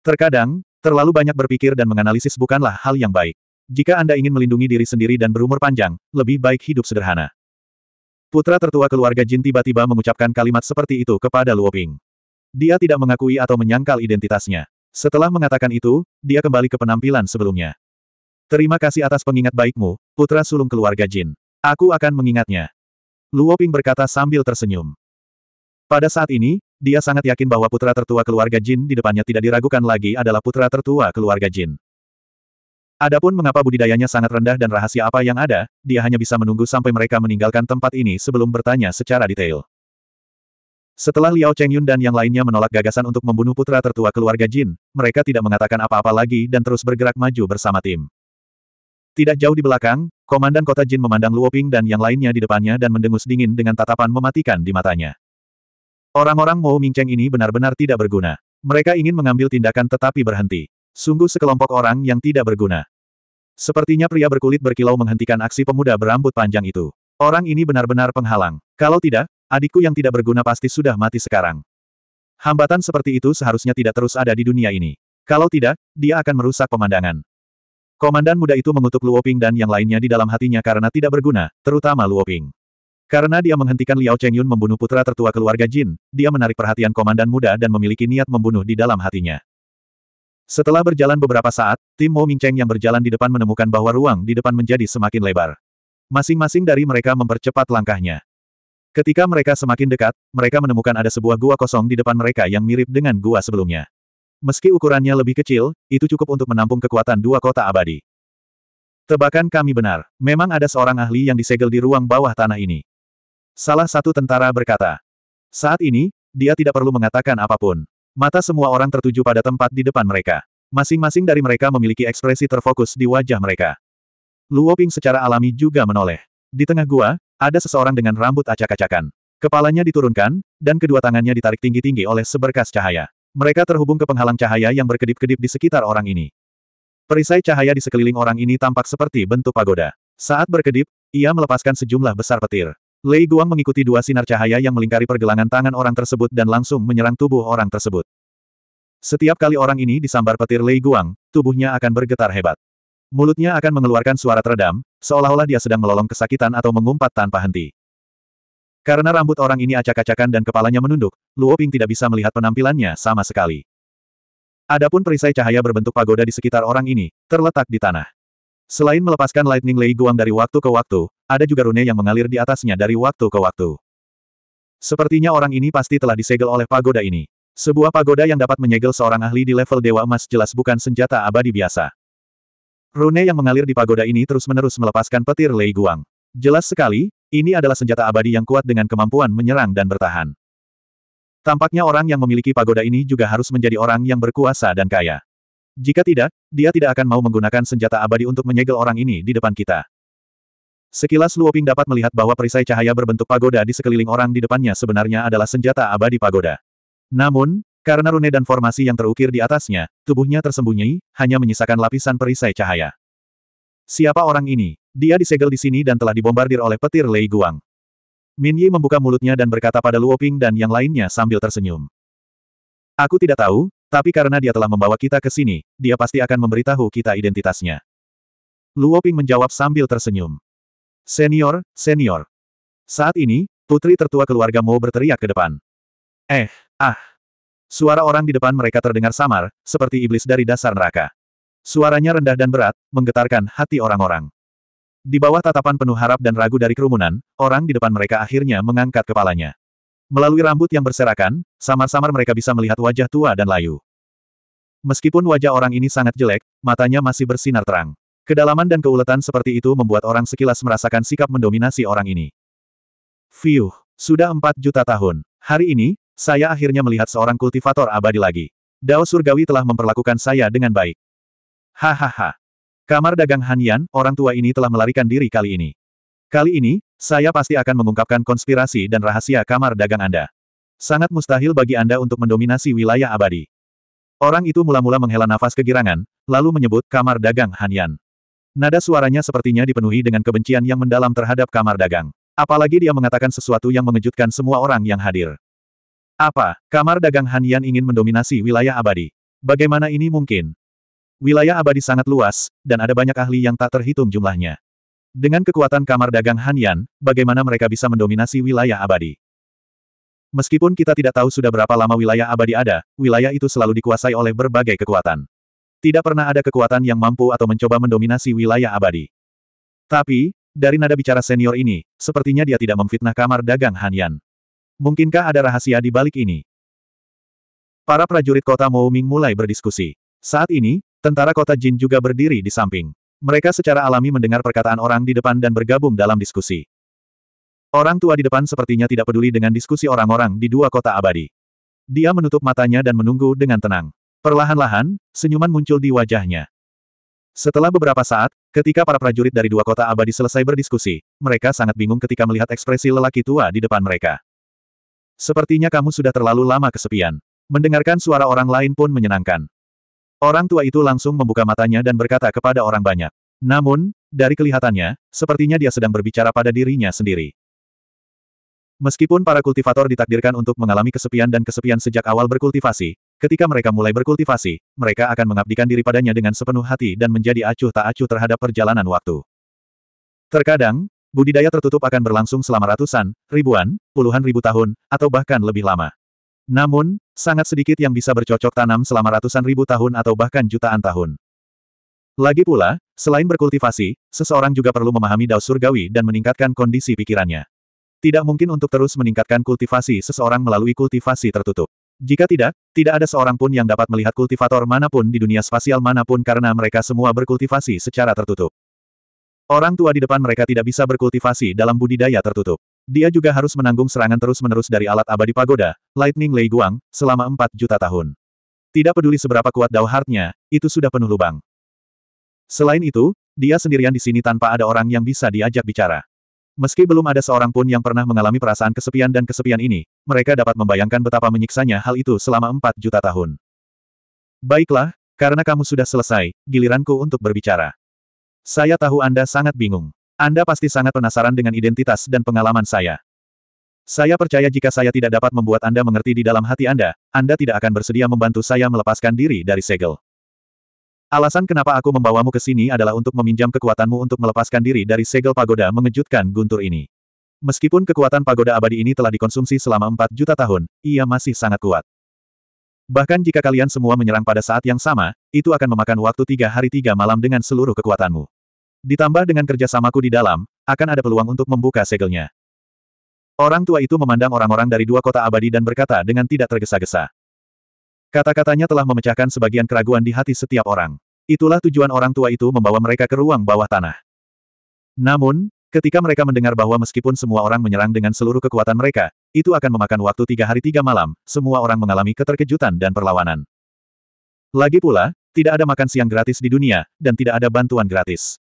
Terkadang, terlalu banyak berpikir dan menganalisis bukanlah hal yang baik. Jika Anda ingin melindungi diri sendiri dan berumur panjang, lebih baik hidup sederhana. Putra tertua keluarga Jin tiba-tiba mengucapkan kalimat seperti itu kepada Luo Ping. Dia tidak mengakui atau menyangkal identitasnya. Setelah mengatakan itu, dia kembali ke penampilan sebelumnya. Terima kasih atas pengingat baikmu, putra sulung keluarga Jin. Aku akan mengingatnya. Luo Ping berkata sambil tersenyum. Pada saat ini, dia sangat yakin bahwa putra tertua keluarga Jin di depannya tidak diragukan lagi adalah putra tertua keluarga Jin. Adapun mengapa budidayanya sangat rendah dan rahasia apa yang ada, dia hanya bisa menunggu sampai mereka meninggalkan tempat ini sebelum bertanya secara detail. Setelah Liao Chengyun dan yang lainnya menolak gagasan untuk membunuh putra tertua keluarga Jin, mereka tidak mengatakan apa-apa lagi dan terus bergerak maju bersama tim. Tidak jauh di belakang, komandan kota Jin memandang Luoping dan yang lainnya di depannya dan mendengus dingin dengan tatapan mematikan di matanya. Orang-orang Mo Mingcheng ini benar-benar tidak berguna. Mereka ingin mengambil tindakan tetapi berhenti. Sungguh sekelompok orang yang tidak berguna. Sepertinya pria berkulit berkilau menghentikan aksi pemuda berambut panjang itu. Orang ini benar-benar penghalang. Kalau tidak, adikku yang tidak berguna pasti sudah mati sekarang. Hambatan seperti itu seharusnya tidak terus ada di dunia ini. Kalau tidak, dia akan merusak pemandangan. Komandan muda itu mengutuk Luoping dan yang lainnya di dalam hatinya karena tidak berguna, terutama Luoping. Karena dia menghentikan Liao Chengyun membunuh putra tertua keluarga Jin, dia menarik perhatian komandan muda dan memiliki niat membunuh di dalam hatinya. Setelah berjalan beberapa saat, tim Mo Mingcheng yang berjalan di depan menemukan bahwa ruang di depan menjadi semakin lebar. Masing-masing dari mereka mempercepat langkahnya. Ketika mereka semakin dekat, mereka menemukan ada sebuah gua kosong di depan mereka yang mirip dengan gua sebelumnya. Meski ukurannya lebih kecil, itu cukup untuk menampung kekuatan dua kota abadi. Tebakan kami benar, memang ada seorang ahli yang disegel di ruang bawah tanah ini. Salah satu tentara berkata. Saat ini, dia tidak perlu mengatakan apapun. Mata semua orang tertuju pada tempat di depan mereka. Masing-masing dari mereka memiliki ekspresi terfokus di wajah mereka. Luoping secara alami juga menoleh. Di tengah gua, ada seseorang dengan rambut acak-acakan. Kepalanya diturunkan, dan kedua tangannya ditarik tinggi-tinggi oleh seberkas cahaya. Mereka terhubung ke penghalang cahaya yang berkedip-kedip di sekitar orang ini. Perisai cahaya di sekeliling orang ini tampak seperti bentuk pagoda. Saat berkedip, ia melepaskan sejumlah besar petir. Lei Guang mengikuti dua sinar cahaya yang melingkari pergelangan tangan orang tersebut dan langsung menyerang tubuh orang tersebut. Setiap kali orang ini disambar petir Lei Guang, tubuhnya akan bergetar hebat. Mulutnya akan mengeluarkan suara teredam, seolah-olah dia sedang melolong kesakitan atau mengumpat tanpa henti. Karena rambut orang ini acak-acakan dan kepalanya menunduk, Luo Ping tidak bisa melihat penampilannya sama sekali. Adapun perisai cahaya berbentuk pagoda di sekitar orang ini, terletak di tanah. Selain melepaskan Lightning Lei Guang dari waktu ke waktu, ada juga rune yang mengalir di atasnya dari waktu ke waktu. Sepertinya orang ini pasti telah disegel oleh pagoda ini. Sebuah pagoda yang dapat menyegel seorang ahli di level Dewa Emas jelas bukan senjata abadi biasa. Rune yang mengalir di pagoda ini terus-menerus melepaskan petir Lei Guang. Jelas sekali, ini adalah senjata abadi yang kuat dengan kemampuan menyerang dan bertahan. Tampaknya orang yang memiliki pagoda ini juga harus menjadi orang yang berkuasa dan kaya. Jika tidak, dia tidak akan mau menggunakan senjata abadi untuk menyegel orang ini di depan kita. Sekilas Luoping dapat melihat bahwa perisai cahaya berbentuk pagoda di sekeliling orang di depannya sebenarnya adalah senjata abadi pagoda. Namun, karena rune dan formasi yang terukir di atasnya, tubuhnya tersembunyi, hanya menyisakan lapisan perisai cahaya. Siapa orang ini? Dia disegel di sini dan telah dibombardir oleh petir Lei Guang. Min Yi membuka mulutnya dan berkata pada Luoping dan yang lainnya sambil tersenyum. Aku tidak tahu, tapi karena dia telah membawa kita ke sini, dia pasti akan memberitahu kita identitasnya. Luoping menjawab sambil tersenyum. Senior, senior. Saat ini, putri tertua keluarga Mo berteriak ke depan. Eh, ah. Suara orang di depan mereka terdengar samar, seperti iblis dari dasar neraka. Suaranya rendah dan berat, menggetarkan hati orang-orang. Di bawah tatapan penuh harap dan ragu dari kerumunan, orang di depan mereka akhirnya mengangkat kepalanya. Melalui rambut yang berserakan, samar-samar mereka bisa melihat wajah tua dan layu. Meskipun wajah orang ini sangat jelek, matanya masih bersinar terang. Kedalaman dan keuletan seperti itu membuat orang sekilas merasakan sikap mendominasi orang ini. Fiuh, sudah 4 juta tahun. Hari ini, saya akhirnya melihat seorang kultivator abadi lagi. Dao Surgawi telah memperlakukan saya dengan baik. Hahaha. Kamar dagang Hanyan, orang tua ini telah melarikan diri kali ini. Kali ini, saya pasti akan mengungkapkan konspirasi dan rahasia kamar dagang Anda. Sangat mustahil bagi Anda untuk mendominasi wilayah abadi. Orang itu mula-mula menghela nafas kegirangan, lalu menyebut kamar dagang Hanyan. Nada suaranya sepertinya dipenuhi dengan kebencian yang mendalam terhadap kamar dagang. Apalagi dia mengatakan sesuatu yang mengejutkan semua orang yang hadir. Apa, kamar dagang Han ingin mendominasi wilayah abadi? Bagaimana ini mungkin? Wilayah abadi sangat luas, dan ada banyak ahli yang tak terhitung jumlahnya. Dengan kekuatan kamar dagang Han bagaimana mereka bisa mendominasi wilayah abadi? Meskipun kita tidak tahu sudah berapa lama wilayah abadi ada, wilayah itu selalu dikuasai oleh berbagai kekuatan. Tidak pernah ada kekuatan yang mampu atau mencoba mendominasi wilayah abadi. Tapi, dari nada bicara senior ini, sepertinya dia tidak memfitnah kamar dagang Hanyan. Mungkinkah ada rahasia di balik ini? Para prajurit kota Mouming mulai berdiskusi. Saat ini, tentara kota Jin juga berdiri di samping. Mereka secara alami mendengar perkataan orang di depan dan bergabung dalam diskusi. Orang tua di depan sepertinya tidak peduli dengan diskusi orang-orang di dua kota abadi. Dia menutup matanya dan menunggu dengan tenang. Perlahan-lahan, senyuman muncul di wajahnya. Setelah beberapa saat, ketika para prajurit dari dua kota abadi selesai berdiskusi, mereka sangat bingung ketika melihat ekspresi lelaki tua di depan mereka. Sepertinya kamu sudah terlalu lama kesepian. Mendengarkan suara orang lain pun menyenangkan. Orang tua itu langsung membuka matanya dan berkata kepada orang banyak. Namun, dari kelihatannya, sepertinya dia sedang berbicara pada dirinya sendiri. Meskipun para kultivator ditakdirkan untuk mengalami kesepian dan kesepian sejak awal berkultivasi, ketika mereka mulai berkultivasi, mereka akan mengabdikan diri padanya dengan sepenuh hati dan menjadi acuh tak acuh terhadap perjalanan waktu. Terkadang, budidaya tertutup akan berlangsung selama ratusan, ribuan, puluhan ribu tahun, atau bahkan lebih lama. Namun, sangat sedikit yang bisa bercocok tanam selama ratusan ribu tahun atau bahkan jutaan tahun. Lagi pula, selain berkultivasi, seseorang juga perlu memahami dao surgawi dan meningkatkan kondisi pikirannya. Tidak mungkin untuk terus meningkatkan kultivasi seseorang melalui kultivasi tertutup. Jika tidak, tidak ada seorang pun yang dapat melihat kultivator manapun di dunia spasial manapun karena mereka semua berkultivasi secara tertutup. Orang tua di depan mereka tidak bisa berkultivasi dalam budidaya tertutup. Dia juga harus menanggung serangan terus-menerus dari alat abadi pagoda, Lightning Lei Guang, selama 4 juta tahun. Tidak peduli seberapa kuat Dao Heart-nya, itu sudah penuh lubang. Selain itu, dia sendirian di sini tanpa ada orang yang bisa diajak bicara. Meski belum ada seorang pun yang pernah mengalami perasaan kesepian dan kesepian ini, mereka dapat membayangkan betapa menyiksanya hal itu selama 4 juta tahun. Baiklah, karena kamu sudah selesai, giliranku untuk berbicara. Saya tahu Anda sangat bingung. Anda pasti sangat penasaran dengan identitas dan pengalaman saya. Saya percaya jika saya tidak dapat membuat Anda mengerti di dalam hati Anda, Anda tidak akan bersedia membantu saya melepaskan diri dari segel. Alasan kenapa aku membawamu ke sini adalah untuk meminjam kekuatanmu untuk melepaskan diri dari segel pagoda mengejutkan guntur ini. Meskipun kekuatan pagoda abadi ini telah dikonsumsi selama 4 juta tahun, ia masih sangat kuat. Bahkan jika kalian semua menyerang pada saat yang sama, itu akan memakan waktu tiga hari tiga malam dengan seluruh kekuatanmu. Ditambah dengan kerjasamaku di dalam, akan ada peluang untuk membuka segelnya. Orang tua itu memandang orang-orang dari dua kota abadi dan berkata dengan tidak tergesa-gesa. Kata-katanya telah memecahkan sebagian keraguan di hati setiap orang. Itulah tujuan orang tua itu membawa mereka ke ruang bawah tanah. Namun, ketika mereka mendengar bahwa meskipun semua orang menyerang dengan seluruh kekuatan mereka, itu akan memakan waktu tiga hari tiga malam, semua orang mengalami keterkejutan dan perlawanan. Lagi pula, tidak ada makan siang gratis di dunia, dan tidak ada bantuan gratis.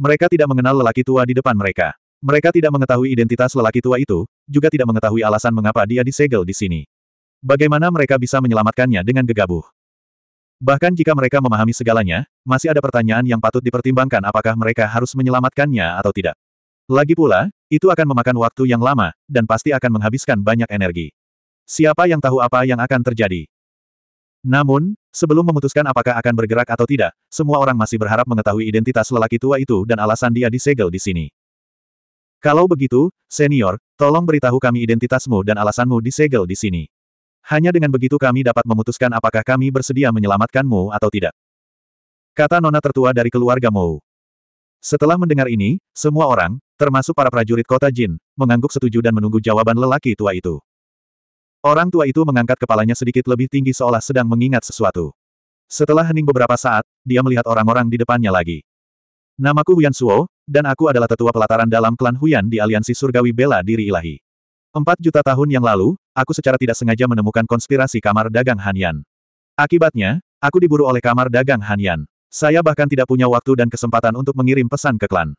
Mereka tidak mengenal lelaki tua di depan mereka. Mereka tidak mengetahui identitas lelaki tua itu, juga tidak mengetahui alasan mengapa dia disegel di sini. Bagaimana mereka bisa menyelamatkannya dengan gegabah? Bahkan jika mereka memahami segalanya, masih ada pertanyaan yang patut dipertimbangkan apakah mereka harus menyelamatkannya atau tidak. Lagi pula, itu akan memakan waktu yang lama, dan pasti akan menghabiskan banyak energi. Siapa yang tahu apa yang akan terjadi? Namun, sebelum memutuskan apakah akan bergerak atau tidak, semua orang masih berharap mengetahui identitas lelaki tua itu dan alasan dia disegel di sini. Kalau begitu, senior, tolong beritahu kami identitasmu dan alasanmu disegel di sini. Hanya dengan begitu kami dapat memutuskan apakah kami bersedia menyelamatkanmu atau tidak. Kata nona tertua dari keluarga Mou. Setelah mendengar ini, semua orang, termasuk para prajurit kota Jin, mengangguk setuju dan menunggu jawaban lelaki tua itu. Orang tua itu mengangkat kepalanya sedikit lebih tinggi seolah sedang mengingat sesuatu. Setelah hening beberapa saat, dia melihat orang-orang di depannya lagi. Namaku Huyan Suo, dan aku adalah tetua pelataran dalam klan Huyan di Aliansi Surgawi Bela Diri Ilahi. Empat juta tahun yang lalu, aku secara tidak sengaja menemukan konspirasi kamar dagang Hanyan. Akibatnya, aku diburu oleh kamar dagang Hanyan. Saya bahkan tidak punya waktu dan kesempatan untuk mengirim pesan ke klan.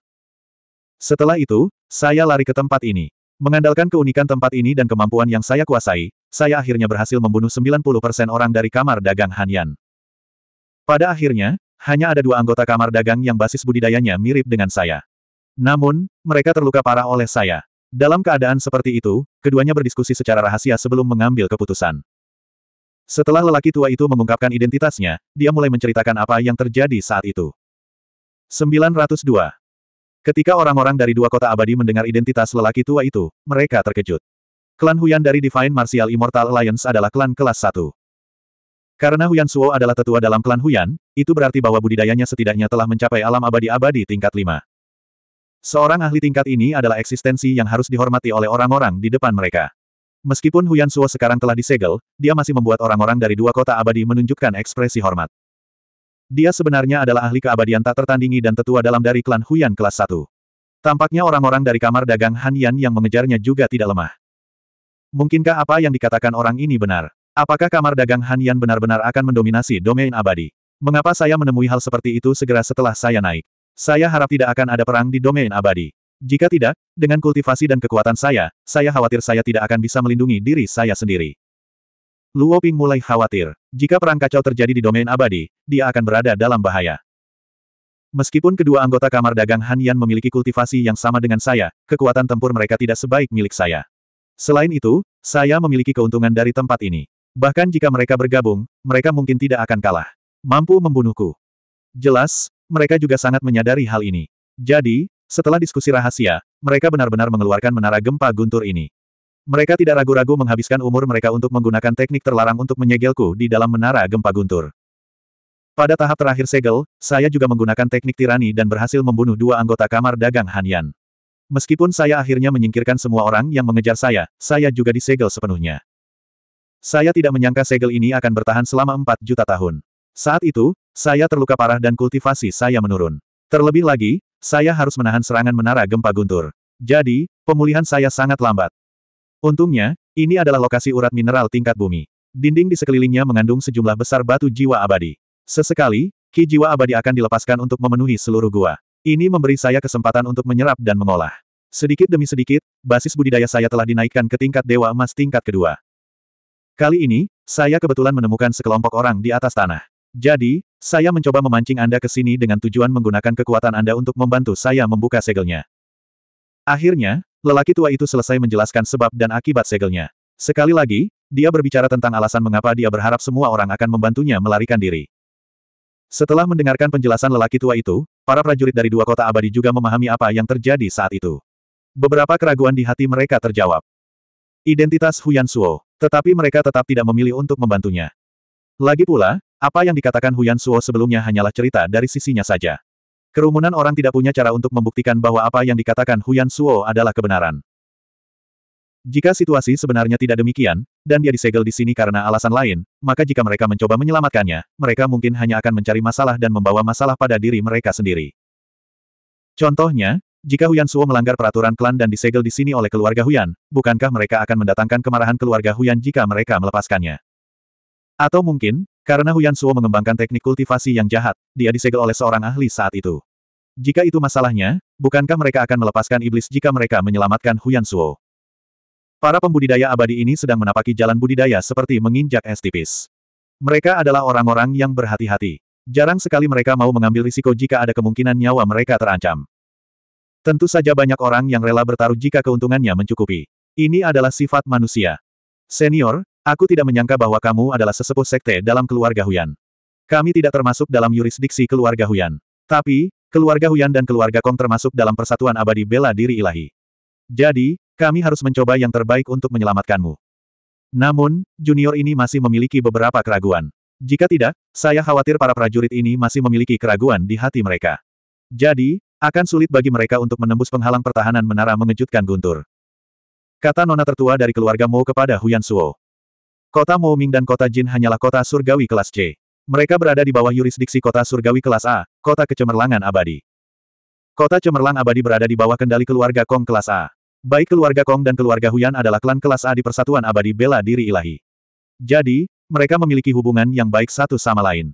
Setelah itu, saya lari ke tempat ini. Mengandalkan keunikan tempat ini dan kemampuan yang saya kuasai, saya akhirnya berhasil membunuh 90% orang dari kamar dagang Hanyan. Pada akhirnya, hanya ada dua anggota kamar dagang yang basis budidayanya mirip dengan saya. Namun, mereka terluka parah oleh saya. Dalam keadaan seperti itu, keduanya berdiskusi secara rahasia sebelum mengambil keputusan. Setelah lelaki tua itu mengungkapkan identitasnya, dia mulai menceritakan apa yang terjadi saat itu. 902. Ketika orang-orang dari dua kota abadi mendengar identitas lelaki tua itu, mereka terkejut. Klan Huyan dari Divine Martial Immortal Alliance adalah klan kelas 1. Karena Huyan Suo adalah tetua dalam klan Huyan, itu berarti bahwa budidayanya setidaknya telah mencapai alam abadi-abadi tingkat 5. Seorang ahli tingkat ini adalah eksistensi yang harus dihormati oleh orang-orang di depan mereka. Meskipun Huyan Suo sekarang telah disegel, dia masih membuat orang-orang dari dua kota abadi menunjukkan ekspresi hormat. Dia sebenarnya adalah ahli keabadian tak tertandingi dan tetua dalam dari klan Huyan kelas 1. Tampaknya orang-orang dari kamar dagang Han Yan yang mengejarnya juga tidak lemah. Mungkinkah apa yang dikatakan orang ini benar? Apakah kamar dagang Han Yan benar-benar akan mendominasi domain abadi? Mengapa saya menemui hal seperti itu segera setelah saya naik? Saya harap tidak akan ada perang di domain abadi. Jika tidak, dengan kultivasi dan kekuatan saya, saya khawatir saya tidak akan bisa melindungi diri saya sendiri. Luo Ping mulai khawatir. Jika perang kacau terjadi di domain abadi, dia akan berada dalam bahaya. Meskipun kedua anggota kamar dagang Han Yan memiliki kultivasi yang sama dengan saya, kekuatan tempur mereka tidak sebaik milik saya. Selain itu, saya memiliki keuntungan dari tempat ini. Bahkan jika mereka bergabung, mereka mungkin tidak akan kalah. Mampu membunuhku. Jelas, mereka juga sangat menyadari hal ini. Jadi, setelah diskusi rahasia, mereka benar-benar mengeluarkan menara gempa guntur ini. Mereka tidak ragu-ragu menghabiskan umur mereka untuk menggunakan teknik terlarang untuk menyegelku di dalam menara gempa guntur. Pada tahap terakhir segel, saya juga menggunakan teknik tirani dan berhasil membunuh dua anggota kamar dagang Hanyan. Meskipun saya akhirnya menyingkirkan semua orang yang mengejar saya, saya juga disegel sepenuhnya. Saya tidak menyangka segel ini akan bertahan selama 4 juta tahun. Saat itu, saya terluka parah dan kultivasi saya menurun. Terlebih lagi, saya harus menahan serangan menara gempa guntur. Jadi, pemulihan saya sangat lambat. Untungnya, ini adalah lokasi urat mineral tingkat bumi. Dinding di sekelilingnya mengandung sejumlah besar batu jiwa abadi. Sesekali, ki jiwa abadi akan dilepaskan untuk memenuhi seluruh gua. Ini memberi saya kesempatan untuk menyerap dan mengolah. Sedikit demi sedikit, basis budidaya saya telah dinaikkan ke tingkat dewa emas tingkat kedua. Kali ini, saya kebetulan menemukan sekelompok orang di atas tanah. Jadi, saya mencoba memancing Anda ke sini dengan tujuan menggunakan kekuatan Anda untuk membantu saya membuka segelnya. Akhirnya, lelaki tua itu selesai menjelaskan sebab dan akibat segelnya. Sekali lagi, dia berbicara tentang alasan mengapa dia berharap semua orang akan membantunya melarikan diri. Setelah mendengarkan penjelasan lelaki tua itu, para prajurit dari dua kota abadi juga memahami apa yang terjadi saat itu. Beberapa keraguan di hati mereka terjawab. Identitas Huyan Suo, tetapi mereka tetap tidak memilih untuk membantunya. Lagi pula, apa yang dikatakan Huyan Suo sebelumnya hanyalah cerita dari sisinya saja. Kerumunan orang tidak punya cara untuk membuktikan bahwa apa yang dikatakan Huyan Suo adalah kebenaran. Jika situasi sebenarnya tidak demikian, dan dia disegel di sini karena alasan lain, maka jika mereka mencoba menyelamatkannya, mereka mungkin hanya akan mencari masalah dan membawa masalah pada diri mereka sendiri. Contohnya, jika Huyan Suo melanggar peraturan klan dan disegel di sini oleh keluarga Huyan, bukankah mereka akan mendatangkan kemarahan keluarga Huyan jika mereka melepaskannya? Atau mungkin, karena Huyan Suo mengembangkan teknik kultivasi yang jahat, dia disegel oleh seorang ahli saat itu. Jika itu masalahnya, bukankah mereka akan melepaskan iblis jika mereka menyelamatkan Huyan Suo? Para pembudidaya abadi ini sedang menapaki jalan budidaya seperti menginjak es tipis. Mereka adalah orang-orang yang berhati-hati. Jarang sekali mereka mau mengambil risiko jika ada kemungkinan nyawa mereka terancam. Tentu saja banyak orang yang rela bertaruh jika keuntungannya mencukupi. Ini adalah sifat manusia. Senior, Aku tidak menyangka bahwa kamu adalah sesepuh sekte dalam keluarga Huyan. Kami tidak termasuk dalam yurisdiksi keluarga Huyan. Tapi, keluarga Huyan dan keluarga Kong termasuk dalam persatuan abadi bela diri ilahi. Jadi, kami harus mencoba yang terbaik untuk menyelamatkanmu. Namun, junior ini masih memiliki beberapa keraguan. Jika tidak, saya khawatir para prajurit ini masih memiliki keraguan di hati mereka. Jadi, akan sulit bagi mereka untuk menembus penghalang pertahanan menara mengejutkan Guntur. Kata nona tertua dari keluarga Mo kepada Huyan Suo. Kota Moming dan kota Jin hanyalah kota surgawi kelas C. Mereka berada di bawah yurisdiksi kota surgawi kelas A, kota kecemerlangan abadi. Kota cemerlang abadi berada di bawah kendali keluarga Kong kelas A. Baik keluarga Kong dan keluarga Huyan adalah klan kelas A di persatuan abadi bela diri ilahi. Jadi, mereka memiliki hubungan yang baik satu sama lain.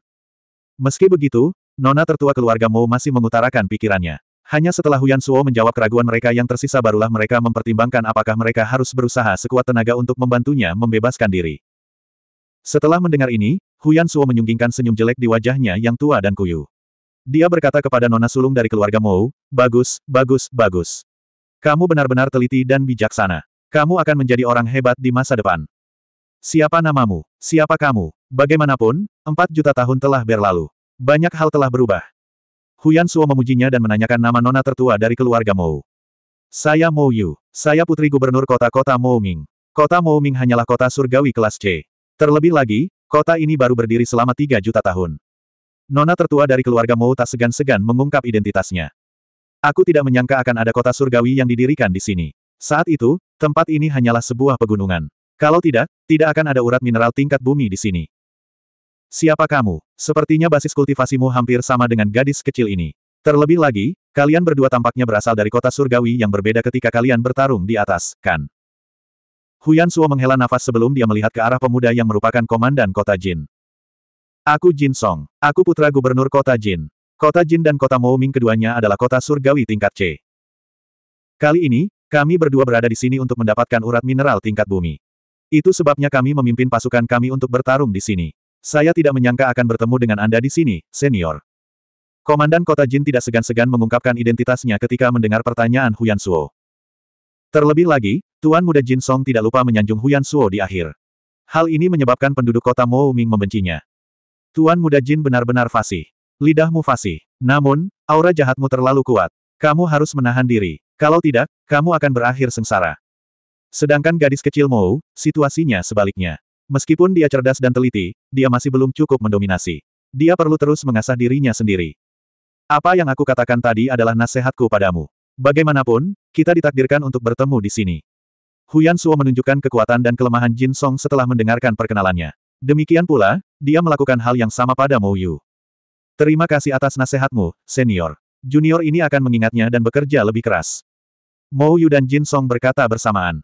Meski begitu, nona tertua keluarga Mo masih mengutarakan pikirannya. Hanya setelah Huyan Suo menjawab keraguan mereka yang tersisa barulah mereka mempertimbangkan apakah mereka harus berusaha sekuat tenaga untuk membantunya membebaskan diri. Setelah mendengar ini, Huyan Suo menyunggingkan senyum jelek di wajahnya yang tua dan kuyu. Dia berkata kepada nona sulung dari keluarga Mou, bagus, bagus, bagus. Kamu benar-benar teliti dan bijaksana. Kamu akan menjadi orang hebat di masa depan. Siapa namamu? Siapa kamu? Bagaimanapun, 4 juta tahun telah berlalu. Banyak hal telah berubah. Huyan Suo memujinya dan menanyakan nama nona tertua dari keluarga Mou. Saya Mou Yu. Saya putri gubernur kota-kota Mou Ming. Kota Mou Ming hanyalah kota surgawi kelas C. Terlebih lagi, kota ini baru berdiri selama 3 juta tahun. Nona tertua dari keluarga Mou tak segan-segan mengungkap identitasnya. Aku tidak menyangka akan ada kota surgawi yang didirikan di sini. Saat itu, tempat ini hanyalah sebuah pegunungan. Kalau tidak, tidak akan ada urat mineral tingkat bumi di sini. Siapa kamu? Sepertinya basis kultivasimu hampir sama dengan gadis kecil ini. Terlebih lagi, kalian berdua tampaknya berasal dari kota surgawi yang berbeda ketika kalian bertarung di atas, kan? Huyan Suo menghela nafas sebelum dia melihat ke arah pemuda yang merupakan komandan kota Jin. Aku Jin Song. Aku putra gubernur kota Jin. Kota Jin dan kota Mouming keduanya adalah kota surgawi tingkat C. Kali ini, kami berdua berada di sini untuk mendapatkan urat mineral tingkat bumi. Itu sebabnya kami memimpin pasukan kami untuk bertarung di sini. Saya tidak menyangka akan bertemu dengan Anda di sini, senior. Komandan kota Jin tidak segan-segan mengungkapkan identitasnya ketika mendengar pertanyaan Huyan Suo. Terlebih lagi, Tuan Muda Jin Song tidak lupa menyanjung Huyan Suo di akhir. Hal ini menyebabkan penduduk kota Mo Ming membencinya. Tuan Muda Jin benar-benar fasih. Lidahmu fasih. Namun, aura jahatmu terlalu kuat. Kamu harus menahan diri. Kalau tidak, kamu akan berakhir sengsara. Sedangkan gadis kecil Mo, situasinya sebaliknya. Meskipun dia cerdas dan teliti, dia masih belum cukup mendominasi. Dia perlu terus mengasah dirinya sendiri. Apa yang aku katakan tadi adalah nasihatku padamu. Bagaimanapun, kita ditakdirkan untuk bertemu di sini. Huyan Suo menunjukkan kekuatan dan kelemahan Jin Song setelah mendengarkan perkenalannya. Demikian pula, dia melakukan hal yang sama pada Mou Yu. Terima kasih atas nasihatmu, senior. Junior ini akan mengingatnya dan bekerja lebih keras. Mou Yu dan Jin Song berkata bersamaan.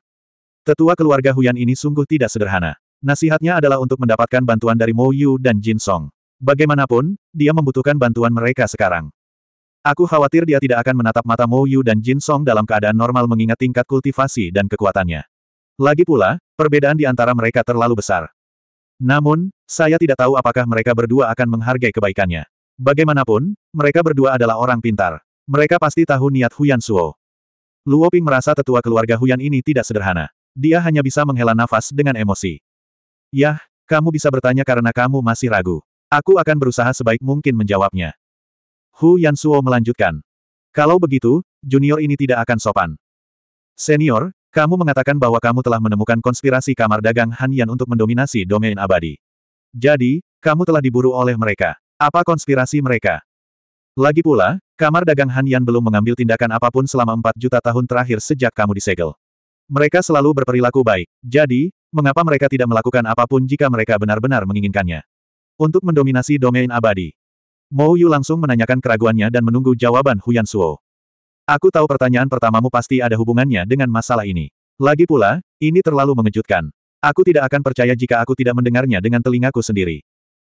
Tetua keluarga Huyan ini sungguh tidak sederhana. Nasihatnya adalah untuk mendapatkan bantuan dari Mou Yu dan Jin Song. Bagaimanapun, dia membutuhkan bantuan mereka sekarang. Aku khawatir dia tidak akan menatap mata Mo Yu dan Jin Song dalam keadaan normal mengingat tingkat kultivasi dan kekuatannya. Lagi pula, perbedaan di antara mereka terlalu besar. Namun, saya tidak tahu apakah mereka berdua akan menghargai kebaikannya. Bagaimanapun, mereka berdua adalah orang pintar. Mereka pasti tahu niat Huyan Suo. Luo Ping merasa tetua keluarga Huyan ini tidak sederhana. Dia hanya bisa menghela nafas dengan emosi. Yah, kamu bisa bertanya karena kamu masih ragu. Aku akan berusaha sebaik mungkin menjawabnya. Hu Yansuo melanjutkan. Kalau begitu, junior ini tidak akan sopan. Senior, kamu mengatakan bahwa kamu telah menemukan konspirasi kamar dagang Han Yan untuk mendominasi domain abadi. Jadi, kamu telah diburu oleh mereka. Apa konspirasi mereka? Lagi pula, kamar dagang Han Yan belum mengambil tindakan apapun selama 4 juta tahun terakhir sejak kamu disegel. Mereka selalu berperilaku baik, jadi, mengapa mereka tidak melakukan apapun jika mereka benar-benar menginginkannya? Untuk mendominasi domain abadi, Mou Yu langsung menanyakan keraguannya dan menunggu jawaban Huyan Suo. Aku tahu pertanyaan pertamamu pasti ada hubungannya dengan masalah ini. Lagi pula, ini terlalu mengejutkan. Aku tidak akan percaya jika aku tidak mendengarnya dengan telingaku sendiri.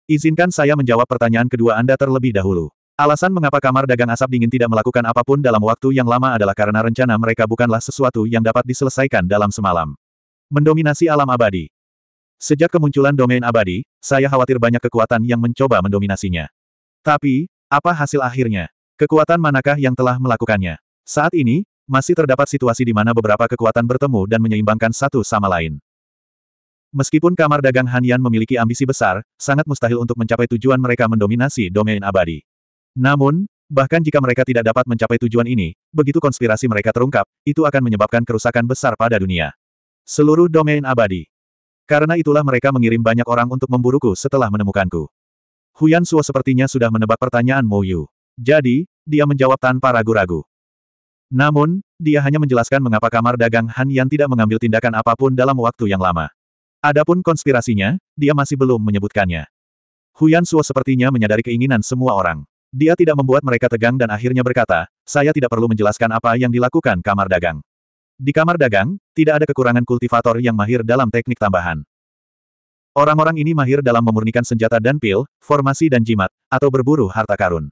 Izinkan saya menjawab pertanyaan kedua Anda terlebih dahulu. Alasan mengapa kamar dagang asap dingin tidak melakukan apapun dalam waktu yang lama adalah karena rencana mereka bukanlah sesuatu yang dapat diselesaikan dalam semalam. Mendominasi alam abadi. Sejak kemunculan domain abadi, saya khawatir banyak kekuatan yang mencoba mendominasinya. Tapi, apa hasil akhirnya? Kekuatan manakah yang telah melakukannya? Saat ini, masih terdapat situasi di mana beberapa kekuatan bertemu dan menyeimbangkan satu sama lain. Meskipun kamar dagang Hanian memiliki ambisi besar, sangat mustahil untuk mencapai tujuan mereka mendominasi domain abadi. Namun, bahkan jika mereka tidak dapat mencapai tujuan ini, begitu konspirasi mereka terungkap, itu akan menyebabkan kerusakan besar pada dunia. Seluruh domain abadi. Karena itulah mereka mengirim banyak orang untuk memburuku setelah menemukanku. Huyan Suo sepertinya sudah menebak pertanyaan Mo Yu. Jadi, dia menjawab tanpa ragu-ragu. Namun, dia hanya menjelaskan mengapa kamar dagang Han Yan tidak mengambil tindakan apapun dalam waktu yang lama. Adapun konspirasinya, dia masih belum menyebutkannya. Huyan Suo sepertinya menyadari keinginan semua orang. Dia tidak membuat mereka tegang dan akhirnya berkata, saya tidak perlu menjelaskan apa yang dilakukan kamar dagang. Di kamar dagang, tidak ada kekurangan kultivator yang mahir dalam teknik tambahan. Orang-orang ini mahir dalam memurnikan senjata dan pil, formasi dan jimat, atau berburu harta karun.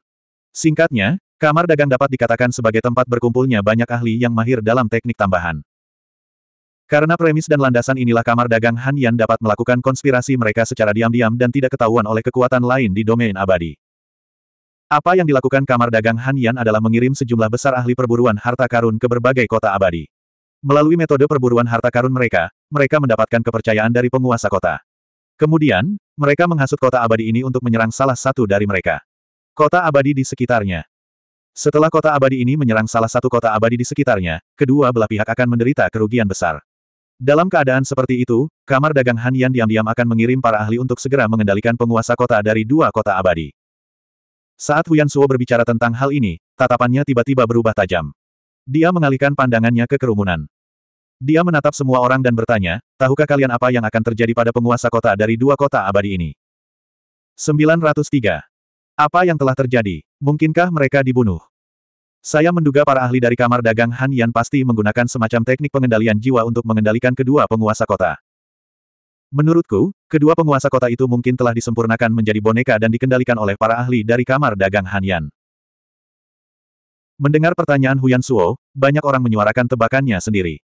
Singkatnya, kamar dagang dapat dikatakan sebagai tempat berkumpulnya banyak ahli yang mahir dalam teknik tambahan. Karena premis dan landasan inilah kamar dagang Han Yan dapat melakukan konspirasi mereka secara diam-diam dan tidak ketahuan oleh kekuatan lain di domain abadi. Apa yang dilakukan kamar dagang Han Yan adalah mengirim sejumlah besar ahli perburuan harta karun ke berbagai kota abadi. Melalui metode perburuan harta karun mereka, mereka mendapatkan kepercayaan dari penguasa kota. Kemudian, mereka menghasut kota abadi ini untuk menyerang salah satu dari mereka. Kota abadi di sekitarnya. Setelah kota abadi ini menyerang salah satu kota abadi di sekitarnya, kedua belah pihak akan menderita kerugian besar. Dalam keadaan seperti itu, kamar dagang Han Yan diam-diam akan mengirim para ahli untuk segera mengendalikan penguasa kota dari dua kota abadi. Saat Huyan Suo berbicara tentang hal ini, tatapannya tiba-tiba berubah tajam. Dia mengalihkan pandangannya ke kerumunan. Dia menatap semua orang dan bertanya, tahukah kalian apa yang akan terjadi pada penguasa kota dari dua kota abadi ini? 903. Apa yang telah terjadi? Mungkinkah mereka dibunuh? Saya menduga para ahli dari kamar dagang Han Yan pasti menggunakan semacam teknik pengendalian jiwa untuk mengendalikan kedua penguasa kota. Menurutku, kedua penguasa kota itu mungkin telah disempurnakan menjadi boneka dan dikendalikan oleh para ahli dari kamar dagang Han Yan. Mendengar pertanyaan Huyan Suo, banyak orang menyuarakan tebakannya sendiri.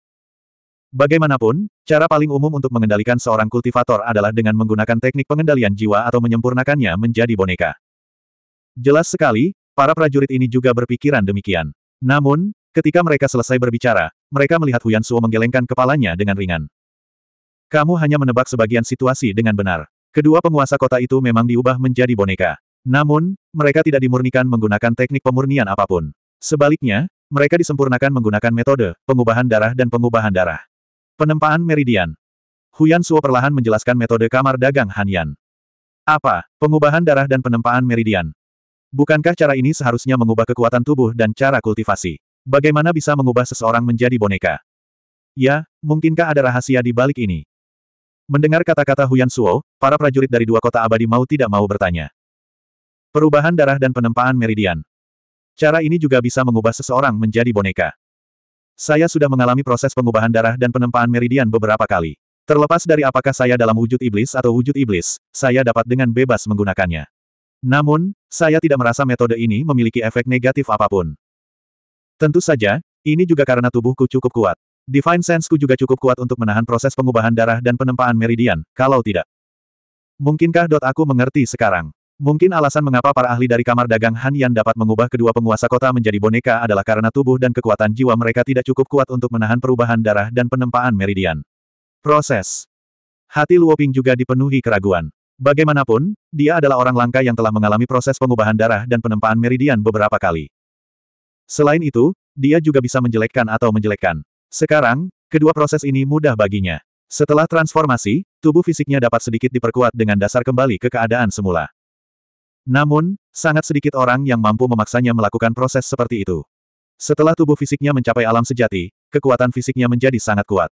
Bagaimanapun, cara paling umum untuk mengendalikan seorang kultivator adalah dengan menggunakan teknik pengendalian jiwa atau menyempurnakannya menjadi boneka. Jelas sekali, para prajurit ini juga berpikiran demikian. Namun, ketika mereka selesai berbicara, mereka melihat Huyan Suo menggelengkan kepalanya dengan ringan. Kamu hanya menebak sebagian situasi dengan benar. Kedua penguasa kota itu memang diubah menjadi boneka. Namun, mereka tidak dimurnikan menggunakan teknik pemurnian apapun. Sebaliknya, mereka disempurnakan menggunakan metode pengubahan darah dan pengubahan darah. Penempaan Meridian. Huyan Suo perlahan menjelaskan metode kamar dagang Hanyan. Apa? Pengubahan darah dan penempaan meridian. Bukankah cara ini seharusnya mengubah kekuatan tubuh dan cara kultivasi? Bagaimana bisa mengubah seseorang menjadi boneka? Ya, mungkinkah ada rahasia di balik ini? Mendengar kata-kata Huyan Suo, para prajurit dari dua kota abadi mau tidak mau bertanya. Perubahan darah dan penempaan meridian. Cara ini juga bisa mengubah seseorang menjadi boneka. Saya sudah mengalami proses pengubahan darah dan penempaan meridian beberapa kali. Terlepas dari apakah saya dalam wujud iblis atau wujud iblis, saya dapat dengan bebas menggunakannya. Namun, saya tidak merasa metode ini memiliki efek negatif apapun. Tentu saja, ini juga karena tubuhku cukup kuat. Divine Senseku juga cukup kuat untuk menahan proses pengubahan darah dan penempaan meridian, kalau tidak. Mungkinkah dot aku mengerti sekarang? Mungkin alasan mengapa para ahli dari kamar dagang Han Yan dapat mengubah kedua penguasa kota menjadi boneka adalah karena tubuh dan kekuatan jiwa mereka tidak cukup kuat untuk menahan perubahan darah dan penempaan meridian. Proses Hati Luoping juga dipenuhi keraguan. Bagaimanapun, dia adalah orang langka yang telah mengalami proses pengubahan darah dan penempaan meridian beberapa kali. Selain itu, dia juga bisa menjelekkan atau menjelekkan. Sekarang, kedua proses ini mudah baginya. Setelah transformasi, tubuh fisiknya dapat sedikit diperkuat dengan dasar kembali ke keadaan semula. Namun, sangat sedikit orang yang mampu memaksanya melakukan proses seperti itu. Setelah tubuh fisiknya mencapai alam sejati, kekuatan fisiknya menjadi sangat kuat.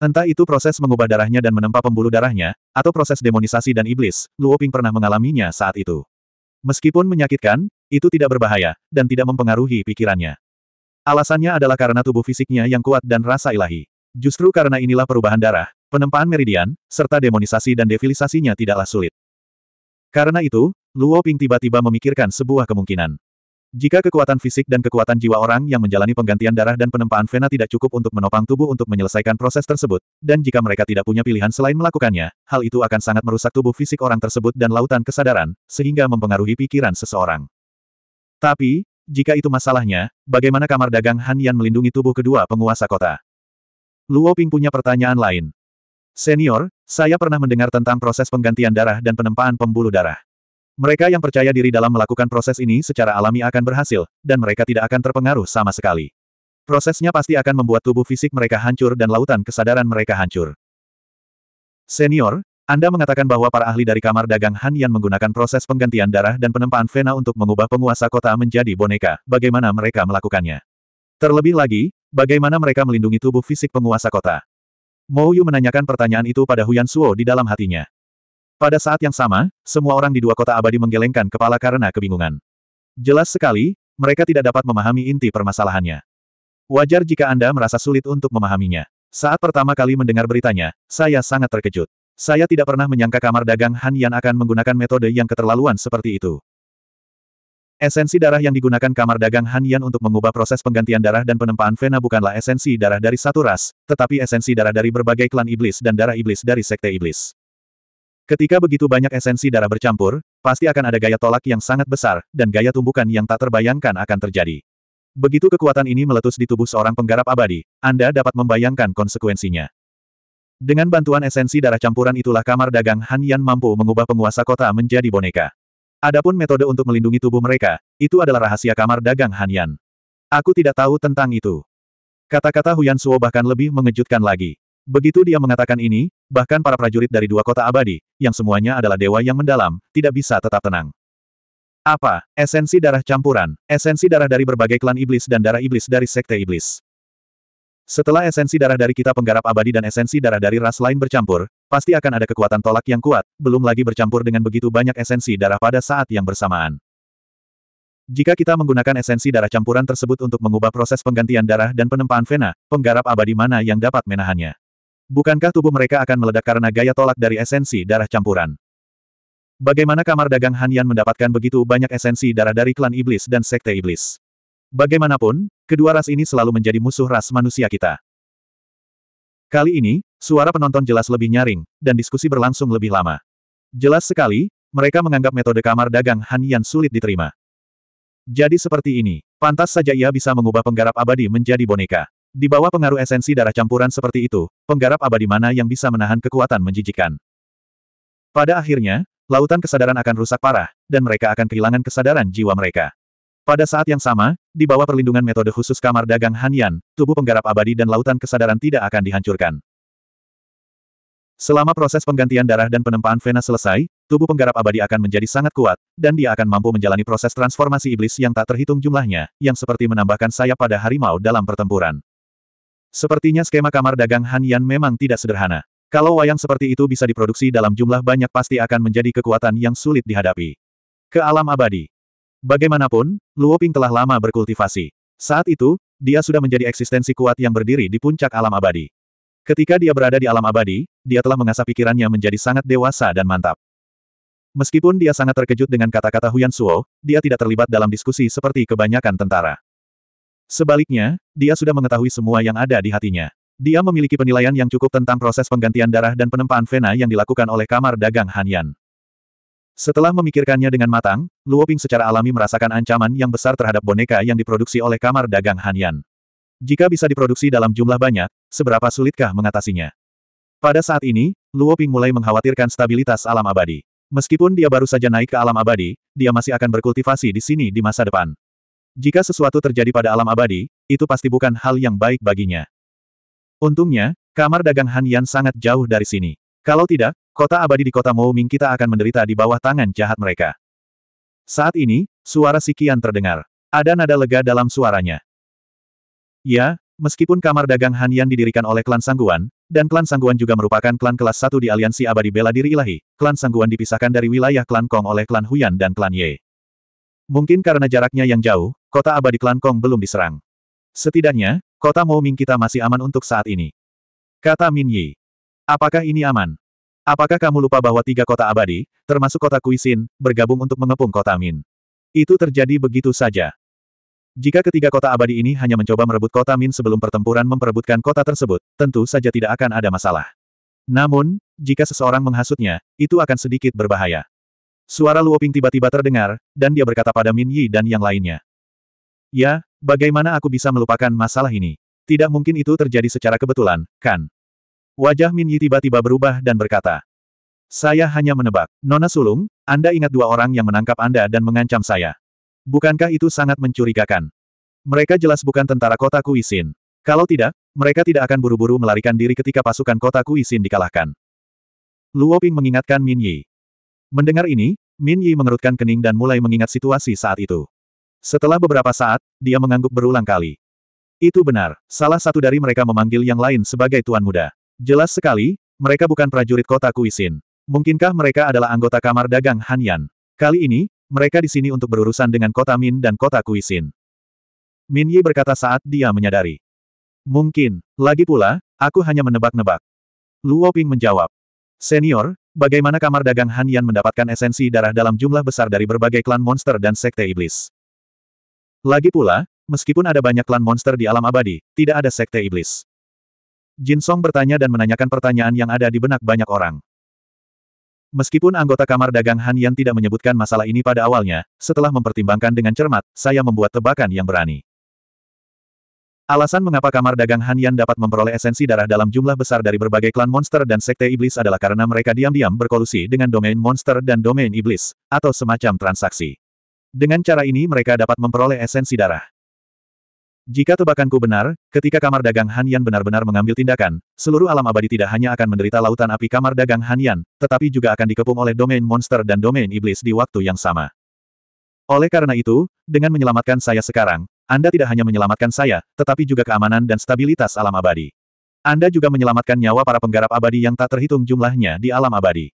Entah itu proses mengubah darahnya dan menempa pembuluh darahnya, atau proses demonisasi dan iblis, Luo Ping pernah mengalaminya saat itu. Meskipun menyakitkan, itu tidak berbahaya, dan tidak mempengaruhi pikirannya. Alasannya adalah karena tubuh fisiknya yang kuat dan rasa ilahi. Justru karena inilah perubahan darah, penempaan meridian, serta demonisasi dan defilisasinya tidaklah sulit. Karena itu, Luo Ping tiba-tiba memikirkan sebuah kemungkinan. Jika kekuatan fisik dan kekuatan jiwa orang yang menjalani penggantian darah dan penempaan vena tidak cukup untuk menopang tubuh untuk menyelesaikan proses tersebut, dan jika mereka tidak punya pilihan selain melakukannya, hal itu akan sangat merusak tubuh fisik orang tersebut dan lautan kesadaran, sehingga mempengaruhi pikiran seseorang. Tapi, jika itu masalahnya, bagaimana kamar dagang Han Yan melindungi tubuh kedua penguasa kota? Luo Ping punya pertanyaan lain. Senior, saya pernah mendengar tentang proses penggantian darah dan penempaan pembuluh darah. Mereka yang percaya diri dalam melakukan proses ini secara alami akan berhasil, dan mereka tidak akan terpengaruh sama sekali. Prosesnya pasti akan membuat tubuh fisik mereka hancur dan lautan kesadaran mereka hancur. Senior, anda mengatakan bahwa para ahli dari kamar dagang Han Yan menggunakan proses penggantian darah dan penempaan Vena untuk mengubah penguasa kota menjadi boneka. Bagaimana mereka melakukannya? Terlebih lagi, bagaimana mereka melindungi tubuh fisik penguasa kota? Mo Yu menanyakan pertanyaan itu pada Huyan Suo di dalam hatinya. Pada saat yang sama, semua orang di dua kota abadi menggelengkan kepala karena kebingungan. Jelas sekali, mereka tidak dapat memahami inti permasalahannya. Wajar jika Anda merasa sulit untuk memahaminya. Saat pertama kali mendengar beritanya, saya sangat terkejut. Saya tidak pernah menyangka kamar dagang Han Yan akan menggunakan metode yang keterlaluan seperti itu. Esensi darah yang digunakan kamar dagang Han Yan untuk mengubah proses penggantian darah dan penempaan Vena bukanlah esensi darah dari satu ras, tetapi esensi darah dari berbagai klan iblis dan darah iblis dari sekte iblis. Ketika begitu banyak esensi darah bercampur, pasti akan ada gaya tolak yang sangat besar, dan gaya tumbukan yang tak terbayangkan akan terjadi. Begitu kekuatan ini meletus di tubuh seorang penggarap abadi, Anda dapat membayangkan konsekuensinya. Dengan bantuan esensi darah campuran itulah kamar dagang Han Yan mampu mengubah penguasa kota menjadi boneka. Adapun metode untuk melindungi tubuh mereka, itu adalah rahasia kamar dagang Hanyan. Aku tidak tahu tentang itu. Kata-kata Huyan Suo bahkan lebih mengejutkan lagi. Begitu dia mengatakan ini, bahkan para prajurit dari dua kota abadi, yang semuanya adalah dewa yang mendalam, tidak bisa tetap tenang. Apa? Esensi darah campuran, esensi darah dari berbagai klan iblis dan darah iblis dari sekte iblis. Setelah esensi darah dari kita penggarap abadi dan esensi darah dari ras lain bercampur, pasti akan ada kekuatan tolak yang kuat, belum lagi bercampur dengan begitu banyak esensi darah pada saat yang bersamaan. Jika kita menggunakan esensi darah campuran tersebut untuk mengubah proses penggantian darah dan penempaan vena, penggarap abadi mana yang dapat menahannya? Bukankah tubuh mereka akan meledak karena gaya tolak dari esensi darah campuran? Bagaimana kamar dagang Hanyan mendapatkan begitu banyak esensi darah dari klan iblis dan sekte iblis? Bagaimanapun, Kedua ras ini selalu menjadi musuh ras manusia kita. Kali ini, suara penonton jelas lebih nyaring, dan diskusi berlangsung lebih lama. Jelas sekali, mereka menganggap metode kamar dagang Han Yan sulit diterima. Jadi seperti ini, pantas saja ia bisa mengubah penggarap abadi menjadi boneka. Di bawah pengaruh esensi darah campuran seperti itu, penggarap abadi mana yang bisa menahan kekuatan menjijikan. Pada akhirnya, lautan kesadaran akan rusak parah, dan mereka akan kehilangan kesadaran jiwa mereka. Pada saat yang sama, di bawah perlindungan metode khusus kamar dagang Hanyan, tubuh penggarap abadi dan lautan kesadaran tidak akan dihancurkan. Selama proses penggantian darah dan penempaan vena selesai, tubuh penggarap abadi akan menjadi sangat kuat, dan dia akan mampu menjalani proses transformasi iblis yang tak terhitung jumlahnya, yang seperti menambahkan sayap pada harimau dalam pertempuran. Sepertinya skema kamar dagang Han memang tidak sederhana. Kalau wayang seperti itu bisa diproduksi dalam jumlah banyak pasti akan menjadi kekuatan yang sulit dihadapi. Ke alam abadi, Bagaimanapun, Luo Ping telah lama berkultivasi. Saat itu, dia sudah menjadi eksistensi kuat yang berdiri di puncak alam abadi. Ketika dia berada di alam abadi, dia telah mengasah pikirannya menjadi sangat dewasa dan mantap. Meskipun dia sangat terkejut dengan kata-kata Huyan Suo, dia tidak terlibat dalam diskusi seperti kebanyakan tentara. Sebaliknya, dia sudah mengetahui semua yang ada di hatinya. Dia memiliki penilaian yang cukup tentang proses penggantian darah dan penempaan vena yang dilakukan oleh kamar dagang Hanyan. Setelah memikirkannya dengan matang, Luo Ping secara alami merasakan ancaman yang besar terhadap boneka yang diproduksi oleh kamar dagang Hanyan. Jika bisa diproduksi dalam jumlah banyak, seberapa sulitkah mengatasinya? Pada saat ini, Luo Ping mulai mengkhawatirkan stabilitas alam abadi. Meskipun dia baru saja naik ke alam abadi, dia masih akan berkultivasi di sini di masa depan. Jika sesuatu terjadi pada alam abadi, itu pasti bukan hal yang baik baginya. Untungnya, kamar dagang Hanyan sangat jauh dari sini. Kalau tidak, Kota abadi di kota Mouming kita akan menderita di bawah tangan jahat mereka. Saat ini, suara Sikian terdengar. Ada nada lega dalam suaranya. Ya, meskipun kamar dagang Han didirikan oleh klan Sangguan, dan klan Sangguan juga merupakan klan kelas satu di aliansi abadi bela diri ilahi, klan Sangguan dipisahkan dari wilayah klan Kong oleh klan Huyan dan klan Ye. Mungkin karena jaraknya yang jauh, kota abadi klan Kong belum diserang. Setidaknya, kota Mouming kita masih aman untuk saat ini. Kata Min Yi. Apakah ini aman? Apakah kamu lupa bahwa tiga kota abadi, termasuk kota Kuisin, bergabung untuk mengepung kota Min? Itu terjadi begitu saja. Jika ketiga kota abadi ini hanya mencoba merebut kota Min sebelum pertempuran memperebutkan kota tersebut, tentu saja tidak akan ada masalah. Namun, jika seseorang menghasutnya, itu akan sedikit berbahaya. Suara Luoping tiba-tiba terdengar, dan dia berkata pada Min Yi dan yang lainnya. Ya, bagaimana aku bisa melupakan masalah ini? Tidak mungkin itu terjadi secara kebetulan, kan? Wajah Min Yi tiba-tiba berubah dan berkata. Saya hanya menebak. Nona Sulung, Anda ingat dua orang yang menangkap Anda dan mengancam saya. Bukankah itu sangat mencurigakan? Mereka jelas bukan tentara kota Kuisin. Kalau tidak, mereka tidak akan buru-buru melarikan diri ketika pasukan kota Kuisin dikalahkan. Luo Ping mengingatkan Min Yi. Mendengar ini, Min Yi mengerutkan kening dan mulai mengingat situasi saat itu. Setelah beberapa saat, dia mengangguk berulang kali. Itu benar, salah satu dari mereka memanggil yang lain sebagai tuan muda. Jelas sekali, mereka bukan prajurit kota Kuisin. Mungkinkah mereka adalah anggota kamar dagang Hanyan? Kali ini, mereka di sini untuk berurusan dengan kota Min dan kota Kuisin. Min Yi berkata saat dia menyadari. Mungkin, lagi pula, aku hanya menebak-nebak. Luo Ping menjawab. Senior, bagaimana kamar dagang Hanyan mendapatkan esensi darah dalam jumlah besar dari berbagai klan monster dan sekte iblis? Lagi pula, meskipun ada banyak klan monster di alam abadi, tidak ada sekte iblis. Jin Song bertanya dan menanyakan pertanyaan yang ada di benak banyak orang. Meskipun anggota kamar dagang Han Yan tidak menyebutkan masalah ini pada awalnya, setelah mempertimbangkan dengan cermat, saya membuat tebakan yang berani. Alasan mengapa kamar dagang Han Yan dapat memperoleh esensi darah dalam jumlah besar dari berbagai klan monster dan sekte iblis adalah karena mereka diam-diam berkolusi dengan domain monster dan domain iblis, atau semacam transaksi. Dengan cara ini mereka dapat memperoleh esensi darah. Jika tebakanku benar, ketika kamar dagang Han benar-benar mengambil tindakan, seluruh alam abadi tidak hanya akan menderita lautan api kamar dagang Han tetapi juga akan dikepung oleh domain monster dan domain iblis di waktu yang sama. Oleh karena itu, dengan menyelamatkan saya sekarang, Anda tidak hanya menyelamatkan saya, tetapi juga keamanan dan stabilitas alam abadi. Anda juga menyelamatkan nyawa para penggarap abadi yang tak terhitung jumlahnya di alam abadi.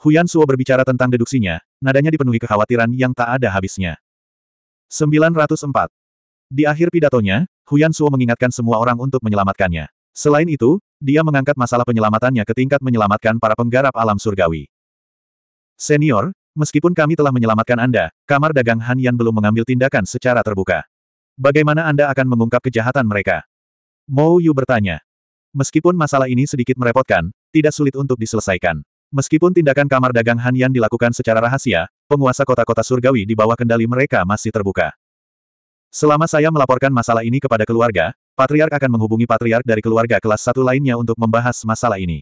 Huyan Suo berbicara tentang deduksinya, nadanya dipenuhi kekhawatiran yang tak ada habisnya. 904. Di akhir pidatonya, Huyan Suo mengingatkan semua orang untuk menyelamatkannya. Selain itu, dia mengangkat masalah penyelamatannya ke tingkat menyelamatkan para penggarap alam surgawi. Senior, meskipun kami telah menyelamatkan Anda, kamar dagang Han Yan belum mengambil tindakan secara terbuka. Bagaimana Anda akan mengungkap kejahatan mereka? Mo Yu bertanya. Meskipun masalah ini sedikit merepotkan, tidak sulit untuk diselesaikan. Meskipun tindakan kamar dagang Han Yan dilakukan secara rahasia, penguasa kota-kota surgawi di bawah kendali mereka masih terbuka. Selama saya melaporkan masalah ini kepada keluarga, Patriark akan menghubungi Patriark dari keluarga kelas satu lainnya untuk membahas masalah ini.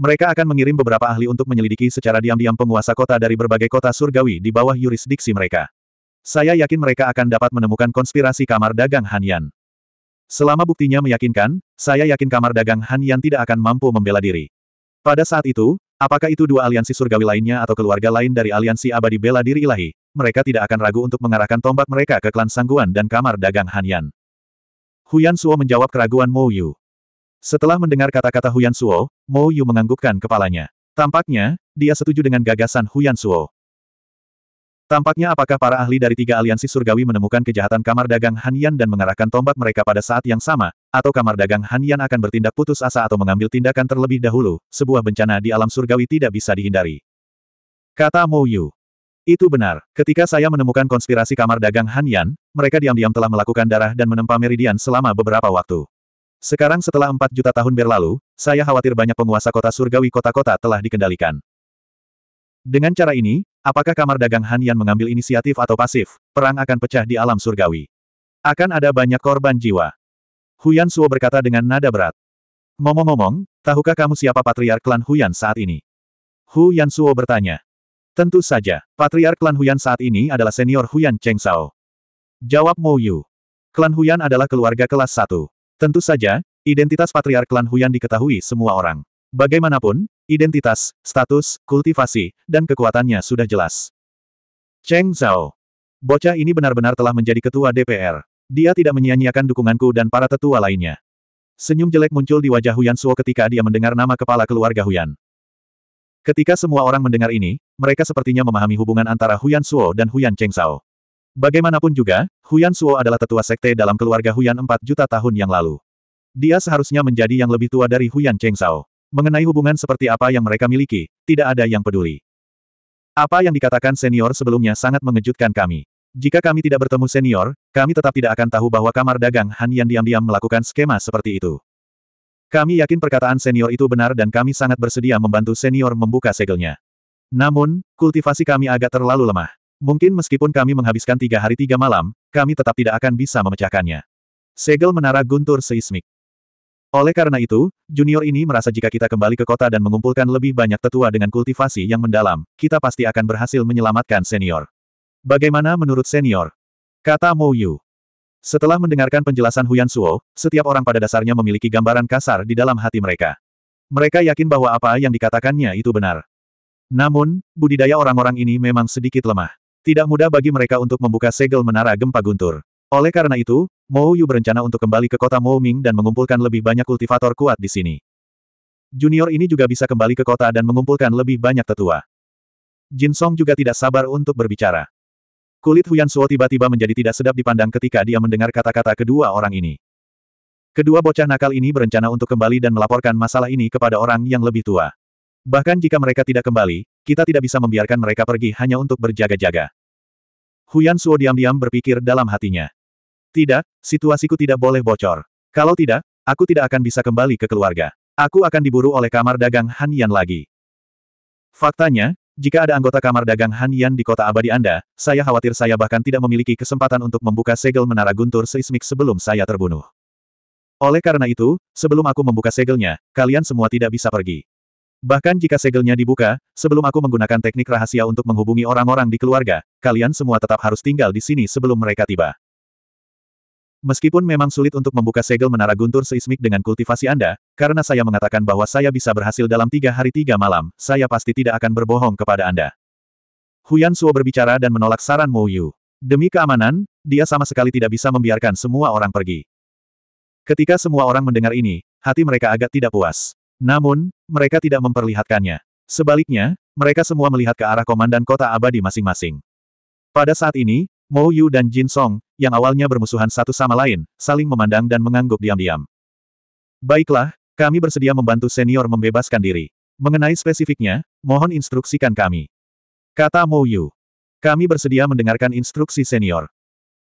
Mereka akan mengirim beberapa ahli untuk menyelidiki secara diam-diam penguasa kota dari berbagai kota surgawi di bawah yurisdiksi mereka. Saya yakin mereka akan dapat menemukan konspirasi kamar dagang Yan. Selama buktinya meyakinkan, saya yakin kamar dagang Yan tidak akan mampu membela diri. Pada saat itu, apakah itu dua aliansi surgawi lainnya atau keluarga lain dari aliansi abadi bela diri ilahi? mereka tidak akan ragu untuk mengarahkan tombak mereka ke klan Sangguan dan kamar dagang Hanyan. Huyan Suo menjawab keraguan Mo Yu. Setelah mendengar kata-kata Huyan Suo, Mo Yu menganggukkan kepalanya. Tampaknya, dia setuju dengan gagasan Huyan Suo. Tampaknya apakah para ahli dari tiga aliansi surgawi menemukan kejahatan kamar dagang Hanyan dan mengarahkan tombak mereka pada saat yang sama, atau kamar dagang Hanyan akan bertindak putus asa atau mengambil tindakan terlebih dahulu, sebuah bencana di alam surgawi tidak bisa dihindari. Kata Mo Yu. Itu benar. Ketika saya menemukan konspirasi kamar dagang Han Yan, mereka diam-diam telah melakukan darah dan menempa meridian selama beberapa waktu. Sekarang setelah 4 juta tahun berlalu, saya khawatir banyak penguasa kota surgawi kota-kota telah dikendalikan. Dengan cara ini, apakah kamar dagang Han Yan mengambil inisiatif atau pasif, perang akan pecah di alam surgawi. Akan ada banyak korban jiwa. Huyan Suo berkata dengan nada berat. Ngomong-ngomong, tahukah kamu siapa patriark klan Huyan saat ini? Huyan Yan Suo bertanya. Tentu saja, Patriark Klan Huyan saat ini adalah senior Huyan Cheng Sao. Jawab Mo Yu. Klan Huyan adalah keluarga kelas 1. Tentu saja, identitas Patriark Klan Huyan diketahui semua orang. Bagaimanapun, identitas, status, kultivasi, dan kekuatannya sudah jelas. Cheng Zhao. Bocah ini benar-benar telah menjadi ketua DPR. Dia tidak menyia-nyiakan dukunganku dan para tetua lainnya. Senyum jelek muncul di wajah Huyan Suo ketika dia mendengar nama kepala keluarga Huyan. Ketika semua orang mendengar ini, mereka sepertinya memahami hubungan antara Huyan Suo dan Huyan Cheng Sao. Bagaimanapun juga, Huyan Suo adalah tetua sekte dalam keluarga Huyan 4 juta tahun yang lalu. Dia seharusnya menjadi yang lebih tua dari Huyan Cheng Sao. Mengenai hubungan seperti apa yang mereka miliki, tidak ada yang peduli. Apa yang dikatakan senior sebelumnya sangat mengejutkan kami. Jika kami tidak bertemu senior, kami tetap tidak akan tahu bahwa kamar dagang Han yang diam-diam melakukan skema seperti itu. Kami yakin perkataan senior itu benar dan kami sangat bersedia membantu senior membuka segelnya. Namun, kultivasi kami agak terlalu lemah. Mungkin meskipun kami menghabiskan tiga hari tiga malam, kami tetap tidak akan bisa memecahkannya. Segel menara guntur seismik. Oleh karena itu, junior ini merasa jika kita kembali ke kota dan mengumpulkan lebih banyak tetua dengan kultivasi yang mendalam, kita pasti akan berhasil menyelamatkan senior. Bagaimana menurut senior? Kata Mo Yu. Setelah mendengarkan penjelasan Huyan Suo, setiap orang pada dasarnya memiliki gambaran kasar di dalam hati mereka. Mereka yakin bahwa apa yang dikatakannya itu benar. Namun, budidaya orang-orang ini memang sedikit lemah. Tidak mudah bagi mereka untuk membuka segel menara gempa guntur. Oleh karena itu, Mo Yu berencana untuk kembali ke kota Ming dan mengumpulkan lebih banyak kultivator kuat di sini. Junior ini juga bisa kembali ke kota dan mengumpulkan lebih banyak tetua. Jin Song juga tidak sabar untuk berbicara. Kulit Huyan Suo tiba-tiba menjadi tidak sedap dipandang ketika dia mendengar kata-kata kedua orang ini. Kedua bocah nakal ini berencana untuk kembali dan melaporkan masalah ini kepada orang yang lebih tua. Bahkan jika mereka tidak kembali, kita tidak bisa membiarkan mereka pergi hanya untuk berjaga-jaga. Huyan Suo diam-diam berpikir dalam hatinya. Tidak, situasiku tidak boleh bocor. Kalau tidak, aku tidak akan bisa kembali ke keluarga. Aku akan diburu oleh kamar dagang Han Yan lagi. Faktanya, jika ada anggota kamar dagang Han Yan di kota abadi Anda, saya khawatir saya bahkan tidak memiliki kesempatan untuk membuka segel menara guntur seismik sebelum saya terbunuh. Oleh karena itu, sebelum aku membuka segelnya, kalian semua tidak bisa pergi. Bahkan jika segelnya dibuka, sebelum aku menggunakan teknik rahasia untuk menghubungi orang-orang di keluarga, kalian semua tetap harus tinggal di sini sebelum mereka tiba. Meskipun memang sulit untuk membuka segel menara guntur seismik dengan kultivasi Anda, karena saya mengatakan bahwa saya bisa berhasil dalam tiga hari tiga malam, saya pasti tidak akan berbohong kepada Anda. Huyan Suo berbicara dan menolak saran Mo Yu. Demi keamanan, dia sama sekali tidak bisa membiarkan semua orang pergi. Ketika semua orang mendengar ini, hati mereka agak tidak puas. Namun, mereka tidak memperlihatkannya. Sebaliknya, mereka semua melihat ke arah komandan kota abadi masing-masing. Pada saat ini, Mo Yu dan Jin Song, yang awalnya bermusuhan satu sama lain, saling memandang dan mengangguk diam-diam. Baiklah, kami bersedia membantu senior membebaskan diri. Mengenai spesifiknya, mohon instruksikan kami. Kata Mo Yu. Kami bersedia mendengarkan instruksi senior.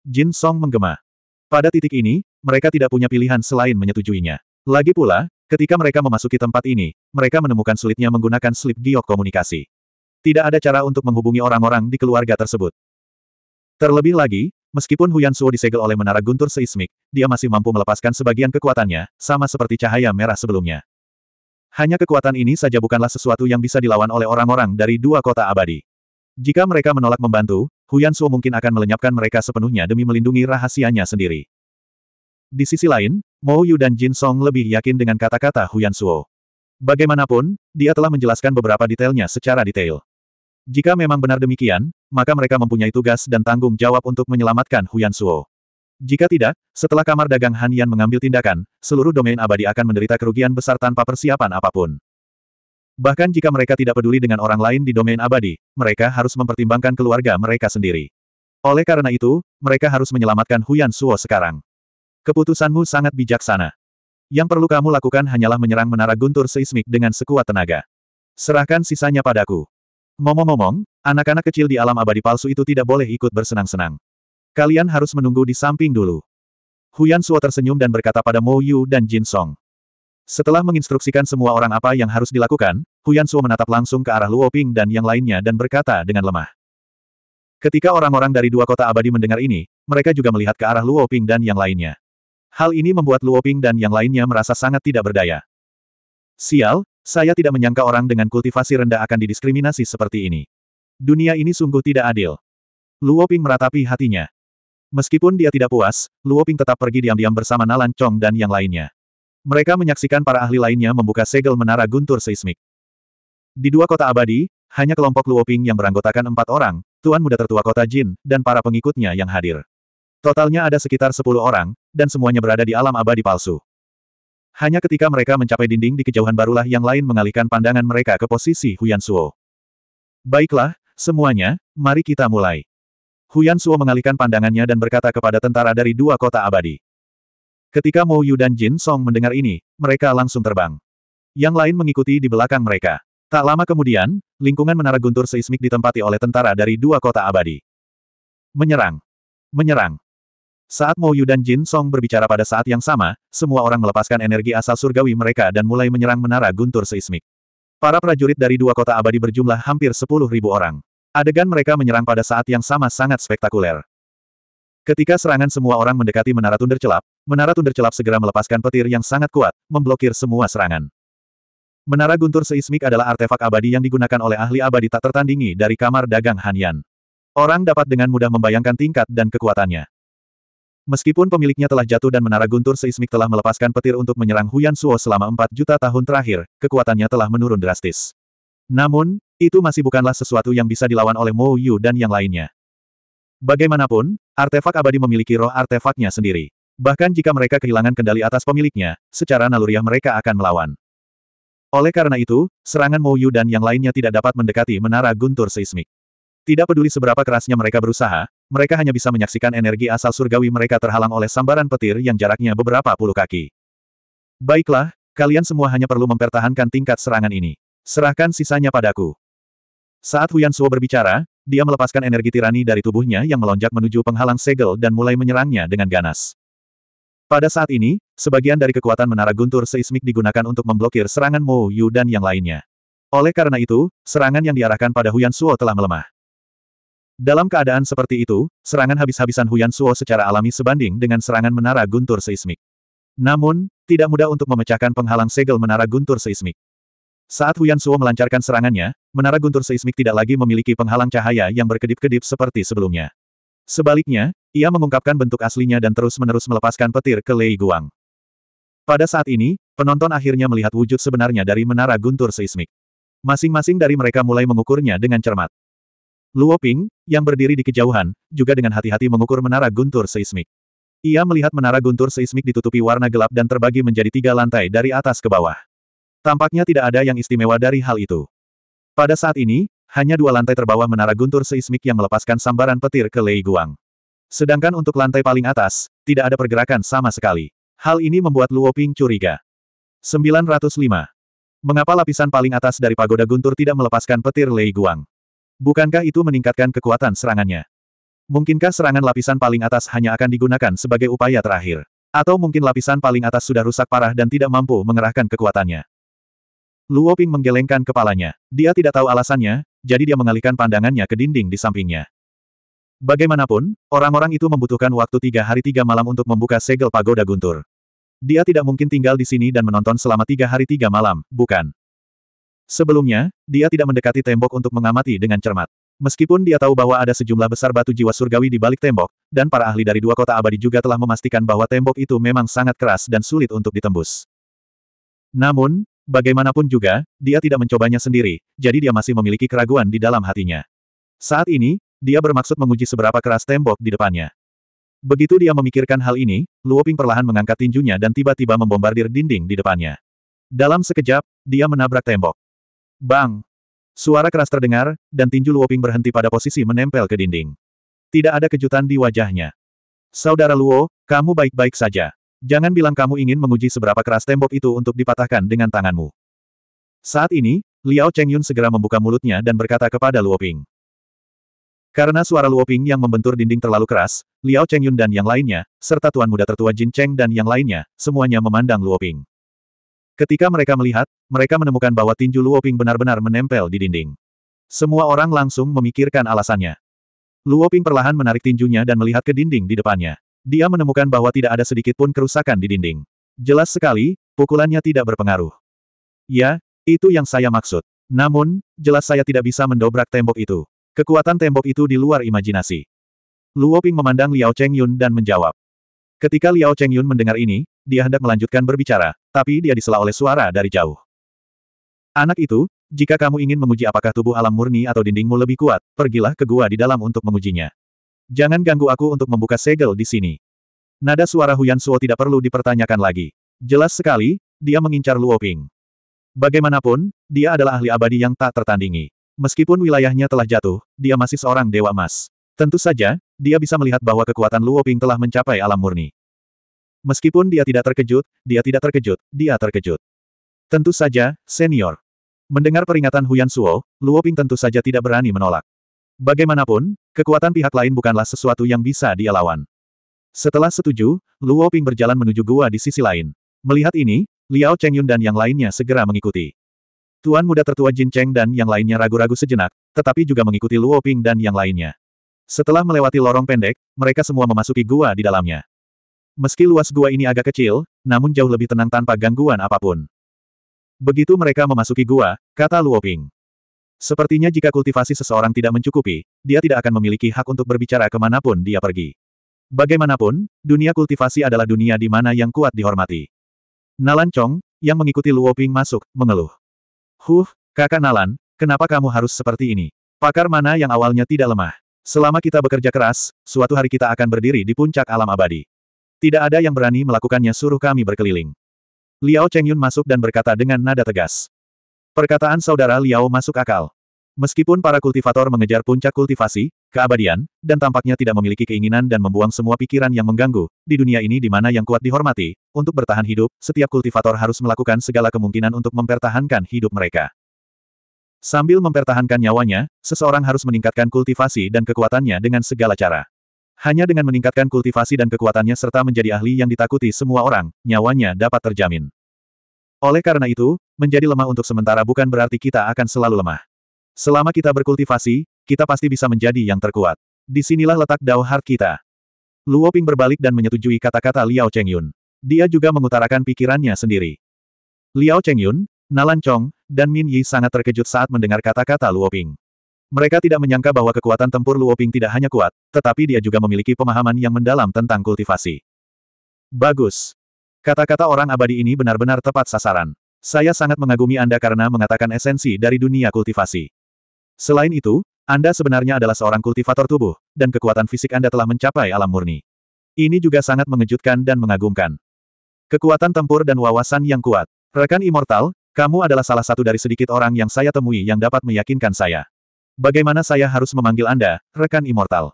Jin Song menggema. Pada titik ini, mereka tidak punya pilihan selain menyetujuinya. Lagi pula, ketika mereka memasuki tempat ini, mereka menemukan sulitnya menggunakan slip giok komunikasi. Tidak ada cara untuk menghubungi orang-orang di keluarga tersebut. Terlebih lagi, meskipun Huyan Suo disegel oleh menara guntur seismik, dia masih mampu melepaskan sebagian kekuatannya, sama seperti cahaya merah sebelumnya. Hanya kekuatan ini saja bukanlah sesuatu yang bisa dilawan oleh orang-orang dari dua kota abadi. Jika mereka menolak membantu, Huyan Suo mungkin akan melenyapkan mereka sepenuhnya demi melindungi rahasianya sendiri. Di sisi lain, Mo Yu dan Jin Song lebih yakin dengan kata-kata Huyan Suo. Bagaimanapun, dia telah menjelaskan beberapa detailnya secara detail. Jika memang benar demikian, maka mereka mempunyai tugas dan tanggung jawab untuk menyelamatkan Huyan Suo. Jika tidak, setelah kamar dagang Han Yan mengambil tindakan, seluruh domain abadi akan menderita kerugian besar tanpa persiapan apapun. Bahkan jika mereka tidak peduli dengan orang lain di domain abadi, mereka harus mempertimbangkan keluarga mereka sendiri. Oleh karena itu, mereka harus menyelamatkan Huyan Suo sekarang. Keputusanmu sangat bijaksana. Yang perlu kamu lakukan hanyalah menyerang menara guntur seismik dengan sekuat tenaga. Serahkan sisanya padaku. Ngomong-ngomong, anak-anak kecil di alam abadi palsu itu tidak boleh ikut bersenang-senang. Kalian harus menunggu di samping dulu. Huyan Suo tersenyum dan berkata pada Mo Yu dan Jin Song. Setelah menginstruksikan semua orang apa yang harus dilakukan, Huyan Suo menatap langsung ke arah Luo Ping dan yang lainnya dan berkata dengan lemah. Ketika orang-orang dari dua kota abadi mendengar ini, mereka juga melihat ke arah Luo Ping dan yang lainnya. Hal ini membuat Luo Ping dan yang lainnya merasa sangat tidak berdaya. Sial, saya tidak menyangka orang dengan kultivasi rendah akan didiskriminasi seperti ini. Dunia ini sungguh tidak adil. Luo Ping meratapi hatinya. Meskipun dia tidak puas, Luo Ping tetap pergi diam-diam bersama Nalan Chong dan yang lainnya. Mereka menyaksikan para ahli lainnya membuka segel menara guntur seismik. Di dua kota abadi, hanya kelompok Luo Ping yang beranggotakan empat orang, Tuan Muda Tertua Kota Jin, dan para pengikutnya yang hadir. Totalnya ada sekitar sepuluh orang, dan semuanya berada di alam abadi palsu. Hanya ketika mereka mencapai dinding di kejauhan barulah yang lain mengalihkan pandangan mereka ke posisi Huyan Suo. Baiklah, semuanya, mari kita mulai. Huyan Suo mengalihkan pandangannya dan berkata kepada tentara dari dua kota abadi. Ketika Mo Yu dan Jin Song mendengar ini, mereka langsung terbang. Yang lain mengikuti di belakang mereka. Tak lama kemudian, lingkungan menara guntur seismik ditempati oleh tentara dari dua kota abadi. Menyerang. Menyerang. Saat Mo Yu dan Jin Song berbicara pada saat yang sama, semua orang melepaskan energi asal surgawi mereka dan mulai menyerang menara guntur seismik. Para prajurit dari dua kota abadi berjumlah hampir sepuluh ribu orang. Adegan mereka menyerang pada saat yang sama sangat spektakuler. Ketika serangan semua orang mendekati menara Tunder celap, menara Tunder celap segera melepaskan petir yang sangat kuat, memblokir semua serangan. Menara guntur seismik adalah artefak abadi yang digunakan oleh ahli abadi tak tertandingi dari kamar dagang Hanyan. Orang dapat dengan mudah membayangkan tingkat dan kekuatannya. Meskipun pemiliknya telah jatuh dan menara guntur seismik telah melepaskan petir untuk menyerang Huyan Suo selama 4 juta tahun terakhir, kekuatannya telah menurun drastis. Namun, itu masih bukanlah sesuatu yang bisa dilawan oleh Mo Yu dan yang lainnya. Bagaimanapun, artefak abadi memiliki roh artefaknya sendiri. Bahkan jika mereka kehilangan kendali atas pemiliknya, secara naluriah mereka akan melawan. Oleh karena itu, serangan Mo Yu dan yang lainnya tidak dapat mendekati menara guntur seismik. Tidak peduli seberapa kerasnya mereka berusaha, mereka hanya bisa menyaksikan energi asal surgawi mereka terhalang oleh sambaran petir yang jaraknya beberapa puluh kaki. Baiklah, kalian semua hanya perlu mempertahankan tingkat serangan ini. Serahkan sisanya padaku. Saat Huyan Suo berbicara, dia melepaskan energi tirani dari tubuhnya yang melonjak menuju penghalang segel dan mulai menyerangnya dengan ganas. Pada saat ini, sebagian dari kekuatan menara guntur seismik digunakan untuk memblokir serangan Mo Yu dan yang lainnya. Oleh karena itu, serangan yang diarahkan pada Huyan Suo telah melemah. Dalam keadaan seperti itu, serangan habis-habisan Huyan Suo secara alami sebanding dengan serangan menara guntur seismik. Namun, tidak mudah untuk memecahkan penghalang segel menara guntur seismik. Saat Huyan Suo melancarkan serangannya, menara guntur seismik tidak lagi memiliki penghalang cahaya yang berkedip-kedip seperti sebelumnya. Sebaliknya, ia mengungkapkan bentuk aslinya dan terus-menerus melepaskan petir ke Lei Guang. Pada saat ini, penonton akhirnya melihat wujud sebenarnya dari menara guntur seismik. Masing-masing dari mereka mulai mengukurnya dengan cermat. Luo Ping, yang berdiri di kejauhan, juga dengan hati-hati mengukur menara guntur seismik. Ia melihat menara guntur seismik ditutupi warna gelap dan terbagi menjadi tiga lantai dari atas ke bawah. Tampaknya tidak ada yang istimewa dari hal itu. Pada saat ini, hanya dua lantai terbawah menara guntur seismik yang melepaskan sambaran petir ke Lei Guang. Sedangkan untuk lantai paling atas, tidak ada pergerakan sama sekali. Hal ini membuat Luo Ping curiga. 905. Mengapa lapisan paling atas dari pagoda guntur tidak melepaskan petir Lei Guang? Bukankah itu meningkatkan kekuatan serangannya? Mungkinkah serangan lapisan paling atas hanya akan digunakan sebagai upaya terakhir? Atau mungkin lapisan paling atas sudah rusak parah dan tidak mampu mengerahkan kekuatannya? Luo Ping menggelengkan kepalanya. Dia tidak tahu alasannya, jadi dia mengalihkan pandangannya ke dinding di sampingnya. Bagaimanapun, orang-orang itu membutuhkan waktu tiga hari tiga malam untuk membuka segel pagoda guntur. Dia tidak mungkin tinggal di sini dan menonton selama tiga hari tiga malam, bukan? Sebelumnya, dia tidak mendekati tembok untuk mengamati dengan cermat. Meskipun dia tahu bahwa ada sejumlah besar batu jiwa surgawi di balik tembok, dan para ahli dari dua kota abadi juga telah memastikan bahwa tembok itu memang sangat keras dan sulit untuk ditembus. Namun, bagaimanapun juga, dia tidak mencobanya sendiri, jadi dia masih memiliki keraguan di dalam hatinya. Saat ini, dia bermaksud menguji seberapa keras tembok di depannya. Begitu dia memikirkan hal ini, Luoping perlahan mengangkat tinjunya dan tiba-tiba membombardir dinding di depannya. Dalam sekejap, dia menabrak tembok. Bang! Suara keras terdengar, dan tinju Luoping berhenti pada posisi menempel ke dinding. Tidak ada kejutan di wajahnya. Saudara Luo, kamu baik-baik saja. Jangan bilang kamu ingin menguji seberapa keras tembok itu untuk dipatahkan dengan tanganmu. Saat ini, Liao Chengyun segera membuka mulutnya dan berkata kepada Luoping. Karena suara Luoping yang membentur dinding terlalu keras, Liao Chengyun dan yang lainnya, serta tuan muda tertua Jin Cheng dan yang lainnya, semuanya memandang Luoping. Ketika mereka melihat, mereka menemukan bahwa tinju Luoping benar-benar menempel di dinding. Semua orang langsung memikirkan alasannya. Luoping perlahan menarik tinjunya dan melihat ke dinding di depannya. Dia menemukan bahwa tidak ada sedikit pun kerusakan di dinding. Jelas sekali, pukulannya tidak berpengaruh. Ya, itu yang saya maksud. Namun, jelas saya tidak bisa mendobrak tembok itu. Kekuatan tembok itu di luar imajinasi. Luoping memandang Liao Chengyun dan menjawab. Ketika Liao Chengyun mendengar ini, dia hendak melanjutkan berbicara, tapi dia disela oleh suara dari jauh. Anak itu, jika kamu ingin menguji apakah tubuh alam murni atau dindingmu lebih kuat, pergilah ke gua di dalam untuk mengujinya. Jangan ganggu aku untuk membuka segel di sini. Nada suara Huyan Suo tidak perlu dipertanyakan lagi. Jelas sekali, dia mengincar Luo Ping. Bagaimanapun, dia adalah ahli abadi yang tak tertandingi. Meskipun wilayahnya telah jatuh, dia masih seorang dewa emas. Tentu saja, dia bisa melihat bahwa kekuatan Luo Ping telah mencapai alam murni. Meskipun dia tidak terkejut, dia tidak terkejut, dia terkejut. Tentu saja, senior. Mendengar peringatan Huyan Suo, Luo Ping tentu saja tidak berani menolak. Bagaimanapun, kekuatan pihak lain bukanlah sesuatu yang bisa dia lawan. Setelah setuju, Luo Ping berjalan menuju gua di sisi lain. Melihat ini, Liao Chengyun dan yang lainnya segera mengikuti. Tuan muda tertua Jin Cheng dan yang lainnya ragu-ragu sejenak, tetapi juga mengikuti Luo Ping dan yang lainnya. Setelah melewati lorong pendek, mereka semua memasuki gua di dalamnya. Meski luas gua ini agak kecil, namun jauh lebih tenang tanpa gangguan apapun. Begitu mereka memasuki gua, kata Luoping. Sepertinya jika kultivasi seseorang tidak mencukupi, dia tidak akan memiliki hak untuk berbicara kemanapun dia pergi. Bagaimanapun, dunia kultivasi adalah dunia di mana yang kuat dihormati. Nalan Chong, yang mengikuti Luoping masuk, mengeluh. Huh, kakak Nalan, kenapa kamu harus seperti ini? Pakar mana yang awalnya tidak lemah? Selama kita bekerja keras, suatu hari kita akan berdiri di puncak alam abadi. Tidak ada yang berani melakukannya suruh kami berkeliling. Liao Chengyun masuk dan berkata dengan nada tegas. Perkataan saudara Liao masuk akal. Meskipun para kultivator mengejar puncak kultivasi, keabadian, dan tampaknya tidak memiliki keinginan dan membuang semua pikiran yang mengganggu, di dunia ini di mana yang kuat dihormati, untuk bertahan hidup, setiap kultivator harus melakukan segala kemungkinan untuk mempertahankan hidup mereka. Sambil mempertahankan nyawanya, seseorang harus meningkatkan kultivasi dan kekuatannya dengan segala cara. Hanya dengan meningkatkan kultivasi dan kekuatannya serta menjadi ahli yang ditakuti semua orang, nyawanya dapat terjamin. Oleh karena itu, menjadi lemah untuk sementara bukan berarti kita akan selalu lemah. Selama kita berkultivasi, kita pasti bisa menjadi yang terkuat. Disinilah letak Dao Heart kita. Luo Ping berbalik dan menyetujui kata-kata Liao Chengyun. Dia juga mengutarakan pikirannya sendiri. Liao Chengyun, Nalan Chong, dan Min Yi sangat terkejut saat mendengar kata-kata Luo Ping. Mereka tidak menyangka bahwa kekuatan tempur Luoping tidak hanya kuat, tetapi dia juga memiliki pemahaman yang mendalam tentang kultivasi. Bagus. Kata-kata orang abadi ini benar-benar tepat sasaran. Saya sangat mengagumi Anda karena mengatakan esensi dari dunia kultivasi. Selain itu, Anda sebenarnya adalah seorang kultivator tubuh, dan kekuatan fisik Anda telah mencapai alam murni. Ini juga sangat mengejutkan dan mengagumkan. Kekuatan tempur dan wawasan yang kuat. Rekan Immortal, kamu adalah salah satu dari sedikit orang yang saya temui yang dapat meyakinkan saya. Bagaimana saya harus memanggil Anda, rekan immortal?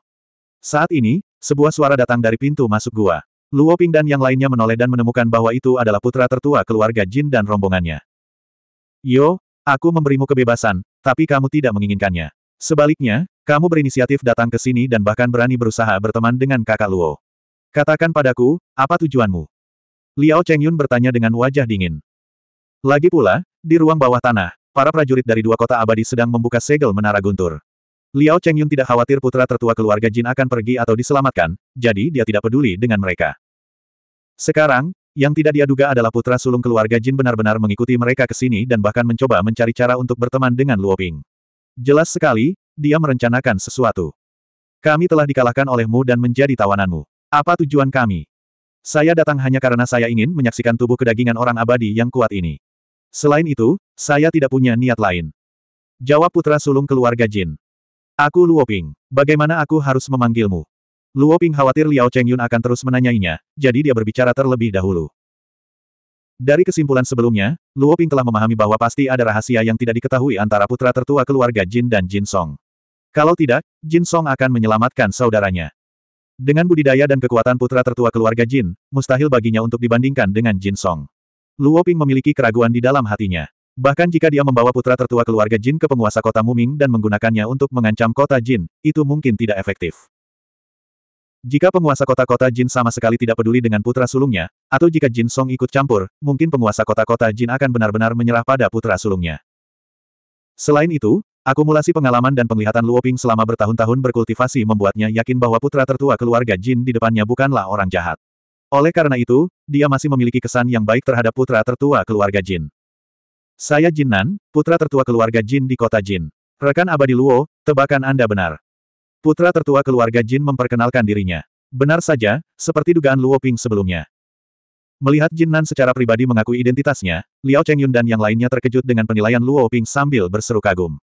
Saat ini, sebuah suara datang dari pintu masuk gua. Luo Ping dan yang lainnya menoleh dan menemukan bahwa itu adalah putra tertua keluarga Jin dan rombongannya. Yo, aku memberimu kebebasan, tapi kamu tidak menginginkannya. Sebaliknya, kamu berinisiatif datang ke sini dan bahkan berani berusaha berteman dengan kakak Luo. Katakan padaku, apa tujuanmu? Liao Chengyun bertanya dengan wajah dingin. Lagi pula, di ruang bawah tanah, Para prajurit dari dua kota abadi sedang membuka segel menara guntur. Liao Chengyun tidak khawatir putra tertua keluarga Jin akan pergi atau diselamatkan, jadi dia tidak peduli dengan mereka. Sekarang, yang tidak dia duga adalah putra sulung keluarga Jin benar-benar mengikuti mereka ke sini dan bahkan mencoba mencari cara untuk berteman dengan Luoping. Jelas sekali, dia merencanakan sesuatu. Kami telah dikalahkan olehmu dan menjadi tawananmu. Apa tujuan kami? Saya datang hanya karena saya ingin menyaksikan tubuh kedagingan orang abadi yang kuat ini. Selain itu, saya tidak punya niat lain. Jawab putra sulung keluarga Jin. Aku Luoping. Bagaimana aku harus memanggilmu? Luoping khawatir Liao Chengyun akan terus menanyainya, jadi dia berbicara terlebih dahulu. Dari kesimpulan sebelumnya, Luoping telah memahami bahwa pasti ada rahasia yang tidak diketahui antara putra tertua keluarga Jin dan Jin Song. Kalau tidak, Jin Song akan menyelamatkan saudaranya. Dengan budidaya dan kekuatan putra tertua keluarga Jin, mustahil baginya untuk dibandingkan dengan Jin Song. Luoping memiliki keraguan di dalam hatinya. Bahkan jika dia membawa putra tertua keluarga Jin ke penguasa kota Muming dan menggunakannya untuk mengancam kota Jin, itu mungkin tidak efektif. Jika penguasa kota-kota Jin sama sekali tidak peduli dengan putra sulungnya, atau jika Jin Song ikut campur, mungkin penguasa kota-kota Jin akan benar-benar menyerah pada putra sulungnya. Selain itu, Akumulasi pengalaman dan penglihatan Luoping selama bertahun-tahun berkultivasi membuatnya yakin bahwa putra tertua keluarga Jin di depannya bukanlah orang jahat. Oleh karena itu, dia masih memiliki kesan yang baik terhadap putra tertua keluarga Jin. Saya Jin Nan, putra tertua keluarga Jin di kota Jin. Rekan abadi Luo, tebakan Anda benar. Putra tertua keluarga Jin memperkenalkan dirinya. Benar saja, seperti dugaan Luo Ping sebelumnya. Melihat Jin Nan secara pribadi mengakui identitasnya, Liao Chengyun dan yang lainnya terkejut dengan penilaian Luo Ping sambil berseru kagum.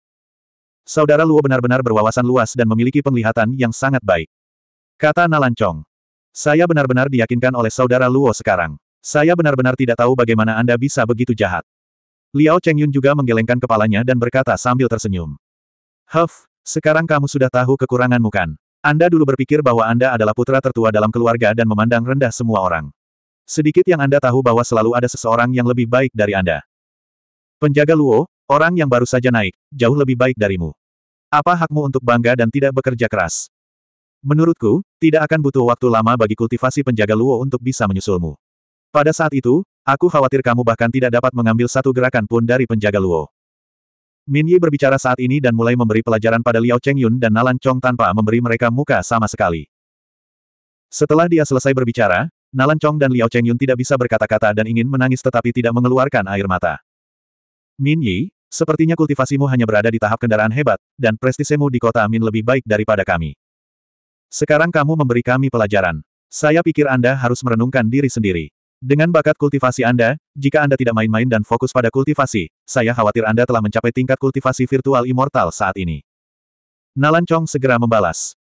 Saudara Luo benar-benar berwawasan luas dan memiliki penglihatan yang sangat baik. Kata Nalancong. Saya benar-benar diyakinkan oleh saudara Luo sekarang. Saya benar-benar tidak tahu bagaimana Anda bisa begitu jahat. Liao Chengyun juga menggelengkan kepalanya dan berkata sambil tersenyum. Huff, sekarang kamu sudah tahu kekuranganmu kan? Anda dulu berpikir bahwa Anda adalah putra tertua dalam keluarga dan memandang rendah semua orang. Sedikit yang Anda tahu bahwa selalu ada seseorang yang lebih baik dari Anda. Penjaga Luo, orang yang baru saja naik, jauh lebih baik darimu. Apa hakmu untuk bangga dan tidak bekerja keras? Menurutku, tidak akan butuh waktu lama bagi kultivasi penjaga Luo untuk bisa menyusulmu. Pada saat itu, aku khawatir kamu bahkan tidak dapat mengambil satu gerakan pun dari penjaga Luo. Min Yi berbicara saat ini dan mulai memberi pelajaran pada Liao Cheng dan Nalan Chong tanpa memberi mereka muka sama sekali. Setelah dia selesai berbicara, Nalan Chong dan Liao Cheng tidak bisa berkata-kata dan ingin menangis tetapi tidak mengeluarkan air mata. Min Yi, sepertinya kultivasimu hanya berada di tahap kendaraan hebat, dan prestisemu di kota Min lebih baik daripada kami. Sekarang kamu memberi kami pelajaran. Saya pikir Anda harus merenungkan diri sendiri. Dengan bakat kultivasi Anda, jika Anda tidak main-main dan fokus pada kultivasi, saya khawatir Anda telah mencapai tingkat kultivasi virtual immortal saat ini. Nalan Chong segera membalas.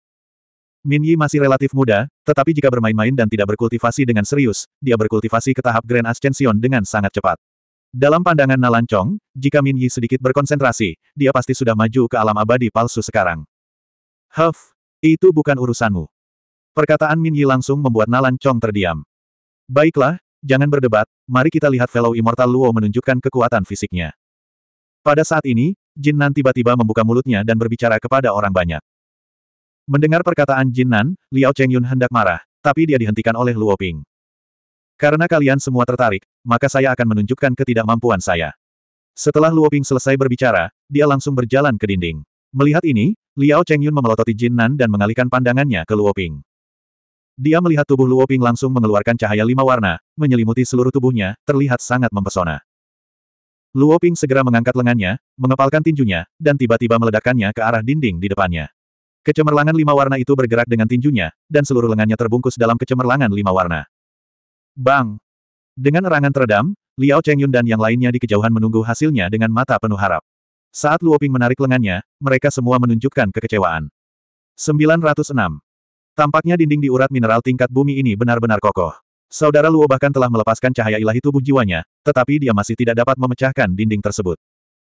Min Yi masih relatif muda, tetapi jika bermain-main dan tidak berkultivasi dengan serius, dia berkultivasi ke tahap Grand Ascension dengan sangat cepat. Dalam pandangan Nalan Chong, jika Min Yi sedikit berkonsentrasi, dia pasti sudah maju ke alam abadi palsu sekarang. Huff, itu bukan urusanmu. Perkataan Min Yi langsung membuat Nalan Chong terdiam. Baiklah, jangan berdebat, mari kita lihat fellow Immortal Luo menunjukkan kekuatan fisiknya. Pada saat ini, Jin Nan tiba-tiba membuka mulutnya dan berbicara kepada orang banyak. Mendengar perkataan Jin Nan, Liao Yun hendak marah, tapi dia dihentikan oleh Luo Ping. Karena kalian semua tertarik, maka saya akan menunjukkan ketidakmampuan saya. Setelah Luo Ping selesai berbicara, dia langsung berjalan ke dinding. Melihat ini, Liao Chengyun memelototi Jin Nan dan mengalihkan pandangannya ke Luo Ping. Dia melihat tubuh Luo Ping langsung mengeluarkan cahaya lima warna, menyelimuti seluruh tubuhnya, terlihat sangat mempesona. Luo Ping segera mengangkat lengannya, mengepalkan tinjunya, dan tiba-tiba meledakkannya ke arah dinding di depannya. Kecemerlangan lima warna itu bergerak dengan tinjunya, dan seluruh lengannya terbungkus dalam kecemerlangan lima warna. Bang! Dengan erangan teredam, Liao Chengyun dan yang lainnya di kejauhan menunggu hasilnya dengan mata penuh harap. Saat Luoping menarik lengannya, mereka semua menunjukkan kekecewaan. 906. Tampaknya dinding di urat mineral tingkat bumi ini benar-benar kokoh. Saudara Luo bahkan telah melepaskan cahaya ilahi tubuh jiwanya, tetapi dia masih tidak dapat memecahkan dinding tersebut.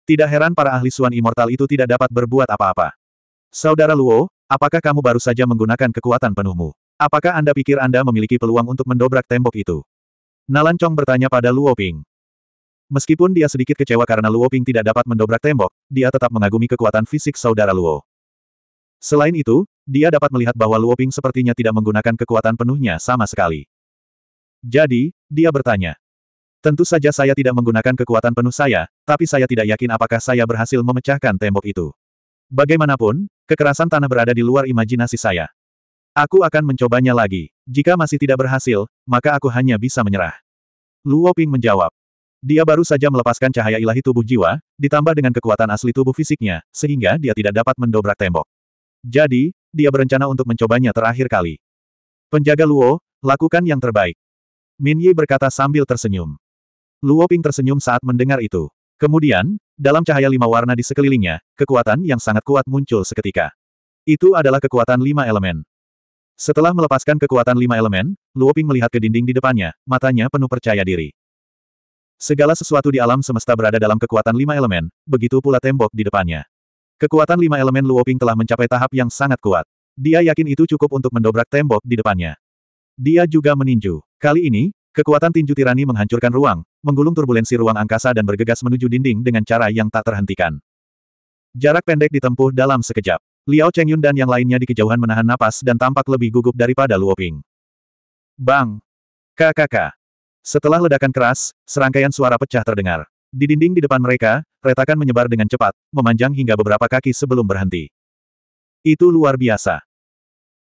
Tidak heran para ahli Suan Immortal itu tidak dapat berbuat apa-apa. Saudara Luo, apakah kamu baru saja menggunakan kekuatan penuhmu? Apakah Anda pikir Anda memiliki peluang untuk mendobrak tembok itu? Nalan Chong bertanya pada Luo Ping. Meskipun dia sedikit kecewa karena Luo Ping tidak dapat mendobrak tembok, dia tetap mengagumi kekuatan fisik saudara Luo. Selain itu, dia dapat melihat bahwa Luo Ping sepertinya tidak menggunakan kekuatan penuhnya sama sekali. Jadi, dia bertanya. Tentu saja saya tidak menggunakan kekuatan penuh saya, tapi saya tidak yakin apakah saya berhasil memecahkan tembok itu. Bagaimanapun, kekerasan tanah berada di luar imajinasi saya. Aku akan mencobanya lagi. Jika masih tidak berhasil, maka aku hanya bisa menyerah. Luo Ping menjawab. Dia baru saja melepaskan cahaya ilahi tubuh jiwa, ditambah dengan kekuatan asli tubuh fisiknya, sehingga dia tidak dapat mendobrak tembok. Jadi, dia berencana untuk mencobanya terakhir kali. Penjaga Luo, lakukan yang terbaik. Min Yi berkata sambil tersenyum. Luo Ping tersenyum saat mendengar itu. Kemudian, dalam cahaya lima warna di sekelilingnya, kekuatan yang sangat kuat muncul seketika. Itu adalah kekuatan lima elemen. Setelah melepaskan kekuatan lima elemen, Luo Ping melihat ke dinding di depannya, matanya penuh percaya diri. Segala sesuatu di alam semesta berada dalam kekuatan lima elemen, begitu pula tembok di depannya. Kekuatan lima elemen Luoping telah mencapai tahap yang sangat kuat. Dia yakin itu cukup untuk mendobrak tembok di depannya. Dia juga meninju. Kali ini, kekuatan tinju tirani menghancurkan ruang, menggulung turbulensi ruang angkasa dan bergegas menuju dinding dengan cara yang tak terhentikan. Jarak pendek ditempuh dalam sekejap. Liao Chengyun dan yang lainnya di kejauhan menahan napas dan tampak lebih gugup daripada Luoping. Bang! kakak. Setelah ledakan keras, serangkaian suara pecah terdengar. Di dinding di depan mereka, retakan menyebar dengan cepat, memanjang hingga beberapa kaki sebelum berhenti. Itu luar biasa.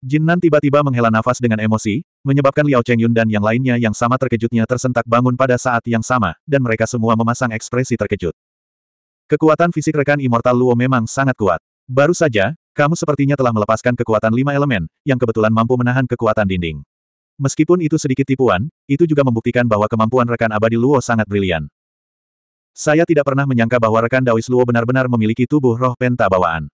Jin Nan tiba-tiba menghela nafas dengan emosi, menyebabkan Liao Chengyun dan yang lainnya yang sama terkejutnya tersentak bangun pada saat yang sama, dan mereka semua memasang ekspresi terkejut. Kekuatan fisik rekan Immortal Luo memang sangat kuat. Baru saja, kamu sepertinya telah melepaskan kekuatan lima elemen, yang kebetulan mampu menahan kekuatan dinding. Meskipun itu sedikit tipuan, itu juga membuktikan bahwa kemampuan rekan abadi Luo sangat brilian. Saya tidak pernah menyangka bahwa rekan Dawis Luo benar-benar memiliki tubuh roh penta bawaan.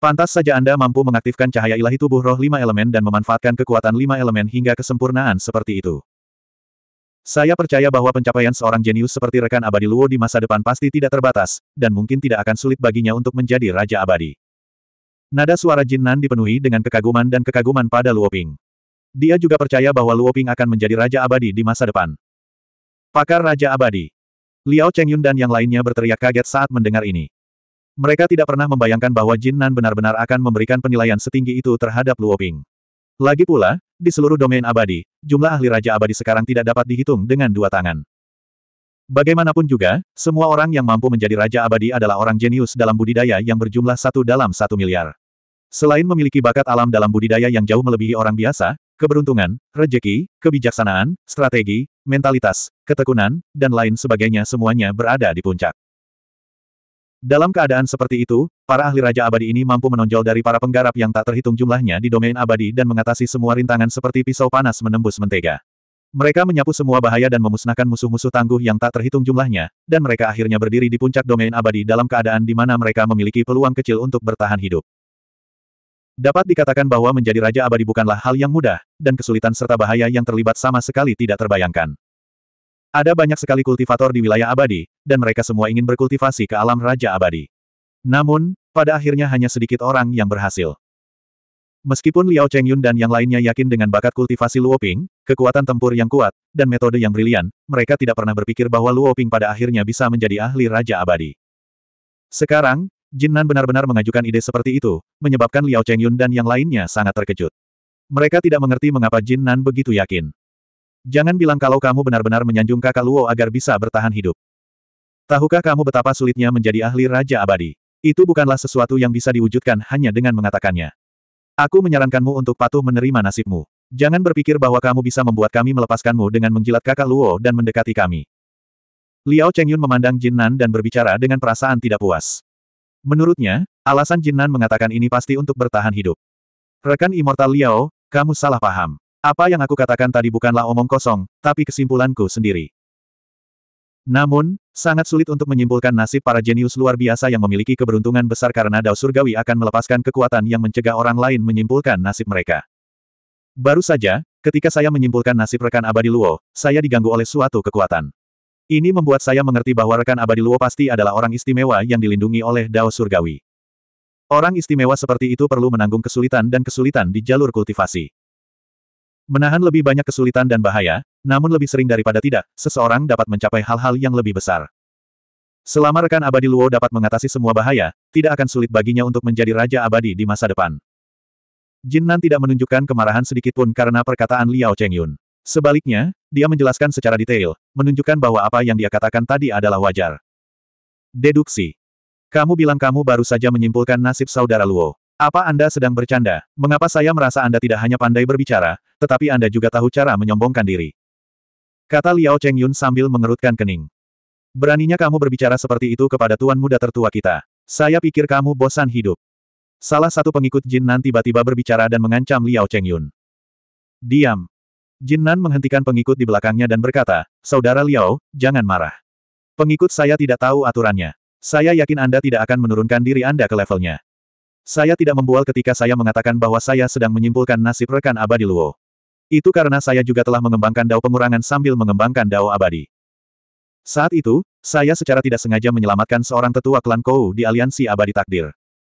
Pantas saja Anda mampu mengaktifkan cahaya ilahi tubuh roh lima elemen dan memanfaatkan kekuatan lima elemen hingga kesempurnaan seperti itu. Saya percaya bahwa pencapaian seorang jenius seperti rekan abadi Luo di masa depan pasti tidak terbatas, dan mungkin tidak akan sulit baginya untuk menjadi Raja Abadi. Nada suara Jin Nan dipenuhi dengan kekaguman dan kekaguman pada Luo Ping. Dia juga percaya bahwa Luoping akan menjadi Raja Abadi di masa depan. Pakar Raja Abadi. Liao Chengyun dan yang lainnya berteriak kaget saat mendengar ini. Mereka tidak pernah membayangkan bahwa Jin Nan benar-benar akan memberikan penilaian setinggi itu terhadap Luoping. Lagi pula, di seluruh domain abadi, jumlah ahli Raja Abadi sekarang tidak dapat dihitung dengan dua tangan. Bagaimanapun juga, semua orang yang mampu menjadi Raja Abadi adalah orang jenius dalam budidaya yang berjumlah satu dalam satu miliar. Selain memiliki bakat alam dalam budidaya yang jauh melebihi orang biasa, keberuntungan, rejeki, kebijaksanaan, strategi, mentalitas, ketekunan, dan lain sebagainya semuanya berada di puncak. Dalam keadaan seperti itu, para ahli Raja Abadi ini mampu menonjol dari para penggarap yang tak terhitung jumlahnya di domain abadi dan mengatasi semua rintangan seperti pisau panas menembus mentega. Mereka menyapu semua bahaya dan memusnahkan musuh-musuh tangguh yang tak terhitung jumlahnya, dan mereka akhirnya berdiri di puncak domain abadi dalam keadaan di mana mereka memiliki peluang kecil untuk bertahan hidup. Dapat dikatakan bahwa menjadi Raja Abadi bukanlah hal yang mudah, dan kesulitan serta bahaya yang terlibat sama sekali tidak terbayangkan. Ada banyak sekali kultivator di wilayah abadi, dan mereka semua ingin berkultivasi ke alam Raja Abadi. Namun, pada akhirnya hanya sedikit orang yang berhasil. Meskipun Liao Chengyun dan yang lainnya yakin dengan bakat kultivasi Luoping, kekuatan tempur yang kuat, dan metode yang brilian, mereka tidak pernah berpikir bahwa Luoping pada akhirnya bisa menjadi ahli Raja Abadi. Sekarang, Jinnan benar-benar mengajukan ide seperti itu, menyebabkan Liao Chengyun dan yang lainnya sangat terkejut. Mereka tidak mengerti mengapa Jinnan begitu yakin. Jangan bilang kalau kamu benar-benar menyanjung kakak Luo agar bisa bertahan hidup. Tahukah kamu betapa sulitnya menjadi ahli Raja Abadi? Itu bukanlah sesuatu yang bisa diwujudkan hanya dengan mengatakannya. Aku menyarankanmu untuk patuh menerima nasibmu. Jangan berpikir bahwa kamu bisa membuat kami melepaskanmu dengan menjilat kakak Luo dan mendekati kami. Liao Chengyun memandang Jinnan dan berbicara dengan perasaan tidak puas. Menurutnya, alasan Jinan mengatakan ini pasti untuk bertahan hidup. Rekan Immortal Liao, kamu salah paham. Apa yang aku katakan tadi bukanlah omong kosong, tapi kesimpulanku sendiri. Namun, sangat sulit untuk menyimpulkan nasib para jenius luar biasa yang memiliki keberuntungan besar karena Dao Surgawi akan melepaskan kekuatan yang mencegah orang lain menyimpulkan nasib mereka. Baru saja, ketika saya menyimpulkan nasib rekan abadi Luo, saya diganggu oleh suatu kekuatan. Ini membuat saya mengerti bahwa rekan abadi Luo pasti adalah orang istimewa yang dilindungi oleh Dao Surgawi. Orang istimewa seperti itu perlu menanggung kesulitan dan kesulitan di jalur kultivasi. Menahan lebih banyak kesulitan dan bahaya, namun lebih sering daripada tidak, seseorang dapat mencapai hal-hal yang lebih besar. Selama rekan abadi Luo dapat mengatasi semua bahaya, tidak akan sulit baginya untuk menjadi raja abadi di masa depan. Jin Nan tidak menunjukkan kemarahan sedikitpun karena perkataan Liao Chengyun. Sebaliknya, dia menjelaskan secara detail, menunjukkan bahwa apa yang dia katakan tadi adalah wajar. Deduksi. Kamu bilang kamu baru saja menyimpulkan nasib saudara Luo. Apa Anda sedang bercanda? Mengapa saya merasa Anda tidak hanya pandai berbicara, tetapi Anda juga tahu cara menyombongkan diri? Kata Liao Cheng Yun sambil mengerutkan kening. Beraninya kamu berbicara seperti itu kepada tuan muda tertua kita. Saya pikir kamu bosan hidup. Salah satu pengikut Jin nanti tiba-tiba berbicara dan mengancam Liao Cheng Yun. Diam. Jinnan menghentikan pengikut di belakangnya dan berkata, Saudara Liao, jangan marah. Pengikut saya tidak tahu aturannya. Saya yakin Anda tidak akan menurunkan diri Anda ke levelnya. Saya tidak membual ketika saya mengatakan bahwa saya sedang menyimpulkan nasib rekan abadi Luo. Itu karena saya juga telah mengembangkan dao pengurangan sambil mengembangkan dao abadi. Saat itu, saya secara tidak sengaja menyelamatkan seorang tetua klan Kou di aliansi abadi takdir.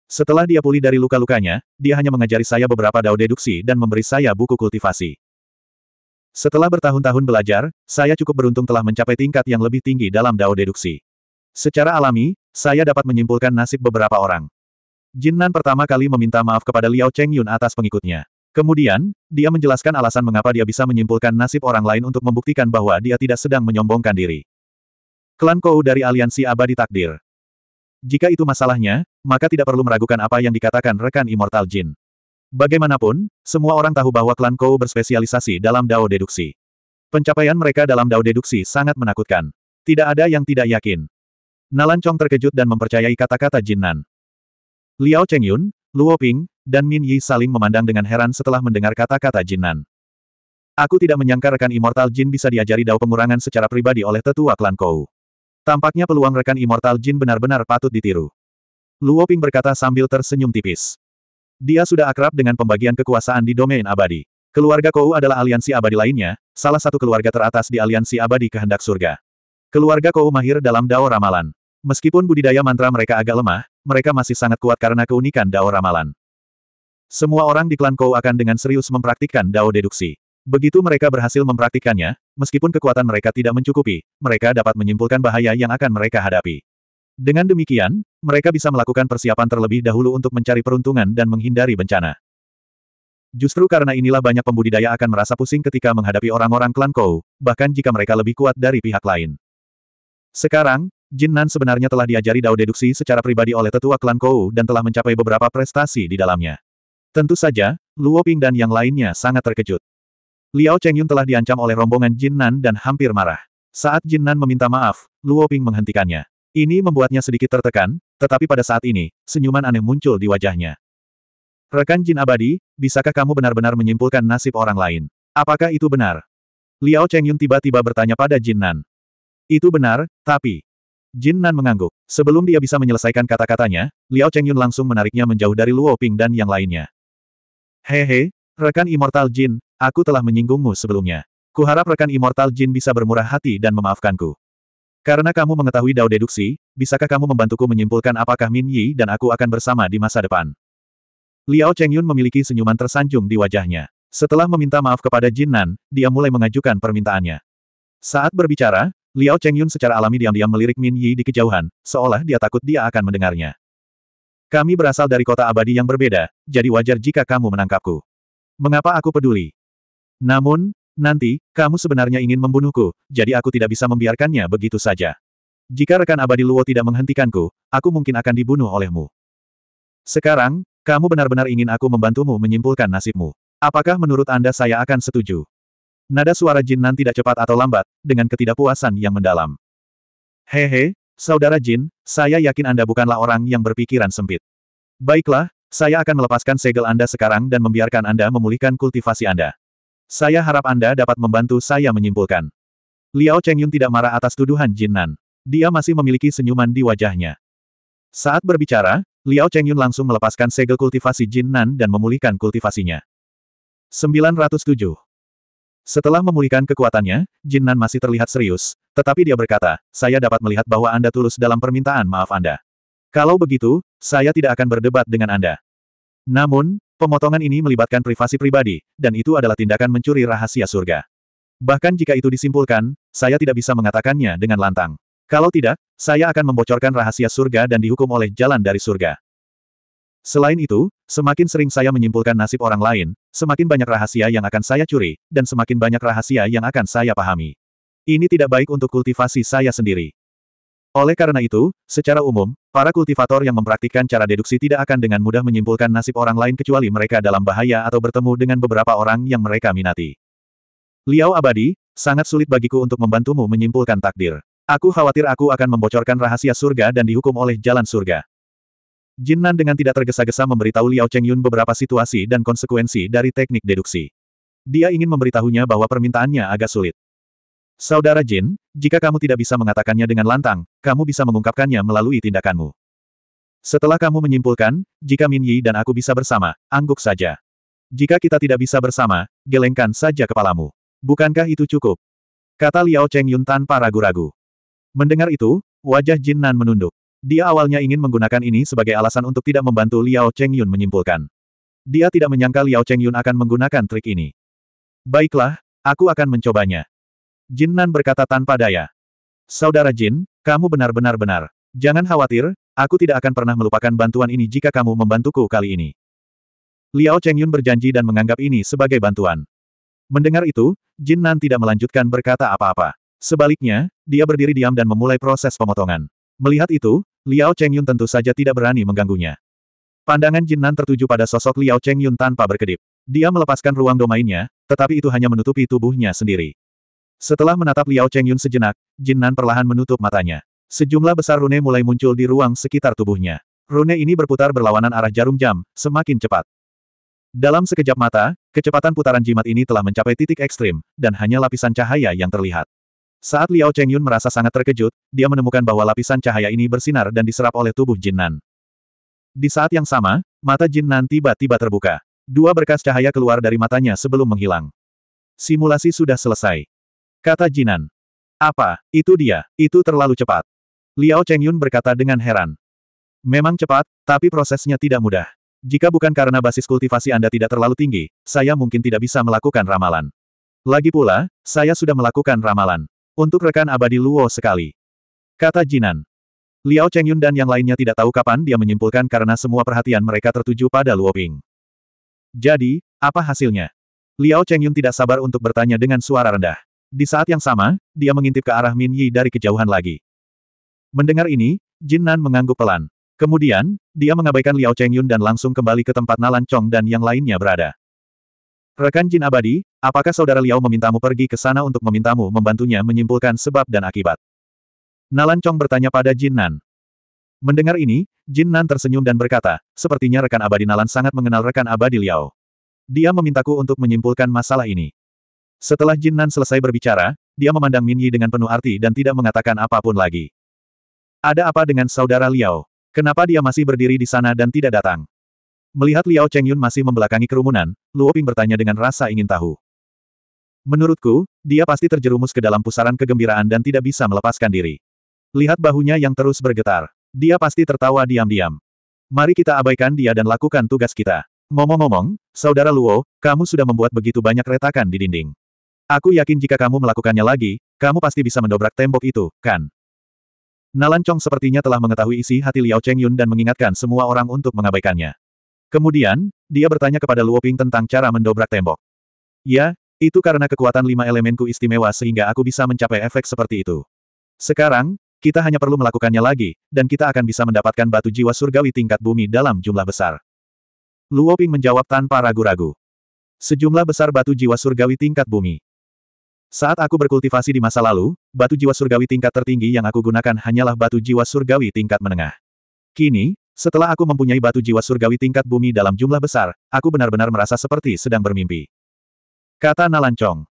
Setelah dia pulih dari luka-lukanya, dia hanya mengajari saya beberapa dao deduksi dan memberi saya buku kultivasi. Setelah bertahun-tahun belajar, saya cukup beruntung telah mencapai tingkat yang lebih tinggi dalam dao deduksi. Secara alami, saya dapat menyimpulkan nasib beberapa orang. Jin Nan pertama kali meminta maaf kepada Liao Chengyun atas pengikutnya. Kemudian, dia menjelaskan alasan mengapa dia bisa menyimpulkan nasib orang lain untuk membuktikan bahwa dia tidak sedang menyombongkan diri. Klan Kou dari aliansi abadi takdir. Jika itu masalahnya, maka tidak perlu meragukan apa yang dikatakan rekan Immortal Jin. Bagaimanapun, semua orang tahu bahwa klan Kou berspesialisasi dalam dao deduksi. Pencapaian mereka dalam dao deduksi sangat menakutkan. Tidak ada yang tidak yakin. Nalan Chong terkejut dan mempercayai kata-kata Jinnan. Liao Chengyun, Luo Ping, dan Min Yi saling memandang dengan heran setelah mendengar kata-kata Jinnan. Aku tidak menyangka rekan Immortal Jin bisa diajari dao pengurangan secara pribadi oleh tetua klan Kou. Tampaknya peluang rekan Immortal Jin benar-benar patut ditiru. Luo Ping berkata sambil tersenyum tipis. Dia sudah akrab dengan pembagian kekuasaan di domain abadi. Keluarga Kou adalah aliansi abadi lainnya, salah satu keluarga teratas di aliansi abadi kehendak surga. Keluarga Kou mahir dalam Dao Ramalan. Meskipun budidaya mantra mereka agak lemah, mereka masih sangat kuat karena keunikan Dao Ramalan. Semua orang di klan Kou akan dengan serius mempraktikkan Dao deduksi. Begitu mereka berhasil mempraktikkannya, meskipun kekuatan mereka tidak mencukupi, mereka dapat menyimpulkan bahaya yang akan mereka hadapi. Dengan demikian, mereka bisa melakukan persiapan terlebih dahulu untuk mencari peruntungan dan menghindari bencana. Justru karena inilah banyak pembudidaya akan merasa pusing ketika menghadapi orang-orang klan Kou, bahkan jika mereka lebih kuat dari pihak lain. Sekarang, Jin Nan sebenarnya telah diajari Dao deduksi secara pribadi oleh tetua klan Kou dan telah mencapai beberapa prestasi di dalamnya. Tentu saja, Luo Ping dan yang lainnya sangat terkejut. Liao Chengyun telah diancam oleh rombongan Jin Nan dan hampir marah. Saat Jin Nan meminta maaf, Luo Ping menghentikannya. Ini membuatnya sedikit tertekan, tetapi pada saat ini, senyuman aneh muncul di wajahnya. Rekan Jin Abadi, bisakah kamu benar-benar menyimpulkan nasib orang lain? Apakah itu benar? Liao Chengyun tiba-tiba bertanya pada Jin Nan. Itu benar, tapi... Jin Nan mengangguk. Sebelum dia bisa menyelesaikan kata-katanya, Liao Chengyun langsung menariknya menjauh dari Luo Ping dan yang lainnya. Hehe, rekan Immortal Jin, aku telah menyinggungmu sebelumnya. Kuharap rekan Immortal Jin bisa bermurah hati dan memaafkanku. Karena kamu mengetahui Dao deduksi, bisakah kamu membantuku menyimpulkan apakah Min Yi dan aku akan bersama di masa depan? Liao Chengyun memiliki senyuman tersanjung di wajahnya. Setelah meminta maaf kepada Jin Nan, dia mulai mengajukan permintaannya. Saat berbicara, Liao Chengyun secara alami diam-diam melirik Min Yi di kejauhan, seolah dia takut dia akan mendengarnya. Kami berasal dari kota abadi yang berbeda, jadi wajar jika kamu menangkapku. Mengapa aku peduli? Namun, Nanti, kamu sebenarnya ingin membunuhku, jadi aku tidak bisa membiarkannya begitu saja. Jika rekan abadi Luo tidak menghentikanku, aku mungkin akan dibunuh olehmu. Sekarang, kamu benar-benar ingin aku membantumu menyimpulkan nasibmu. Apakah menurut Anda saya akan setuju? Nada suara Jin Nan tidak cepat atau lambat, dengan ketidakpuasan yang mendalam. Hehe, saudara Jin, saya yakin Anda bukanlah orang yang berpikiran sempit. Baiklah, saya akan melepaskan segel Anda sekarang dan membiarkan Anda memulihkan kultivasi Anda. Saya harap Anda dapat membantu saya menyimpulkan. Liao Chengyun tidak marah atas tuduhan Jin Nan. Dia masih memiliki senyuman di wajahnya. Saat berbicara, Liao Chengyun langsung melepaskan segel kultivasi Jin Nan dan memulihkan kultivasinya. 907. Setelah memulihkan kekuatannya, Jin Nan masih terlihat serius, tetapi dia berkata, saya dapat melihat bahwa Anda tulus dalam permintaan maaf Anda. Kalau begitu, saya tidak akan berdebat dengan Anda. Namun, Pemotongan ini melibatkan privasi pribadi, dan itu adalah tindakan mencuri rahasia surga. Bahkan jika itu disimpulkan, saya tidak bisa mengatakannya dengan lantang. Kalau tidak, saya akan membocorkan rahasia surga dan dihukum oleh jalan dari surga. Selain itu, semakin sering saya menyimpulkan nasib orang lain, semakin banyak rahasia yang akan saya curi, dan semakin banyak rahasia yang akan saya pahami. Ini tidak baik untuk kultivasi saya sendiri. Oleh karena itu, secara umum, para kultivator yang mempraktikkan cara deduksi tidak akan dengan mudah menyimpulkan nasib orang lain kecuali mereka dalam bahaya atau bertemu dengan beberapa orang yang mereka minati. Liao abadi, sangat sulit bagiku untuk membantumu menyimpulkan takdir. Aku khawatir aku akan membocorkan rahasia surga dan dihukum oleh jalan surga. Jinnan dengan tidak tergesa-gesa memberitahu Liao Chengyun beberapa situasi dan konsekuensi dari teknik deduksi. Dia ingin memberitahunya bahwa permintaannya agak sulit. Saudara Jin, jika kamu tidak bisa mengatakannya dengan lantang, kamu bisa mengungkapkannya melalui tindakanmu. Setelah kamu menyimpulkan, jika Min Yi dan aku bisa bersama, angguk saja. Jika kita tidak bisa bersama, gelengkan saja kepalamu. Bukankah itu cukup? Kata Liao Cheng Yun tanpa ragu-ragu. Mendengar itu, wajah Jin Nan menunduk. Dia awalnya ingin menggunakan ini sebagai alasan untuk tidak membantu Liao Cheng Yun menyimpulkan. Dia tidak menyangka Liao Cheng Yun akan menggunakan trik ini. Baiklah, aku akan mencobanya. Jin Nan berkata tanpa daya. Saudara Jin, kamu benar-benar benar. Jangan khawatir, aku tidak akan pernah melupakan bantuan ini jika kamu membantuku kali ini. Liao Chengyun berjanji dan menganggap ini sebagai bantuan. Mendengar itu, Jin Nan tidak melanjutkan berkata apa-apa. Sebaliknya, dia berdiri diam dan memulai proses pemotongan. Melihat itu, Liao Chengyun tentu saja tidak berani mengganggunya. Pandangan Jin Nan tertuju pada sosok Liao Chengyun tanpa berkedip. Dia melepaskan ruang domainnya, tetapi itu hanya menutupi tubuhnya sendiri. Setelah menatap Liao Chengyun sejenak, Jin Nan perlahan menutup matanya. Sejumlah besar rune mulai muncul di ruang sekitar tubuhnya. Rune ini berputar berlawanan arah jarum jam, semakin cepat. Dalam sekejap mata, kecepatan putaran jimat ini telah mencapai titik ekstrim, dan hanya lapisan cahaya yang terlihat. Saat Liao Chengyun merasa sangat terkejut, dia menemukan bahwa lapisan cahaya ini bersinar dan diserap oleh tubuh Jin Nan. Di saat yang sama, mata Jin Nan tiba-tiba terbuka. Dua berkas cahaya keluar dari matanya sebelum menghilang. Simulasi sudah selesai. Kata Jinan. Apa, itu dia, itu terlalu cepat. Liao Chengyun berkata dengan heran. Memang cepat, tapi prosesnya tidak mudah. Jika bukan karena basis kultivasi Anda tidak terlalu tinggi, saya mungkin tidak bisa melakukan ramalan. Lagi pula, saya sudah melakukan ramalan. Untuk rekan abadi Luo sekali. Kata Jinan. Liao Chengyun dan yang lainnya tidak tahu kapan dia menyimpulkan karena semua perhatian mereka tertuju pada Luo Ping. Jadi, apa hasilnya? Liao Chengyun tidak sabar untuk bertanya dengan suara rendah. Di saat yang sama, dia mengintip ke arah Min Yi dari kejauhan lagi. Mendengar ini, Jin Nan mengangguk pelan. Kemudian, dia mengabaikan Liao Chengyun dan langsung kembali ke tempat Nalan Chong dan yang lainnya berada. Rekan Jin Abadi, apakah saudara Liao memintamu pergi ke sana untuk memintamu membantunya menyimpulkan sebab dan akibat? Nalan Chong bertanya pada Jin Nan. Mendengar ini, Jin Nan tersenyum dan berkata, sepertinya rekan abadi Nalan sangat mengenal rekan abadi Liao. Dia memintaku untuk menyimpulkan masalah ini. Setelah Jin Nan selesai berbicara, dia memandang Min Yi dengan penuh arti dan tidak mengatakan apapun lagi. Ada apa dengan saudara Liao? Kenapa dia masih berdiri di sana dan tidak datang? Melihat Liao Chengyun masih membelakangi kerumunan, Luo Ping bertanya dengan rasa ingin tahu. Menurutku, dia pasti terjerumus ke dalam pusaran kegembiraan dan tidak bisa melepaskan diri. Lihat bahunya yang terus bergetar. Dia pasti tertawa diam-diam. Mari kita abaikan dia dan lakukan tugas kita. Ngomong-ngomong, Saudara Luo, kamu sudah membuat begitu banyak retakan di dinding. Aku yakin jika kamu melakukannya lagi, kamu pasti bisa mendobrak tembok itu, kan? Nalan Chong sepertinya telah mengetahui isi hati Liao Chengyun dan mengingatkan semua orang untuk mengabaikannya. Kemudian, dia bertanya kepada Luo Ping tentang cara mendobrak tembok. Ya, itu karena kekuatan lima elemenku istimewa sehingga aku bisa mencapai efek seperti itu. Sekarang, kita hanya perlu melakukannya lagi, dan kita akan bisa mendapatkan batu jiwa surgawi tingkat bumi dalam jumlah besar. Luo Ping menjawab tanpa ragu-ragu. Sejumlah besar batu jiwa surgawi tingkat bumi. Saat aku berkultivasi di masa lalu, batu jiwa surgawi tingkat tertinggi yang aku gunakan hanyalah batu jiwa surgawi tingkat menengah. Kini, setelah aku mempunyai batu jiwa surgawi tingkat bumi dalam jumlah besar, aku benar-benar merasa seperti sedang bermimpi. Kata Nalancong.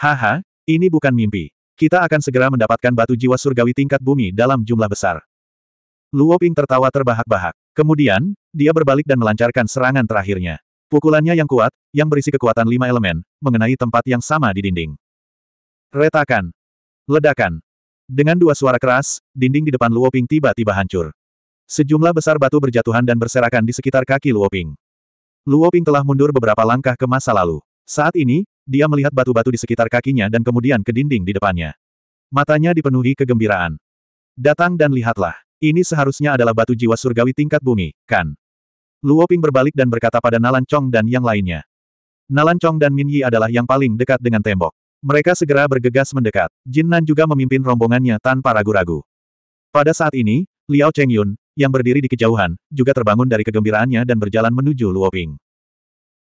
Haha, ini bukan mimpi. Kita akan segera mendapatkan batu jiwa surgawi tingkat bumi dalam jumlah besar. Luoping tertawa terbahak-bahak. Kemudian, dia berbalik dan melancarkan serangan terakhirnya. Pukulannya yang kuat, yang berisi kekuatan lima elemen, mengenai tempat yang sama di dinding. Retakan. Ledakan. Dengan dua suara keras, dinding di depan Luoping tiba-tiba hancur. Sejumlah besar batu berjatuhan dan berserakan di sekitar kaki Luoping. Luoping telah mundur beberapa langkah ke masa lalu. Saat ini, dia melihat batu-batu di sekitar kakinya dan kemudian ke dinding di depannya. Matanya dipenuhi kegembiraan. Datang dan lihatlah. Ini seharusnya adalah batu jiwa surgawi tingkat bumi, kan? Luoping berbalik dan berkata pada Nalan Chong dan yang lainnya. Nalan Chong dan Min Yi adalah yang paling dekat dengan tembok. Mereka segera bergegas mendekat. Jin Nan juga memimpin rombongannya tanpa ragu-ragu. Pada saat ini, Liao Chengyun, yang berdiri di kejauhan, juga terbangun dari kegembiraannya dan berjalan menuju Luo Ping.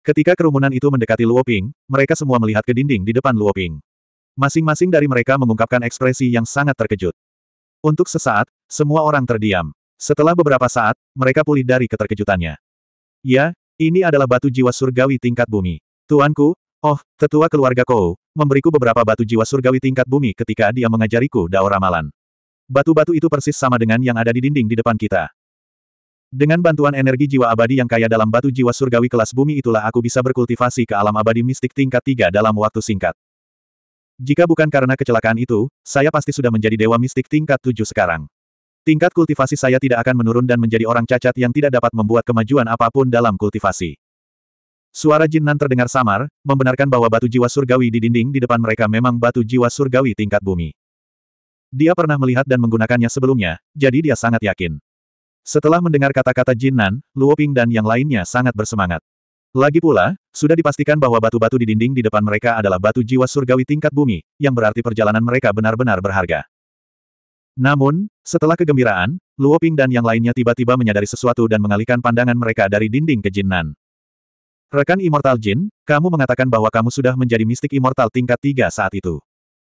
Ketika kerumunan itu mendekati Luo Ping, mereka semua melihat ke dinding di depan Luo Ping. Masing-masing dari mereka mengungkapkan ekspresi yang sangat terkejut. Untuk sesaat, semua orang terdiam. Setelah beberapa saat, mereka pulih dari keterkejutannya. Ya, ini adalah batu jiwa surgawi tingkat bumi. Tuanku, Oh, tetua keluarga Kou, memberiku beberapa batu jiwa surgawi tingkat bumi ketika dia mengajariku dao ramalan. Batu-batu itu persis sama dengan yang ada di dinding di depan kita. Dengan bantuan energi jiwa abadi yang kaya dalam batu jiwa surgawi kelas bumi itulah aku bisa berkultivasi ke alam abadi mistik tingkat tiga dalam waktu singkat. Jika bukan karena kecelakaan itu, saya pasti sudah menjadi dewa mistik tingkat tujuh sekarang. Tingkat kultivasi saya tidak akan menurun dan menjadi orang cacat yang tidak dapat membuat kemajuan apapun dalam kultivasi. Suara Jinnan terdengar samar, membenarkan bahwa batu jiwa surgawi di dinding di depan mereka memang batu jiwa surgawi tingkat bumi. Dia pernah melihat dan menggunakannya sebelumnya, jadi dia sangat yakin. Setelah mendengar kata-kata Jinnan, Luoping dan yang lainnya sangat bersemangat. Lagi pula, sudah dipastikan bahwa batu-batu di dinding di depan mereka adalah batu jiwa surgawi tingkat bumi, yang berarti perjalanan mereka benar-benar berharga. Namun, setelah kegembiraan, Luoping dan yang lainnya tiba-tiba menyadari sesuatu dan mengalihkan pandangan mereka dari dinding ke Jinnan. Rekan Immortal Jin, kamu mengatakan bahwa kamu sudah menjadi mistik Immortal tingkat 3 saat itu.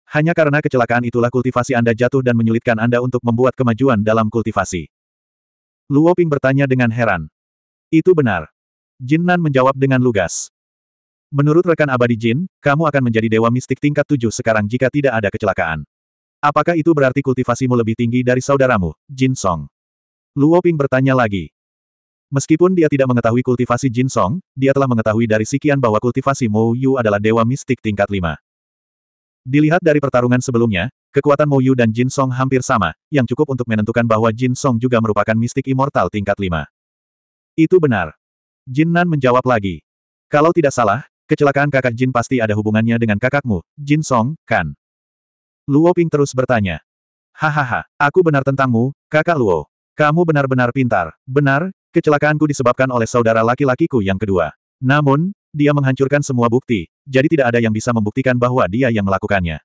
Hanya karena kecelakaan itulah kultivasi Anda jatuh dan menyulitkan Anda untuk membuat kemajuan dalam kultivasi. Luo Ping bertanya dengan heran. Itu benar. Jin Nan menjawab dengan lugas. Menurut rekan abadi Jin, kamu akan menjadi dewa mistik tingkat 7 sekarang jika tidak ada kecelakaan. Apakah itu berarti kultivasimu lebih tinggi dari saudaramu, Jin Song? Luo Ping bertanya lagi. Meskipun dia tidak mengetahui kultivasi Jin Song, dia telah mengetahui dari Sikian bahwa kultivasi Mo Yu adalah dewa mistik tingkat 5. Dilihat dari pertarungan sebelumnya, kekuatan Mo Yu dan Jin Song hampir sama, yang cukup untuk menentukan bahwa Jin Song juga merupakan mistik immortal tingkat 5. Itu benar. Jin Nan menjawab lagi. Kalau tidak salah, kecelakaan kakak Jin pasti ada hubungannya dengan kakakmu, Jin Song, kan? Luo Ping terus bertanya. Hahaha, aku benar tentangmu, kakak Luo. Kamu benar-benar pintar. Benar, Kecelakaanku disebabkan oleh saudara laki-lakiku yang kedua. Namun, dia menghancurkan semua bukti, jadi tidak ada yang bisa membuktikan bahwa dia yang melakukannya.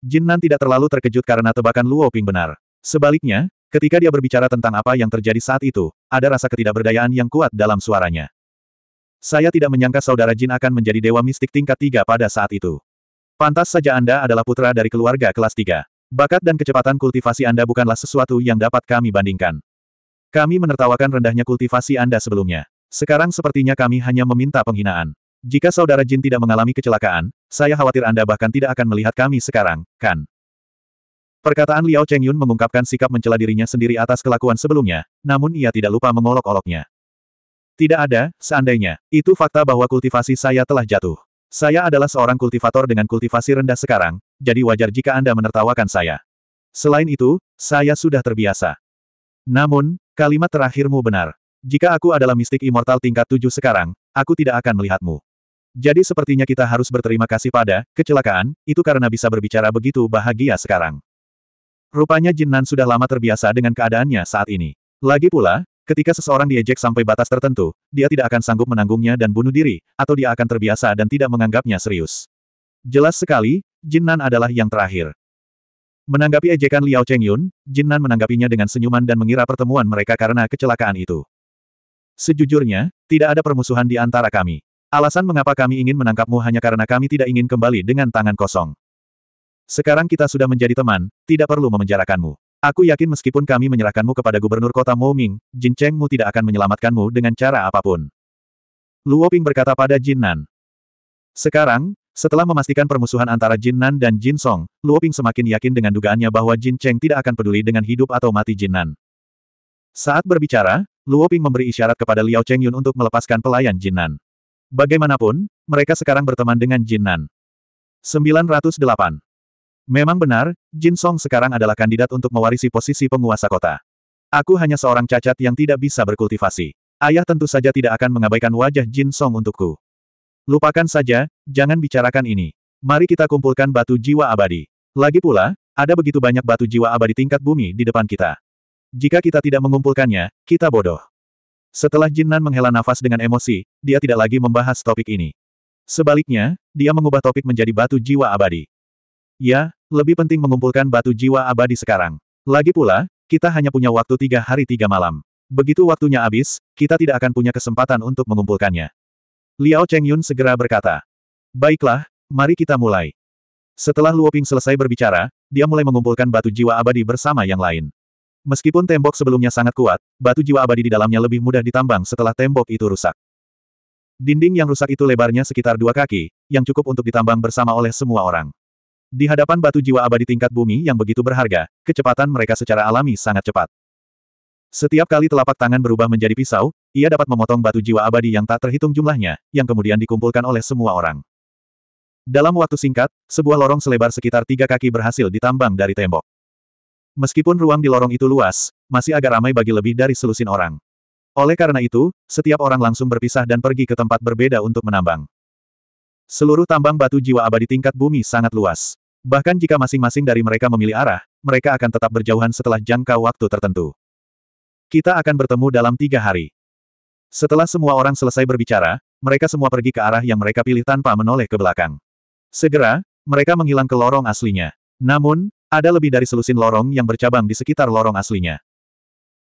Jin Nan tidak terlalu terkejut karena tebakan Luo Ping benar. Sebaliknya, ketika dia berbicara tentang apa yang terjadi saat itu, ada rasa ketidakberdayaan yang kuat dalam suaranya. Saya tidak menyangka saudara Jin akan menjadi dewa mistik tingkat tiga pada saat itu. Pantas saja Anda adalah putra dari keluarga kelas tiga. Bakat dan kecepatan kultivasi Anda bukanlah sesuatu yang dapat kami bandingkan. Kami menertawakan rendahnya kultivasi Anda sebelumnya. Sekarang sepertinya kami hanya meminta penghinaan. Jika saudara Jin tidak mengalami kecelakaan, saya khawatir Anda bahkan tidak akan melihat kami sekarang, kan? Perkataan Liao Chengyun mengungkapkan sikap mencela dirinya sendiri atas kelakuan sebelumnya, namun ia tidak lupa mengolok-oloknya. Tidak ada, seandainya, itu fakta bahwa kultivasi saya telah jatuh. Saya adalah seorang kultivator dengan kultivasi rendah sekarang, jadi wajar jika Anda menertawakan saya. Selain itu, saya sudah terbiasa. Namun, kalimat terakhirmu benar. Jika aku adalah mistik immortal tingkat tujuh sekarang, aku tidak akan melihatmu. Jadi sepertinya kita harus berterima kasih pada kecelakaan, itu karena bisa berbicara begitu bahagia sekarang. Rupanya Nan sudah lama terbiasa dengan keadaannya saat ini. Lagi pula, ketika seseorang diejek sampai batas tertentu, dia tidak akan sanggup menanggungnya dan bunuh diri, atau dia akan terbiasa dan tidak menganggapnya serius. Jelas sekali, Nan adalah yang terakhir. Menanggapi ejekan Liao Chengyun, Jinnan menanggapinya dengan senyuman dan mengira pertemuan mereka karena kecelakaan itu. Sejujurnya, tidak ada permusuhan di antara kami. Alasan mengapa kami ingin menangkapmu hanya karena kami tidak ingin kembali dengan tangan kosong. Sekarang kita sudah menjadi teman, tidak perlu memenjarakanmu. Aku yakin meskipun kami menyerahkanmu kepada gubernur kota Moming, Jin Chengmu tidak akan menyelamatkanmu dengan cara apapun. Luo Ping berkata pada Jin Nan. Sekarang, setelah memastikan permusuhan antara Jin Nan dan Jin Song, Luo Ping semakin yakin dengan dugaannya bahwa Jin Cheng tidak akan peduli dengan hidup atau mati Jin Nan. Saat berbicara, Luo Ping memberi isyarat kepada Liao Cheng Yun untuk melepaskan pelayan Jin Nan. Bagaimanapun, mereka sekarang berteman dengan Jin Nan. 908. Memang benar, Jin Song sekarang adalah kandidat untuk mewarisi posisi penguasa kota. Aku hanya seorang cacat yang tidak bisa berkultivasi. Ayah tentu saja tidak akan mengabaikan wajah Jin Song untukku. Lupakan saja, jangan bicarakan ini. Mari kita kumpulkan batu jiwa abadi. Lagi pula, ada begitu banyak batu jiwa abadi tingkat bumi di depan kita. Jika kita tidak mengumpulkannya, kita bodoh. Setelah Jinnan menghela nafas dengan emosi, dia tidak lagi membahas topik ini. Sebaliknya, dia mengubah topik menjadi batu jiwa abadi. Ya, lebih penting mengumpulkan batu jiwa abadi sekarang. Lagi pula, kita hanya punya waktu tiga hari tiga malam. Begitu waktunya habis, kita tidak akan punya kesempatan untuk mengumpulkannya. Liao Chengyun segera berkata. Baiklah, mari kita mulai. Setelah Luo Ping selesai berbicara, dia mulai mengumpulkan batu jiwa abadi bersama yang lain. Meskipun tembok sebelumnya sangat kuat, batu jiwa abadi di dalamnya lebih mudah ditambang setelah tembok itu rusak. Dinding yang rusak itu lebarnya sekitar dua kaki, yang cukup untuk ditambang bersama oleh semua orang. Di hadapan batu jiwa abadi tingkat bumi yang begitu berharga, kecepatan mereka secara alami sangat cepat. Setiap kali telapak tangan berubah menjadi pisau, ia dapat memotong batu jiwa abadi yang tak terhitung jumlahnya, yang kemudian dikumpulkan oleh semua orang. Dalam waktu singkat, sebuah lorong selebar sekitar tiga kaki berhasil ditambang dari tembok. Meskipun ruang di lorong itu luas, masih agak ramai bagi lebih dari selusin orang. Oleh karena itu, setiap orang langsung berpisah dan pergi ke tempat berbeda untuk menambang. Seluruh tambang batu jiwa abadi tingkat bumi sangat luas. Bahkan jika masing-masing dari mereka memilih arah, mereka akan tetap berjauhan setelah jangka waktu tertentu. Kita akan bertemu dalam tiga hari. Setelah semua orang selesai berbicara, mereka semua pergi ke arah yang mereka pilih tanpa menoleh ke belakang. Segera, mereka menghilang ke lorong aslinya. Namun, ada lebih dari selusin lorong yang bercabang di sekitar lorong aslinya.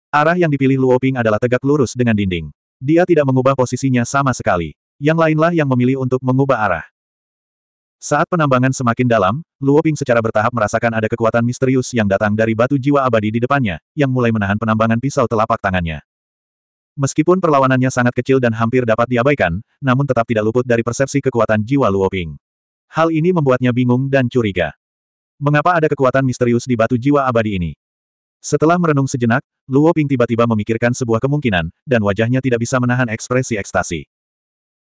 Arah yang dipilih Luoping adalah tegak lurus dengan dinding. Dia tidak mengubah posisinya sama sekali. Yang lainlah yang memilih untuk mengubah arah. Saat penambangan semakin dalam, Luo Ping secara bertahap merasakan ada kekuatan misterius yang datang dari batu jiwa abadi di depannya, yang mulai menahan penambangan pisau telapak tangannya. Meskipun perlawanannya sangat kecil dan hampir dapat diabaikan, namun tetap tidak luput dari persepsi kekuatan jiwa Luo Ping. Hal ini membuatnya bingung dan curiga. Mengapa ada kekuatan misterius di batu jiwa abadi ini? Setelah merenung sejenak, Luo Ping tiba-tiba memikirkan sebuah kemungkinan, dan wajahnya tidak bisa menahan ekspresi ekstasi.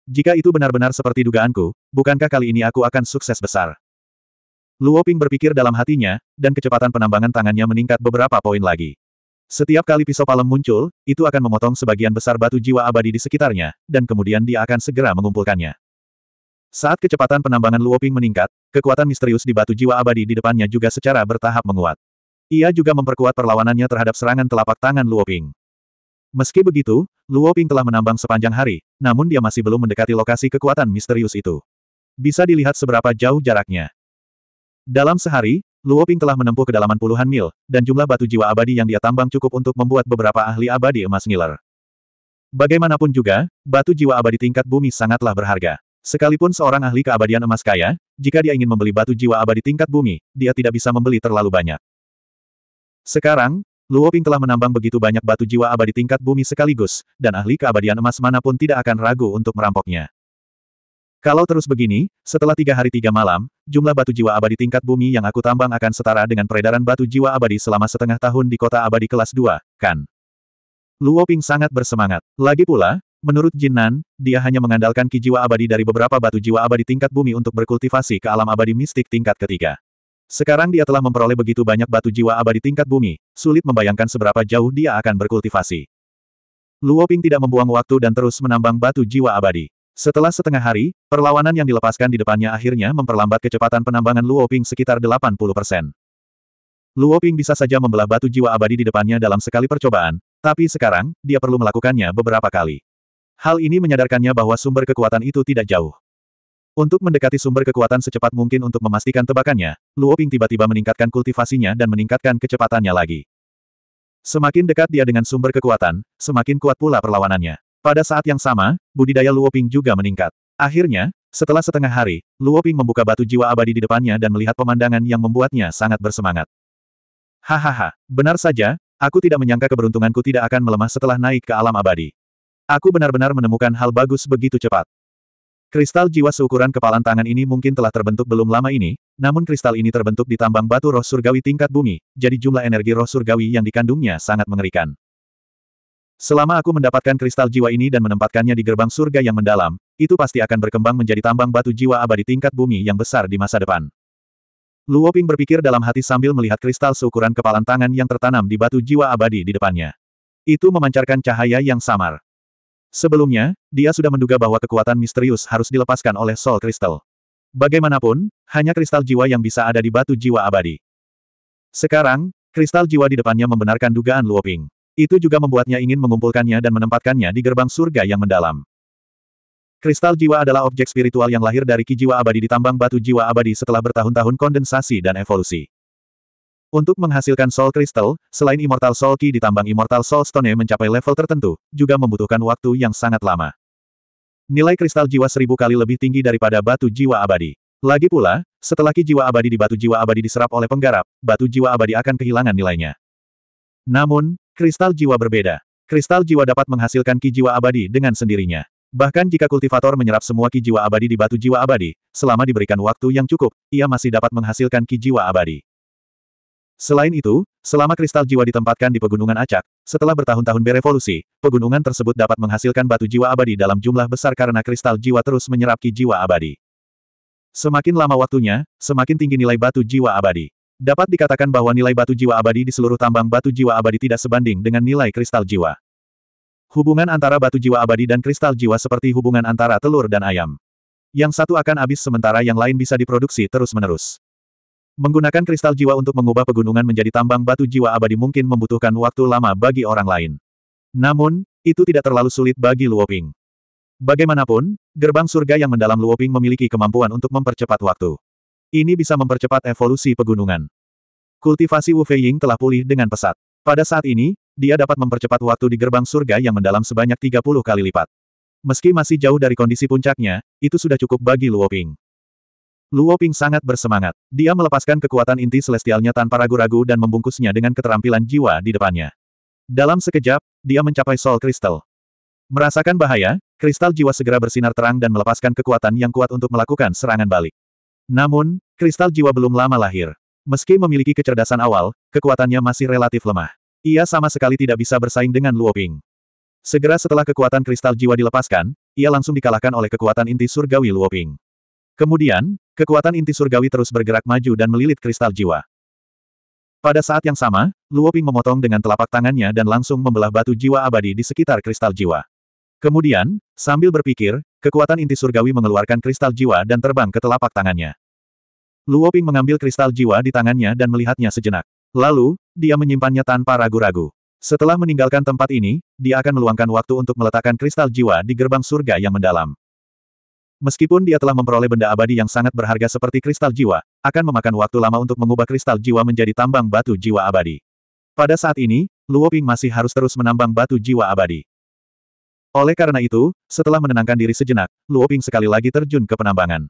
Jika itu benar-benar seperti dugaanku, bukankah kali ini aku akan sukses besar? Luo Ping berpikir dalam hatinya, dan kecepatan penambangan tangannya meningkat beberapa poin lagi. Setiap kali pisau palem muncul, itu akan memotong sebagian besar batu jiwa abadi di sekitarnya, dan kemudian dia akan segera mengumpulkannya. Saat kecepatan penambangan Luo Ping meningkat, kekuatan misterius di batu jiwa abadi di depannya juga secara bertahap menguat. Ia juga memperkuat perlawanannya terhadap serangan telapak tangan Luo Ping. Meski begitu, Luo Ping telah menambang sepanjang hari, namun dia masih belum mendekati lokasi kekuatan misterius itu. Bisa dilihat seberapa jauh jaraknya. Dalam sehari, Luo Ping telah menempuh kedalaman puluhan mil, dan jumlah batu jiwa abadi yang dia tambang cukup untuk membuat beberapa ahli abadi emas ngiler. Bagaimanapun juga, batu jiwa abadi tingkat bumi sangatlah berharga. Sekalipun seorang ahli keabadian emas kaya, jika dia ingin membeli batu jiwa abadi tingkat bumi, dia tidak bisa membeli terlalu banyak. Sekarang, Luo Ping telah menambang begitu banyak batu jiwa abadi tingkat bumi sekaligus, dan ahli keabadian emas manapun tidak akan ragu untuk merampoknya. Kalau terus begini, setelah tiga hari tiga malam, jumlah batu jiwa abadi tingkat bumi yang aku tambang akan setara dengan peredaran batu jiwa abadi selama setengah tahun di kota abadi kelas 2, kan? Luo Ping sangat bersemangat. Lagi pula, Menurut Jin Nan, dia hanya mengandalkan ki jiwa abadi dari beberapa batu jiwa abadi tingkat bumi untuk berkultivasi ke alam abadi mistik tingkat ketiga. Sekarang dia telah memperoleh begitu banyak batu jiwa abadi tingkat bumi, sulit membayangkan seberapa jauh dia akan berkultivasi. Luo Ping tidak membuang waktu dan terus menambang batu jiwa abadi. Setelah setengah hari, perlawanan yang dilepaskan di depannya akhirnya memperlambat kecepatan penambangan Luo Ping sekitar 80 persen. Luo Ping bisa saja membelah batu jiwa abadi di depannya dalam sekali percobaan, tapi sekarang, dia perlu melakukannya beberapa kali. Hal ini menyadarkannya bahwa sumber kekuatan itu tidak jauh. Untuk mendekati sumber kekuatan secepat mungkin untuk memastikan tebakannya, Luoping tiba-tiba meningkatkan kultivasinya dan meningkatkan kecepatannya lagi. Semakin dekat dia dengan sumber kekuatan, semakin kuat pula perlawanannya. Pada saat yang sama, budidaya Luoping juga meningkat. Akhirnya, setelah setengah hari, Luoping membuka batu jiwa abadi di depannya dan melihat pemandangan yang membuatnya sangat bersemangat. Hahaha, benar saja, aku tidak menyangka keberuntunganku tidak akan melemah setelah naik ke alam abadi. Aku benar-benar menemukan hal bagus begitu cepat. Kristal jiwa seukuran kepalan tangan ini mungkin telah terbentuk belum lama ini, namun kristal ini terbentuk di tambang batu roh surgawi tingkat bumi, jadi jumlah energi roh surgawi yang dikandungnya sangat mengerikan. Selama aku mendapatkan kristal jiwa ini dan menempatkannya di gerbang surga yang mendalam, itu pasti akan berkembang menjadi tambang batu jiwa abadi tingkat bumi yang besar di masa depan. Luoping berpikir dalam hati sambil melihat kristal seukuran kepalan tangan yang tertanam di batu jiwa abadi di depannya. Itu memancarkan cahaya yang samar. Sebelumnya, dia sudah menduga bahwa kekuatan misterius harus dilepaskan oleh Soul Crystal. Bagaimanapun, hanya kristal jiwa yang bisa ada di batu jiwa abadi. Sekarang, kristal jiwa di depannya membenarkan dugaan Luoping. Itu juga membuatnya ingin mengumpulkannya dan menempatkannya di gerbang surga yang mendalam. Kristal jiwa adalah objek spiritual yang lahir dari ki jiwa abadi di tambang batu jiwa abadi setelah bertahun-tahun kondensasi dan evolusi. Untuk menghasilkan Soul Crystal, selain Immortal Soul Key ditambang Immortal Soul Stone e mencapai level tertentu, juga membutuhkan waktu yang sangat lama. Nilai kristal jiwa seribu kali lebih tinggi daripada batu jiwa abadi. Lagi pula, setelah ki jiwa abadi di batu jiwa abadi diserap oleh penggarap, batu jiwa abadi akan kehilangan nilainya. Namun, kristal jiwa berbeda. Kristal jiwa dapat menghasilkan ki jiwa abadi dengan sendirinya. Bahkan jika kultivator menyerap semua ki jiwa abadi di batu jiwa abadi, selama diberikan waktu yang cukup, ia masih dapat menghasilkan ki jiwa abadi. Selain itu, selama kristal jiwa ditempatkan di pegunungan acak, setelah bertahun-tahun berevolusi, pegunungan tersebut dapat menghasilkan batu jiwa abadi dalam jumlah besar karena kristal jiwa terus menyerap ki jiwa abadi. Semakin lama waktunya, semakin tinggi nilai batu jiwa abadi. Dapat dikatakan bahwa nilai batu jiwa abadi di seluruh tambang batu jiwa abadi tidak sebanding dengan nilai kristal jiwa. Hubungan antara batu jiwa abadi dan kristal jiwa seperti hubungan antara telur dan ayam. Yang satu akan habis sementara yang lain bisa diproduksi terus-menerus. Menggunakan kristal jiwa untuk mengubah pegunungan menjadi tambang batu jiwa abadi mungkin membutuhkan waktu lama bagi orang lain. Namun, itu tidak terlalu sulit bagi Luoping. Bagaimanapun, gerbang surga yang mendalam Luoping memiliki kemampuan untuk mempercepat waktu. Ini bisa mempercepat evolusi pegunungan. Kultivasi Wu Feiying telah pulih dengan pesat. Pada saat ini, dia dapat mempercepat waktu di gerbang surga yang mendalam sebanyak 30 kali lipat. Meski masih jauh dari kondisi puncaknya, itu sudah cukup bagi Luoping. Luo Ping sangat bersemangat. Dia melepaskan kekuatan inti celestialnya tanpa ragu-ragu dan membungkusnya dengan keterampilan jiwa di depannya. Dalam sekejap, dia mencapai Soul Crystal. Merasakan bahaya, kristal jiwa segera bersinar terang dan melepaskan kekuatan yang kuat untuk melakukan serangan balik. Namun, kristal jiwa belum lama lahir. Meski memiliki kecerdasan awal, kekuatannya masih relatif lemah. Ia sama sekali tidak bisa bersaing dengan Luo Ping. Segera setelah kekuatan kristal jiwa dilepaskan, ia langsung dikalahkan oleh kekuatan inti surgawi Luo Ping. Kemudian, kekuatan inti surgawi terus bergerak maju dan melilit kristal jiwa. Pada saat yang sama, Luo Ping memotong dengan telapak tangannya dan langsung membelah batu jiwa abadi di sekitar kristal jiwa. Kemudian, sambil berpikir, kekuatan inti surgawi mengeluarkan kristal jiwa dan terbang ke telapak tangannya. Luo Ping mengambil kristal jiwa di tangannya dan melihatnya sejenak. Lalu, dia menyimpannya tanpa ragu-ragu. Setelah meninggalkan tempat ini, dia akan meluangkan waktu untuk meletakkan kristal jiwa di gerbang surga yang mendalam. Meskipun dia telah memperoleh benda abadi yang sangat berharga seperti kristal jiwa, akan memakan waktu lama untuk mengubah kristal jiwa menjadi tambang batu jiwa abadi. Pada saat ini, Luo Ping masih harus terus menambang batu jiwa abadi. Oleh karena itu, setelah menenangkan diri sejenak, Luo Ping sekali lagi terjun ke penambangan.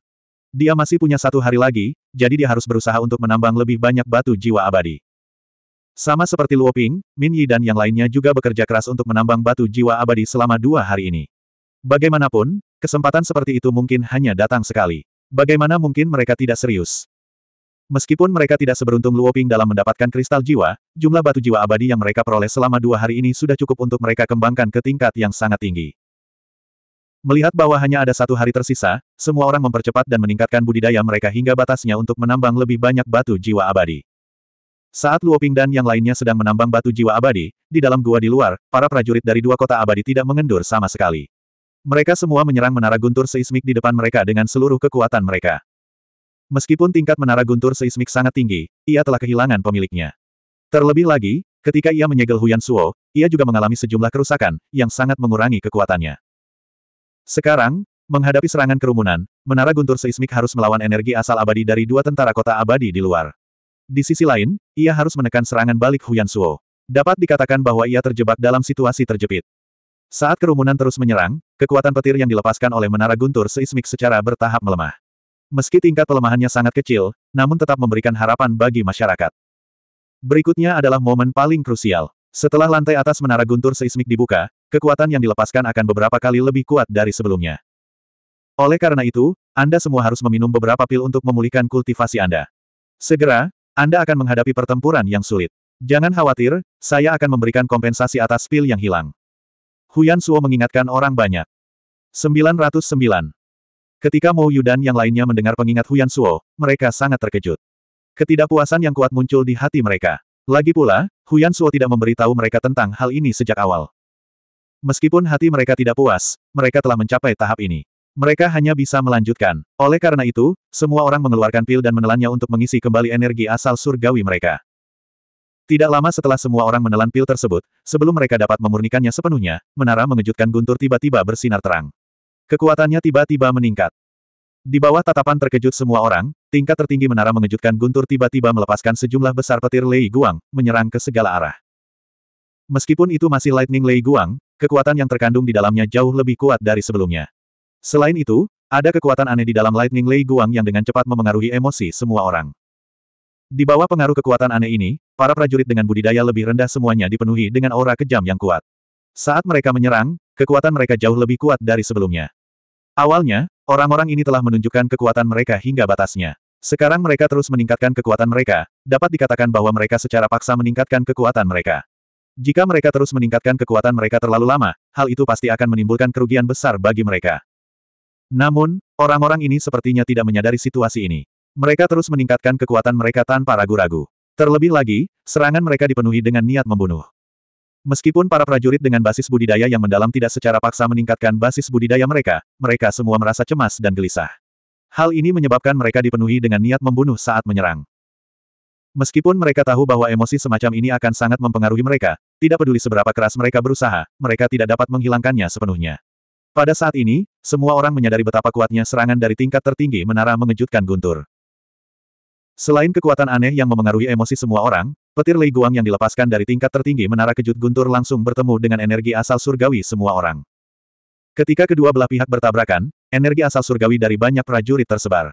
Dia masih punya satu hari lagi, jadi dia harus berusaha untuk menambang lebih banyak batu jiwa abadi. Sama seperti Luo Ping, Min Yi dan yang lainnya juga bekerja keras untuk menambang batu jiwa abadi selama dua hari ini. Bagaimanapun, Kesempatan seperti itu mungkin hanya datang sekali. Bagaimana mungkin mereka tidak serius? Meskipun mereka tidak seberuntung Luoping dalam mendapatkan kristal jiwa, jumlah batu jiwa abadi yang mereka peroleh selama dua hari ini sudah cukup untuk mereka kembangkan ke tingkat yang sangat tinggi. Melihat bahwa hanya ada satu hari tersisa, semua orang mempercepat dan meningkatkan budidaya mereka hingga batasnya untuk menambang lebih banyak batu jiwa abadi. Saat Luoping dan yang lainnya sedang menambang batu jiwa abadi, di dalam gua di luar, para prajurit dari dua kota abadi tidak mengendur sama sekali. Mereka semua menyerang menara guntur seismik di depan mereka dengan seluruh kekuatan mereka. Meskipun tingkat menara guntur seismik sangat tinggi, ia telah kehilangan pemiliknya. Terlebih lagi, ketika ia menyegel Huyan Suo, ia juga mengalami sejumlah kerusakan, yang sangat mengurangi kekuatannya. Sekarang, menghadapi serangan kerumunan, menara guntur seismik harus melawan energi asal abadi dari dua tentara kota abadi di luar. Di sisi lain, ia harus menekan serangan balik Huyan Suo. Dapat dikatakan bahwa ia terjebak dalam situasi terjepit. Saat kerumunan terus menyerang, kekuatan petir yang dilepaskan oleh menara guntur seismik secara bertahap melemah. Meski tingkat pelemahannya sangat kecil, namun tetap memberikan harapan bagi masyarakat. Berikutnya adalah momen paling krusial. Setelah lantai atas menara guntur seismik dibuka, kekuatan yang dilepaskan akan beberapa kali lebih kuat dari sebelumnya. Oleh karena itu, Anda semua harus meminum beberapa pil untuk memulihkan kultivasi Anda. Segera, Anda akan menghadapi pertempuran yang sulit. Jangan khawatir, saya akan memberikan kompensasi atas pil yang hilang. Huyan Suo mengingatkan orang banyak. 909. Ketika Mo Yu dan yang lainnya mendengar pengingat Huyan Suo, mereka sangat terkejut. Ketidakpuasan yang kuat muncul di hati mereka. Lagi pula, Huyan Suo tidak memberitahu mereka tentang hal ini sejak awal. Meskipun hati mereka tidak puas, mereka telah mencapai tahap ini. Mereka hanya bisa melanjutkan. Oleh karena itu, semua orang mengeluarkan pil dan menelannya untuk mengisi kembali energi asal surgawi mereka. Tidak lama setelah semua orang menelan pil tersebut, sebelum mereka dapat memurnikannya sepenuhnya, menara mengejutkan guntur tiba-tiba bersinar terang. Kekuatannya tiba-tiba meningkat. Di bawah tatapan terkejut semua orang, tingkat tertinggi menara mengejutkan guntur tiba-tiba melepaskan sejumlah besar petir Lei Guang, menyerang ke segala arah. Meskipun itu masih Lightning Lei Guang, kekuatan yang terkandung di dalamnya jauh lebih kuat dari sebelumnya. Selain itu, ada kekuatan aneh di dalam Lightning Lei Guang yang dengan cepat memengaruhi emosi semua orang. Di bawah pengaruh kekuatan aneh ini, para prajurit dengan budidaya lebih rendah semuanya dipenuhi dengan aura kejam yang kuat. Saat mereka menyerang, kekuatan mereka jauh lebih kuat dari sebelumnya. Awalnya, orang-orang ini telah menunjukkan kekuatan mereka hingga batasnya. Sekarang mereka terus meningkatkan kekuatan mereka, dapat dikatakan bahwa mereka secara paksa meningkatkan kekuatan mereka. Jika mereka terus meningkatkan kekuatan mereka terlalu lama, hal itu pasti akan menimbulkan kerugian besar bagi mereka. Namun, orang-orang ini sepertinya tidak menyadari situasi ini. Mereka terus meningkatkan kekuatan mereka tanpa ragu-ragu. Terlebih lagi, serangan mereka dipenuhi dengan niat membunuh. Meskipun para prajurit dengan basis budidaya yang mendalam tidak secara paksa meningkatkan basis budidaya mereka, mereka semua merasa cemas dan gelisah. Hal ini menyebabkan mereka dipenuhi dengan niat membunuh saat menyerang. Meskipun mereka tahu bahwa emosi semacam ini akan sangat mempengaruhi mereka, tidak peduli seberapa keras mereka berusaha, mereka tidak dapat menghilangkannya sepenuhnya. Pada saat ini, semua orang menyadari betapa kuatnya serangan dari tingkat tertinggi menara mengejutkan Guntur. Selain kekuatan aneh yang memengaruhi emosi semua orang, petir Lei Guang yang dilepaskan dari tingkat tertinggi menara kejut guntur langsung bertemu dengan energi asal surgawi semua orang. Ketika kedua belah pihak bertabrakan, energi asal surgawi dari banyak prajurit tersebar.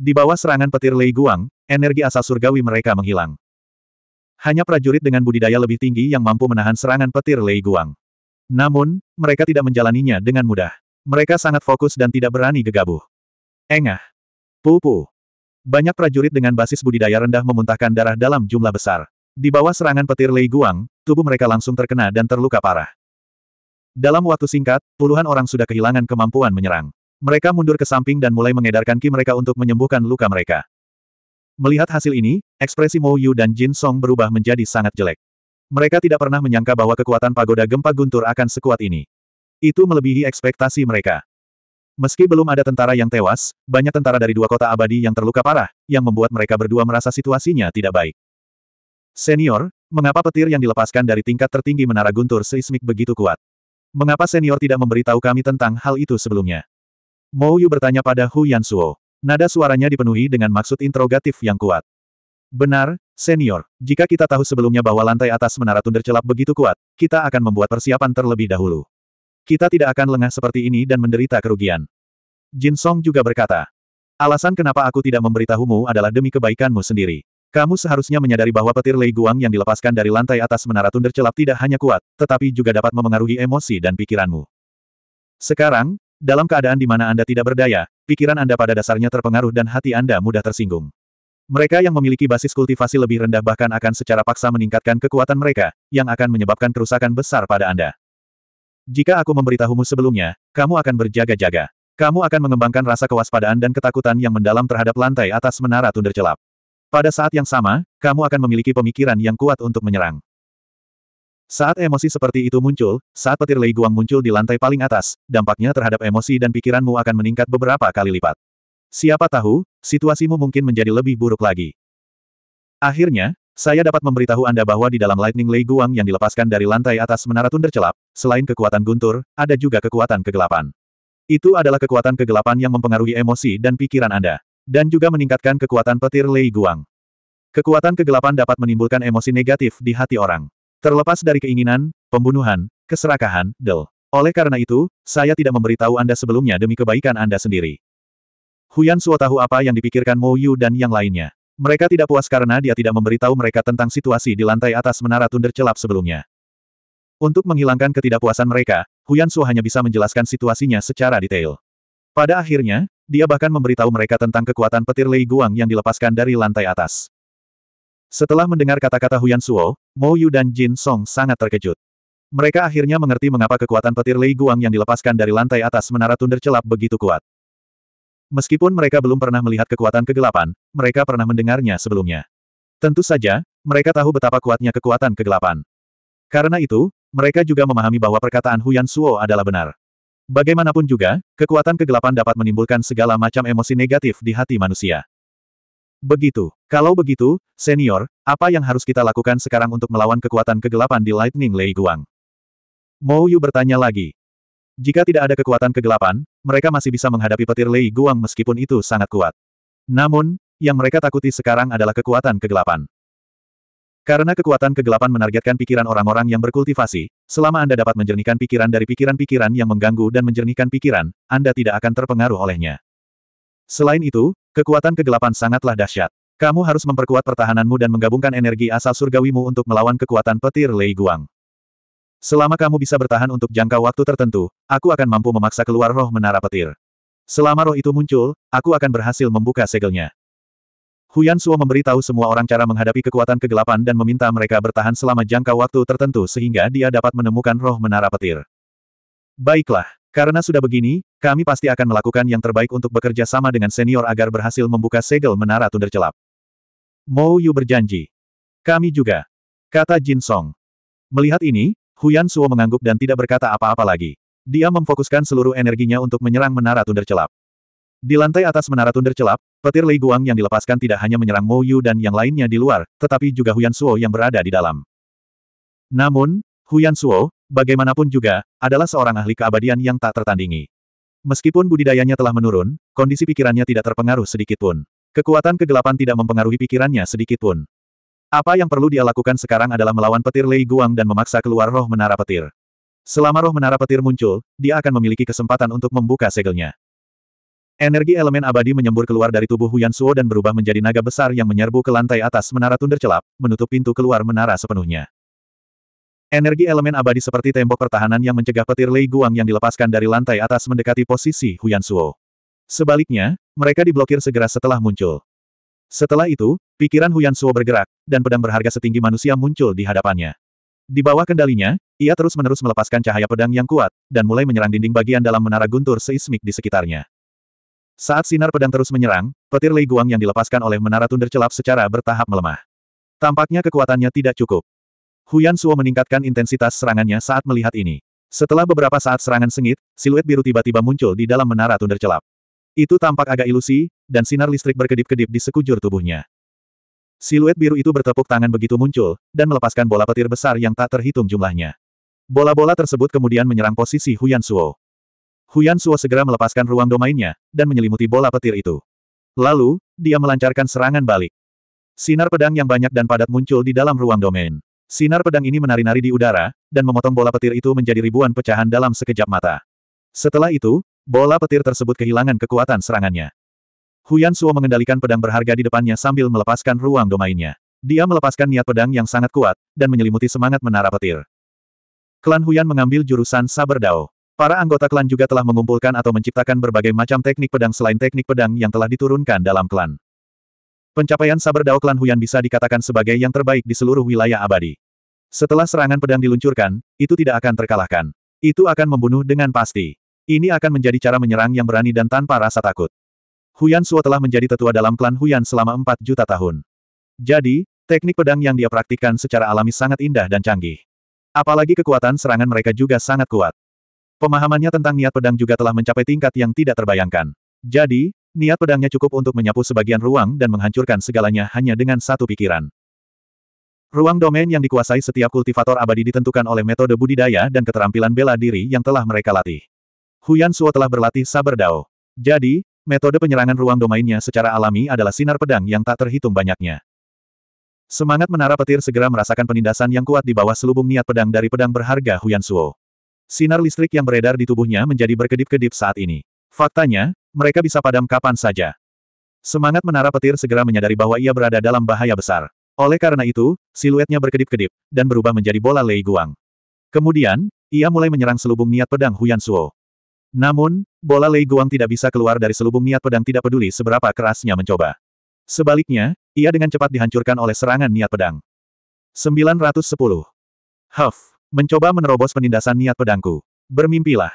Di bawah serangan petir Lei Guang, energi asal surgawi mereka menghilang. Hanya prajurit dengan budidaya lebih tinggi yang mampu menahan serangan petir Lei Guang. Namun, mereka tidak menjalaninya dengan mudah. Mereka sangat fokus dan tidak berani gegabah. Engah. Pupu. Banyak prajurit dengan basis budidaya rendah memuntahkan darah dalam jumlah besar. Di bawah serangan petir Lei Guang, tubuh mereka langsung terkena dan terluka parah. Dalam waktu singkat, puluhan orang sudah kehilangan kemampuan menyerang. Mereka mundur ke samping dan mulai mengedarkan ki mereka untuk menyembuhkan luka mereka. Melihat hasil ini, ekspresi Mo Yu dan Jin Song berubah menjadi sangat jelek. Mereka tidak pernah menyangka bahwa kekuatan pagoda gempa guntur akan sekuat ini. Itu melebihi ekspektasi mereka. Meski belum ada tentara yang tewas, banyak tentara dari dua kota abadi yang terluka parah, yang membuat mereka berdua merasa situasinya tidak baik. Senior, mengapa petir yang dilepaskan dari tingkat tertinggi menara guntur seismik begitu kuat? Mengapa senior tidak memberitahu kami tentang hal itu sebelumnya? Mou Yu bertanya pada Hu Suo, Nada suaranya dipenuhi dengan maksud interrogatif yang kuat. Benar, senior. Jika kita tahu sebelumnya bahwa lantai atas menara tundercelap celap begitu kuat, kita akan membuat persiapan terlebih dahulu. Kita tidak akan lengah seperti ini dan menderita kerugian. Jin Song juga berkata, Alasan kenapa aku tidak memberitahumu adalah demi kebaikanmu sendiri. Kamu seharusnya menyadari bahwa petir Lei Guang yang dilepaskan dari lantai atas menara tunder celap tidak hanya kuat, tetapi juga dapat memengaruhi emosi dan pikiranmu. Sekarang, dalam keadaan di mana Anda tidak berdaya, pikiran Anda pada dasarnya terpengaruh dan hati Anda mudah tersinggung. Mereka yang memiliki basis kultivasi lebih rendah bahkan akan secara paksa meningkatkan kekuatan mereka, yang akan menyebabkan kerusakan besar pada Anda. Jika aku memberitahumu sebelumnya, kamu akan berjaga-jaga. Kamu akan mengembangkan rasa kewaspadaan dan ketakutan yang mendalam terhadap lantai atas menara tunder celap. Pada saat yang sama, kamu akan memiliki pemikiran yang kuat untuk menyerang. Saat emosi seperti itu muncul, saat petir Lei Guang muncul di lantai paling atas, dampaknya terhadap emosi dan pikiranmu akan meningkat beberapa kali lipat. Siapa tahu, situasimu mungkin menjadi lebih buruk lagi. Akhirnya, saya dapat memberitahu Anda bahwa di dalam Lightning Lei Guang yang dilepaskan dari lantai atas menara Tunder Celap, selain kekuatan guntur, ada juga kekuatan kegelapan. Itu adalah kekuatan kegelapan yang mempengaruhi emosi dan pikiran Anda. Dan juga meningkatkan kekuatan petir Lei Guang. Kekuatan kegelapan dapat menimbulkan emosi negatif di hati orang. Terlepas dari keinginan, pembunuhan, keserakahan, del. Oleh karena itu, saya tidak memberitahu Anda sebelumnya demi kebaikan Anda sendiri. Huyan Suo tahu apa yang dipikirkan Mo Yu dan yang lainnya. Mereka tidak puas karena dia tidak memberitahu mereka tentang situasi di lantai atas menara tunder celap sebelumnya. Untuk menghilangkan ketidakpuasan mereka, Huyan Su hanya bisa menjelaskan situasinya secara detail. Pada akhirnya, dia bahkan memberitahu mereka tentang kekuatan petir Lei Guang yang dilepaskan dari lantai atas. Setelah mendengar kata-kata Huyan Suo, Mo Yu dan Jin Song sangat terkejut. Mereka akhirnya mengerti mengapa kekuatan petir Lei Guang yang dilepaskan dari lantai atas menara tunder celap begitu kuat. Meskipun mereka belum pernah melihat kekuatan kegelapan, mereka pernah mendengarnya sebelumnya. Tentu saja, mereka tahu betapa kuatnya kekuatan kegelapan. Karena itu, mereka juga memahami bahwa perkataan Huyan Suo adalah benar. Bagaimanapun juga, kekuatan kegelapan dapat menimbulkan segala macam emosi negatif di hati manusia. Begitu. Kalau begitu, senior, apa yang harus kita lakukan sekarang untuk melawan kekuatan kegelapan di Lightning Lei Guang? Mou Yu bertanya lagi. Jika tidak ada kekuatan kegelapan, mereka masih bisa menghadapi petir Lei Guang meskipun itu sangat kuat. Namun, yang mereka takuti sekarang adalah kekuatan kegelapan. Karena kekuatan kegelapan menargetkan pikiran orang-orang yang berkultivasi, selama Anda dapat menjernihkan pikiran dari pikiran-pikiran yang mengganggu dan menjernihkan pikiran, Anda tidak akan terpengaruh olehnya. Selain itu, kekuatan kegelapan sangatlah dahsyat. Kamu harus memperkuat pertahananmu dan menggabungkan energi asal surgawimu untuk melawan kekuatan petir Lei Guang. Selama kamu bisa bertahan untuk jangka waktu tertentu, aku akan mampu memaksa keluar roh menara petir. Selama roh itu muncul, aku akan berhasil membuka segelnya. Huyan Suo memberitahu semua orang cara menghadapi kekuatan kegelapan dan meminta mereka bertahan selama jangka waktu tertentu sehingga dia dapat menemukan roh menara petir. Baiklah, karena sudah begini, kami pasti akan melakukan yang terbaik untuk bekerja sama dengan senior agar berhasil membuka segel menara tundar celap. Mo Yu berjanji. Kami juga. Kata Jin Song. Melihat ini, Huyan Suo mengangguk dan tidak berkata apa-apa lagi. Dia memfokuskan seluruh energinya untuk menyerang menara Tunder celap. Di lantai atas menara Tunder celap, petir Lei Guang yang dilepaskan tidak hanya menyerang Mo Yu dan yang lainnya di luar, tetapi juga Huyan Suo yang berada di dalam. Namun, Huyan Suo, bagaimanapun juga, adalah seorang ahli keabadian yang tak tertandingi. Meskipun budidayanya telah menurun, kondisi pikirannya tidak terpengaruh sedikitpun. Kekuatan kegelapan tidak mempengaruhi pikirannya sedikitpun. Apa yang perlu dia lakukan sekarang adalah melawan petir Lei Guang dan memaksa keluar roh menara petir. Selama roh menara petir muncul, dia akan memiliki kesempatan untuk membuka segelnya. Energi elemen abadi menyembur keluar dari tubuh Huyan Suo dan berubah menjadi naga besar yang menyerbu ke lantai atas menara tunder celap, menutup pintu keluar menara sepenuhnya. Energi elemen abadi seperti tembok pertahanan yang mencegah petir Lei Guang yang dilepaskan dari lantai atas mendekati posisi Huyan Suo. Sebaliknya, mereka diblokir segera setelah muncul. Setelah itu, pikiran Huyan Suo bergerak, dan pedang berharga setinggi manusia muncul di hadapannya. Di bawah kendalinya, ia terus-menerus melepaskan cahaya pedang yang kuat, dan mulai menyerang dinding bagian dalam menara guntur seismik di sekitarnya. Saat sinar pedang terus menyerang, petir Lei Guang yang dilepaskan oleh menara tunder celap secara bertahap melemah. Tampaknya kekuatannya tidak cukup. Huyan Suo meningkatkan intensitas serangannya saat melihat ini. Setelah beberapa saat serangan sengit, siluet biru tiba-tiba muncul di dalam menara tundercelap. celap. Itu tampak agak ilusi, dan sinar listrik berkedip-kedip di sekujur tubuhnya. Siluet biru itu bertepuk tangan begitu muncul, dan melepaskan bola petir besar yang tak terhitung jumlahnya. Bola-bola tersebut kemudian menyerang posisi Huyan Suo. Huyan Suo segera melepaskan ruang domainnya, dan menyelimuti bola petir itu. Lalu, dia melancarkan serangan balik. Sinar pedang yang banyak dan padat muncul di dalam ruang domain. Sinar pedang ini menari-nari di udara, dan memotong bola petir itu menjadi ribuan pecahan dalam sekejap mata. Setelah itu, Bola petir tersebut kehilangan kekuatan serangannya. Huyan Suo mengendalikan pedang berharga di depannya sambil melepaskan ruang domainnya. Dia melepaskan niat pedang yang sangat kuat, dan menyelimuti semangat menara petir. Klan Huyan mengambil jurusan Saber Dao. Para anggota klan juga telah mengumpulkan atau menciptakan berbagai macam teknik pedang selain teknik pedang yang telah diturunkan dalam klan. Pencapaian Saber Dao klan Huyan bisa dikatakan sebagai yang terbaik di seluruh wilayah abadi. Setelah serangan pedang diluncurkan, itu tidak akan terkalahkan. Itu akan membunuh dengan pasti. Ini akan menjadi cara menyerang yang berani dan tanpa rasa takut. Huyan Suo telah menjadi tetua dalam klan Huyan selama 4 juta tahun. Jadi, teknik pedang yang dia praktikkan secara alami sangat indah dan canggih. Apalagi kekuatan serangan mereka juga sangat kuat. Pemahamannya tentang niat pedang juga telah mencapai tingkat yang tidak terbayangkan. Jadi, niat pedangnya cukup untuk menyapu sebagian ruang dan menghancurkan segalanya hanya dengan satu pikiran. Ruang domain yang dikuasai setiap kultivator abadi ditentukan oleh metode budidaya dan keterampilan bela diri yang telah mereka latih. Huyan Suo telah berlatih sabar Dao. Jadi, metode penyerangan ruang domainnya secara alami adalah sinar pedang yang tak terhitung banyaknya. Semangat menara petir segera merasakan penindasan yang kuat di bawah selubung niat pedang dari pedang berharga Huyan Suo. Sinar listrik yang beredar di tubuhnya menjadi berkedip-kedip saat ini. Faktanya, mereka bisa padam kapan saja. Semangat menara petir segera menyadari bahwa ia berada dalam bahaya besar. Oleh karena itu, siluetnya berkedip-kedip, dan berubah menjadi bola Lei Guang. Kemudian, ia mulai menyerang selubung niat pedang Huyan Suo. Namun, bola Lei Guang tidak bisa keluar dari selubung niat pedang tidak peduli seberapa kerasnya mencoba. Sebaliknya, ia dengan cepat dihancurkan oleh serangan niat pedang. 910. Huff, mencoba menerobos penindasan niat pedangku. Bermimpilah.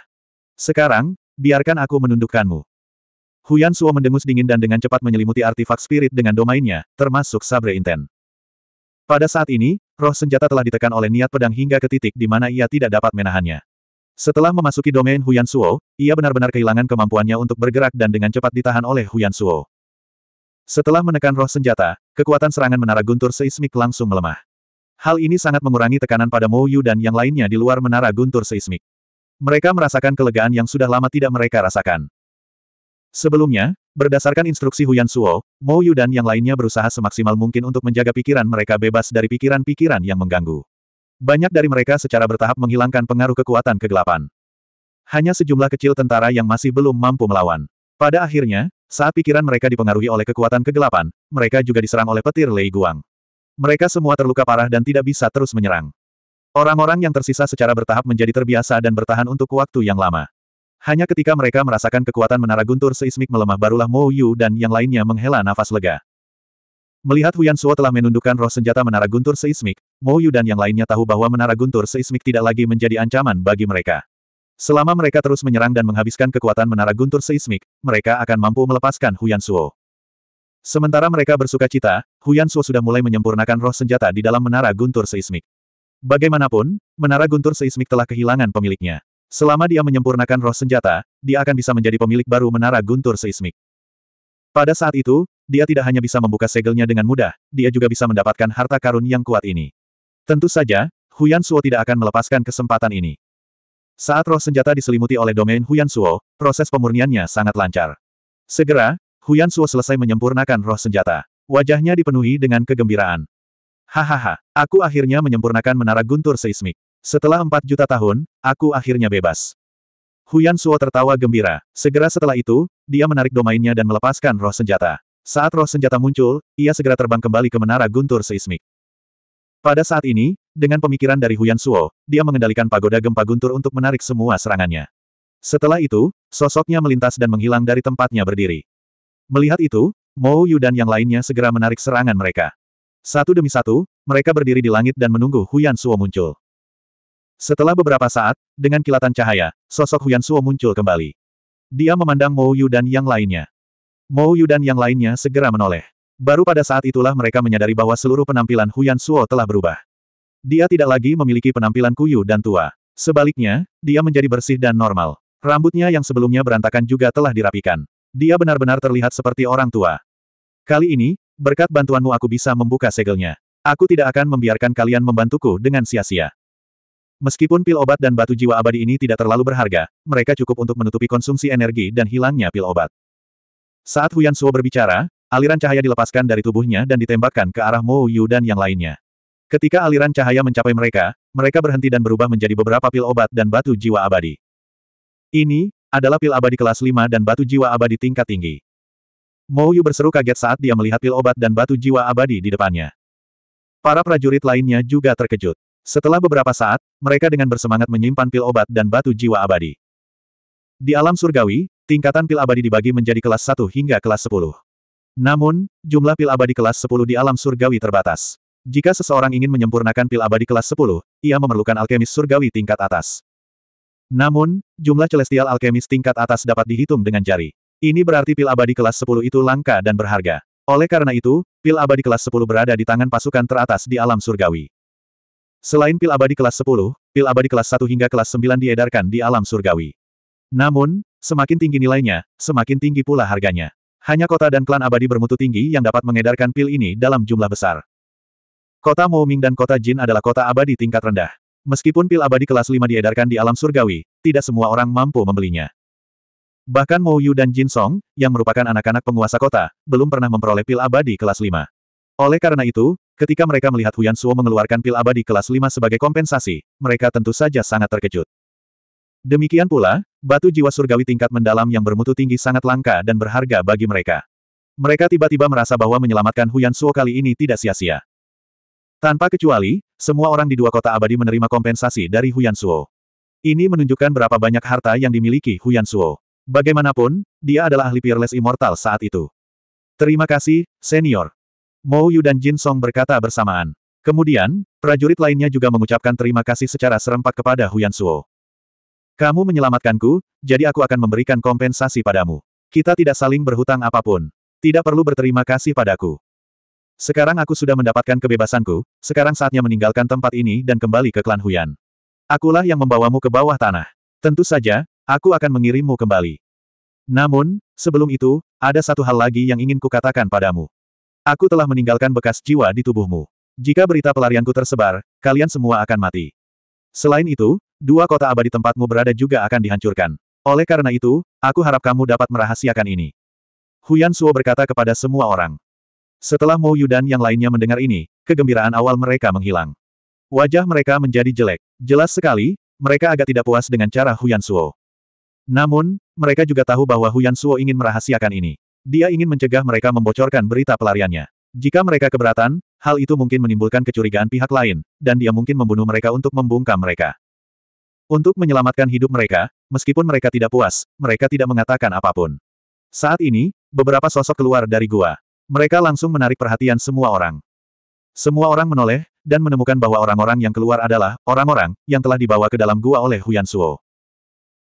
Sekarang, biarkan aku menundukkanmu. Huyan Suo mendengus dingin dan dengan cepat menyelimuti artifak spirit dengan domainnya, termasuk Sabre Inten. Pada saat ini, roh senjata telah ditekan oleh niat pedang hingga ke titik di mana ia tidak dapat menahannya. Setelah memasuki domain Huyan Suo, ia benar-benar kehilangan kemampuannya untuk bergerak dan dengan cepat ditahan oleh Huyan Suo. Setelah menekan roh senjata, kekuatan serangan menara guntur seismik langsung melemah. Hal ini sangat mengurangi tekanan pada Mo Yu dan yang lainnya di luar menara guntur seismik. Mereka merasakan kelegaan yang sudah lama tidak mereka rasakan. Sebelumnya, berdasarkan instruksi Huyan Suo, Mo Yu dan yang lainnya berusaha semaksimal mungkin untuk menjaga pikiran mereka bebas dari pikiran-pikiran yang mengganggu. Banyak dari mereka secara bertahap menghilangkan pengaruh kekuatan kegelapan. Hanya sejumlah kecil tentara yang masih belum mampu melawan. Pada akhirnya, saat pikiran mereka dipengaruhi oleh kekuatan kegelapan, mereka juga diserang oleh petir Lei Guang. Mereka semua terluka parah dan tidak bisa terus menyerang. Orang-orang yang tersisa secara bertahap menjadi terbiasa dan bertahan untuk waktu yang lama. Hanya ketika mereka merasakan kekuatan menara guntur seismik melemah barulah Mo Yu dan yang lainnya menghela nafas lega. Melihat Huyan Suo telah menundukkan roh senjata menara guntur seismik, Mo Yu dan yang lainnya tahu bahwa menara guntur seismik tidak lagi menjadi ancaman bagi mereka. Selama mereka terus menyerang dan menghabiskan kekuatan menara guntur seismik, mereka akan mampu melepaskan Huyan Suo. Sementara mereka bersuka cita, Huyan Suo sudah mulai menyempurnakan roh senjata di dalam menara guntur seismik. Bagaimanapun, menara guntur seismik telah kehilangan pemiliknya. Selama dia menyempurnakan roh senjata, dia akan bisa menjadi pemilik baru menara guntur seismik. Pada saat itu, dia tidak hanya bisa membuka segelnya dengan mudah, dia juga bisa mendapatkan harta karun yang kuat ini. Tentu saja, Huyan Suo tidak akan melepaskan kesempatan ini. Saat roh senjata diselimuti oleh domain Huyan Suo, proses pemurniannya sangat lancar. Segera, Huyan Suo selesai menyempurnakan roh senjata. Wajahnya dipenuhi dengan kegembiraan. Hahaha, aku akhirnya menyempurnakan menara guntur seismik. Setelah 4 juta tahun, aku akhirnya bebas. Huyan Suo tertawa gembira. Segera setelah itu, dia menarik domainnya dan melepaskan roh senjata. Saat roh senjata muncul, ia segera terbang kembali ke menara guntur seismik. Pada saat ini, dengan pemikiran dari Huyan Suo, dia mengendalikan pagoda gempa guntur untuk menarik semua serangannya. Setelah itu, sosoknya melintas dan menghilang dari tempatnya berdiri. Melihat itu, Mo Yu dan yang lainnya segera menarik serangan mereka. Satu demi satu, mereka berdiri di langit dan menunggu Huyan Suo muncul. Setelah beberapa saat, dengan kilatan cahaya, sosok Huyan Suo muncul kembali. Dia memandang Mo Yu dan yang lainnya. Mo Yu dan yang lainnya segera menoleh. Baru pada saat itulah mereka menyadari bahwa seluruh penampilan Huyan Suo telah berubah. Dia tidak lagi memiliki penampilan kuyu dan tua. Sebaliknya, dia menjadi bersih dan normal. Rambutnya yang sebelumnya berantakan juga telah dirapikan. Dia benar-benar terlihat seperti orang tua. Kali ini, berkat bantuanmu aku bisa membuka segelnya. Aku tidak akan membiarkan kalian membantuku dengan sia-sia. Meskipun pil obat dan batu jiwa abadi ini tidak terlalu berharga, mereka cukup untuk menutupi konsumsi energi dan hilangnya pil obat. Saat Huyan Suo berbicara, aliran cahaya dilepaskan dari tubuhnya dan ditembakkan ke arah Mo Yu dan yang lainnya. Ketika aliran cahaya mencapai mereka, mereka berhenti dan berubah menjadi beberapa pil obat dan batu jiwa abadi. Ini adalah pil abadi kelas 5 dan batu jiwa abadi tingkat tinggi. Mo Yu berseru kaget saat dia melihat pil obat dan batu jiwa abadi di depannya. Para prajurit lainnya juga terkejut. Setelah beberapa saat, mereka dengan bersemangat menyimpan pil obat dan batu jiwa abadi. Di alam surgawi, Tingkatan pil abadi dibagi menjadi kelas 1 hingga kelas 10. Namun, jumlah pil abadi kelas 10 di alam surgawi terbatas. Jika seseorang ingin menyempurnakan pil abadi kelas 10, ia memerlukan alkemis surgawi tingkat atas. Namun, jumlah celestial alkemis tingkat atas dapat dihitung dengan jari. Ini berarti pil abadi kelas 10 itu langka dan berharga. Oleh karena itu, pil abadi kelas 10 berada di tangan pasukan teratas di alam surgawi. Selain pil abadi kelas 10, pil abadi kelas 1 hingga kelas 9 diedarkan di alam surgawi. Namun, Semakin tinggi nilainya, semakin tinggi pula harganya. Hanya kota dan klan abadi bermutu tinggi yang dapat mengedarkan pil ini dalam jumlah besar. Kota Moming dan kota Jin adalah kota abadi tingkat rendah. Meskipun pil abadi kelas 5 diedarkan di alam surgawi, tidak semua orang mampu membelinya. Bahkan Mo Yu dan Jin Song, yang merupakan anak-anak penguasa kota, belum pernah memperoleh pil abadi kelas 5. Oleh karena itu, ketika mereka melihat Huyan Suo mengeluarkan pil abadi kelas 5 sebagai kompensasi, mereka tentu saja sangat terkejut. Demikian pula, batu jiwa surgawi tingkat mendalam yang bermutu tinggi sangat langka dan berharga bagi mereka. Mereka tiba-tiba merasa bahwa menyelamatkan Huyan Suo kali ini tidak sia-sia. Tanpa kecuali, semua orang di dua kota abadi menerima kompensasi dari Huyan Suo. Ini menunjukkan berapa banyak harta yang dimiliki Huyan Suo. Bagaimanapun, dia adalah ahli Peerless Immortal saat itu. Terima kasih, senior. Mo Yu dan Jin Song berkata bersamaan. Kemudian, prajurit lainnya juga mengucapkan terima kasih secara serempak kepada Huyan Suo. Kamu menyelamatkanku, jadi aku akan memberikan kompensasi padamu. Kita tidak saling berhutang apapun. Tidak perlu berterima kasih padaku. Sekarang aku sudah mendapatkan kebebasanku, sekarang saatnya meninggalkan tempat ini dan kembali ke klan Huyan. Akulah yang membawamu ke bawah tanah. Tentu saja, aku akan mengirimmu kembali. Namun, sebelum itu, ada satu hal lagi yang ingin kukatakan padamu. Aku telah meninggalkan bekas jiwa di tubuhmu. Jika berita pelarianku tersebar, kalian semua akan mati. Selain itu, Dua kota abadi tempatmu berada juga akan dihancurkan. Oleh karena itu, aku harap kamu dapat merahasiakan ini. Huyan Suo berkata kepada semua orang. Setelah Mo Yu dan yang lainnya mendengar ini, kegembiraan awal mereka menghilang. Wajah mereka menjadi jelek. Jelas sekali, mereka agak tidak puas dengan cara Huyan Suo. Namun, mereka juga tahu bahwa Huyan Suo ingin merahasiakan ini. Dia ingin mencegah mereka membocorkan berita pelariannya. Jika mereka keberatan, hal itu mungkin menimbulkan kecurigaan pihak lain, dan dia mungkin membunuh mereka untuk membungkam mereka. Untuk menyelamatkan hidup mereka, meskipun mereka tidak puas, mereka tidak mengatakan apapun. Saat ini, beberapa sosok keluar dari gua. Mereka langsung menarik perhatian semua orang. Semua orang menoleh, dan menemukan bahwa orang-orang yang keluar adalah orang-orang yang telah dibawa ke dalam gua oleh Huyan Suo.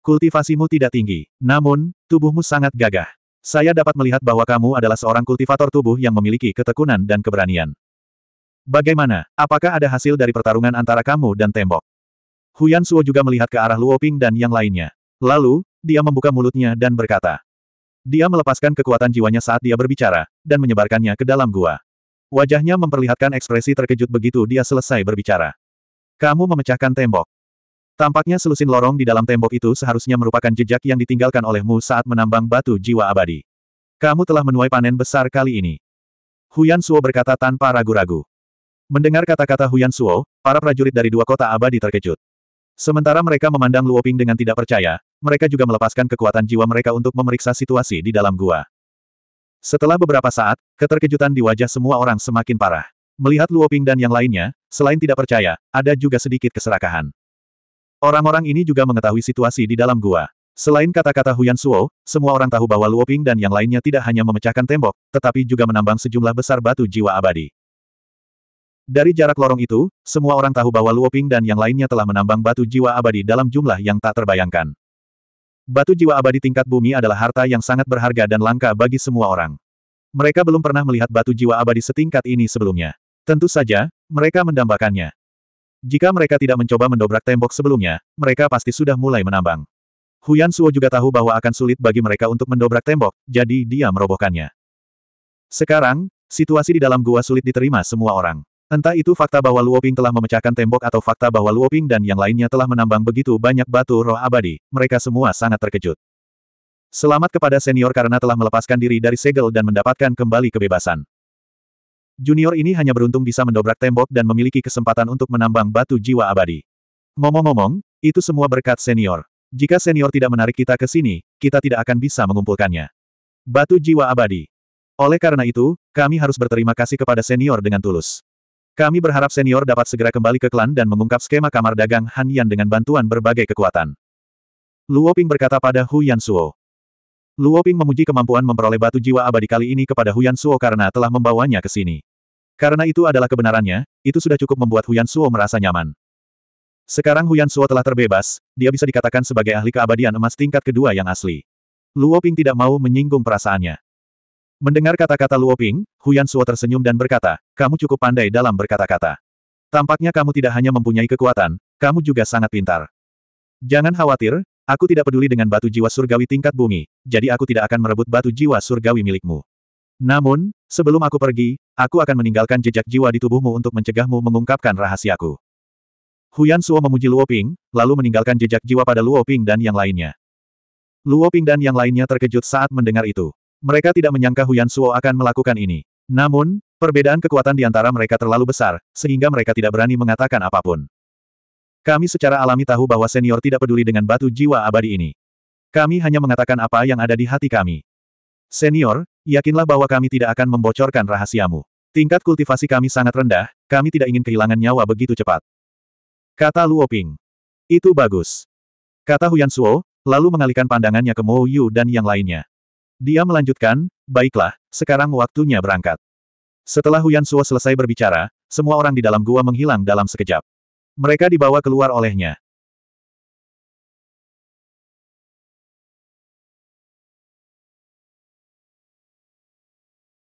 Kultivasimu tidak tinggi, namun, tubuhmu sangat gagah. Saya dapat melihat bahwa kamu adalah seorang kultivator tubuh yang memiliki ketekunan dan keberanian. Bagaimana, apakah ada hasil dari pertarungan antara kamu dan tembok? Huyan Suo juga melihat ke arah Luo Ping dan yang lainnya. Lalu, dia membuka mulutnya dan berkata. Dia melepaskan kekuatan jiwanya saat dia berbicara, dan menyebarkannya ke dalam gua. Wajahnya memperlihatkan ekspresi terkejut begitu dia selesai berbicara. Kamu memecahkan tembok. Tampaknya selusin lorong di dalam tembok itu seharusnya merupakan jejak yang ditinggalkan olehmu saat menambang batu jiwa abadi. Kamu telah menuai panen besar kali ini. Huyan Suo berkata tanpa ragu-ragu. Mendengar kata-kata Huyan Suo, para prajurit dari dua kota abadi terkejut. Sementara mereka memandang Luoping dengan tidak percaya, mereka juga melepaskan kekuatan jiwa mereka untuk memeriksa situasi di dalam gua. Setelah beberapa saat, keterkejutan di wajah semua orang semakin parah. Melihat Luoping dan yang lainnya, selain tidak percaya, ada juga sedikit keserakahan. Orang-orang ini juga mengetahui situasi di dalam gua. Selain kata-kata Huyan Suo, semua orang tahu bahwa Luoping dan yang lainnya tidak hanya memecahkan tembok, tetapi juga menambang sejumlah besar batu jiwa abadi. Dari jarak lorong itu, semua orang tahu bahwa Luo Ping dan yang lainnya telah menambang batu jiwa abadi dalam jumlah yang tak terbayangkan. Batu jiwa abadi tingkat bumi adalah harta yang sangat berharga dan langka bagi semua orang. Mereka belum pernah melihat batu jiwa abadi setingkat ini sebelumnya. Tentu saja, mereka mendambakannya. Jika mereka tidak mencoba mendobrak tembok sebelumnya, mereka pasti sudah mulai menambang. Huyan Suo juga tahu bahwa akan sulit bagi mereka untuk mendobrak tembok, jadi dia merobohkannya. Sekarang, situasi di dalam gua sulit diterima semua orang. Entah itu fakta bahwa Luoping telah memecahkan tembok atau fakta bahwa Luoping dan yang lainnya telah menambang begitu banyak batu roh abadi, mereka semua sangat terkejut. Selamat kepada senior karena telah melepaskan diri dari segel dan mendapatkan kembali kebebasan. Junior ini hanya beruntung bisa mendobrak tembok dan memiliki kesempatan untuk menambang batu jiwa abadi. Ngomong-ngomong, itu semua berkat senior. Jika senior tidak menarik kita ke sini, kita tidak akan bisa mengumpulkannya. Batu jiwa abadi. Oleh karena itu, kami harus berterima kasih kepada senior dengan tulus. Kami berharap senior dapat segera kembali ke klan dan mengungkap skema kamar dagang Han Yan dengan bantuan berbagai kekuatan. Luo Ping berkata pada Hu Yan Suo. Luo Ping memuji kemampuan memperoleh batu jiwa abadi kali ini kepada Hu Yan karena telah membawanya ke sini. Karena itu adalah kebenarannya, itu sudah cukup membuat Hu Yan merasa nyaman. Sekarang Hu Yan telah terbebas, dia bisa dikatakan sebagai ahli keabadian emas tingkat kedua yang asli. Luo Ping tidak mau menyinggung perasaannya. Mendengar kata-kata Luo Ping, Huyan Suo tersenyum dan berkata, kamu cukup pandai dalam berkata-kata. Tampaknya kamu tidak hanya mempunyai kekuatan, kamu juga sangat pintar. Jangan khawatir, aku tidak peduli dengan batu jiwa surgawi tingkat bumi, jadi aku tidak akan merebut batu jiwa surgawi milikmu. Namun, sebelum aku pergi, aku akan meninggalkan jejak jiwa di tubuhmu untuk mencegahmu mengungkapkan rahasiaku. Huyan Suo memuji Luo Ping, lalu meninggalkan jejak jiwa pada Luo Ping dan yang lainnya. Luo Ping dan yang lainnya terkejut saat mendengar itu. Mereka tidak menyangka Huyan Suo akan melakukan ini. Namun, perbedaan kekuatan di antara mereka terlalu besar, sehingga mereka tidak berani mengatakan apapun. Kami secara alami tahu bahwa senior tidak peduli dengan batu jiwa abadi ini. Kami hanya mengatakan apa yang ada di hati kami. Senior, yakinlah bahwa kami tidak akan membocorkan rahasiamu. Tingkat kultivasi kami sangat rendah, kami tidak ingin kehilangan nyawa begitu cepat. Kata Luo Ping. Itu bagus. Kata Huyan Suo, lalu mengalihkan pandangannya ke Mo Yu dan yang lainnya. Dia melanjutkan, baiklah, sekarang waktunya berangkat. Setelah Huyan Suo selesai berbicara, semua orang di dalam gua menghilang dalam sekejap. Mereka dibawa keluar olehnya.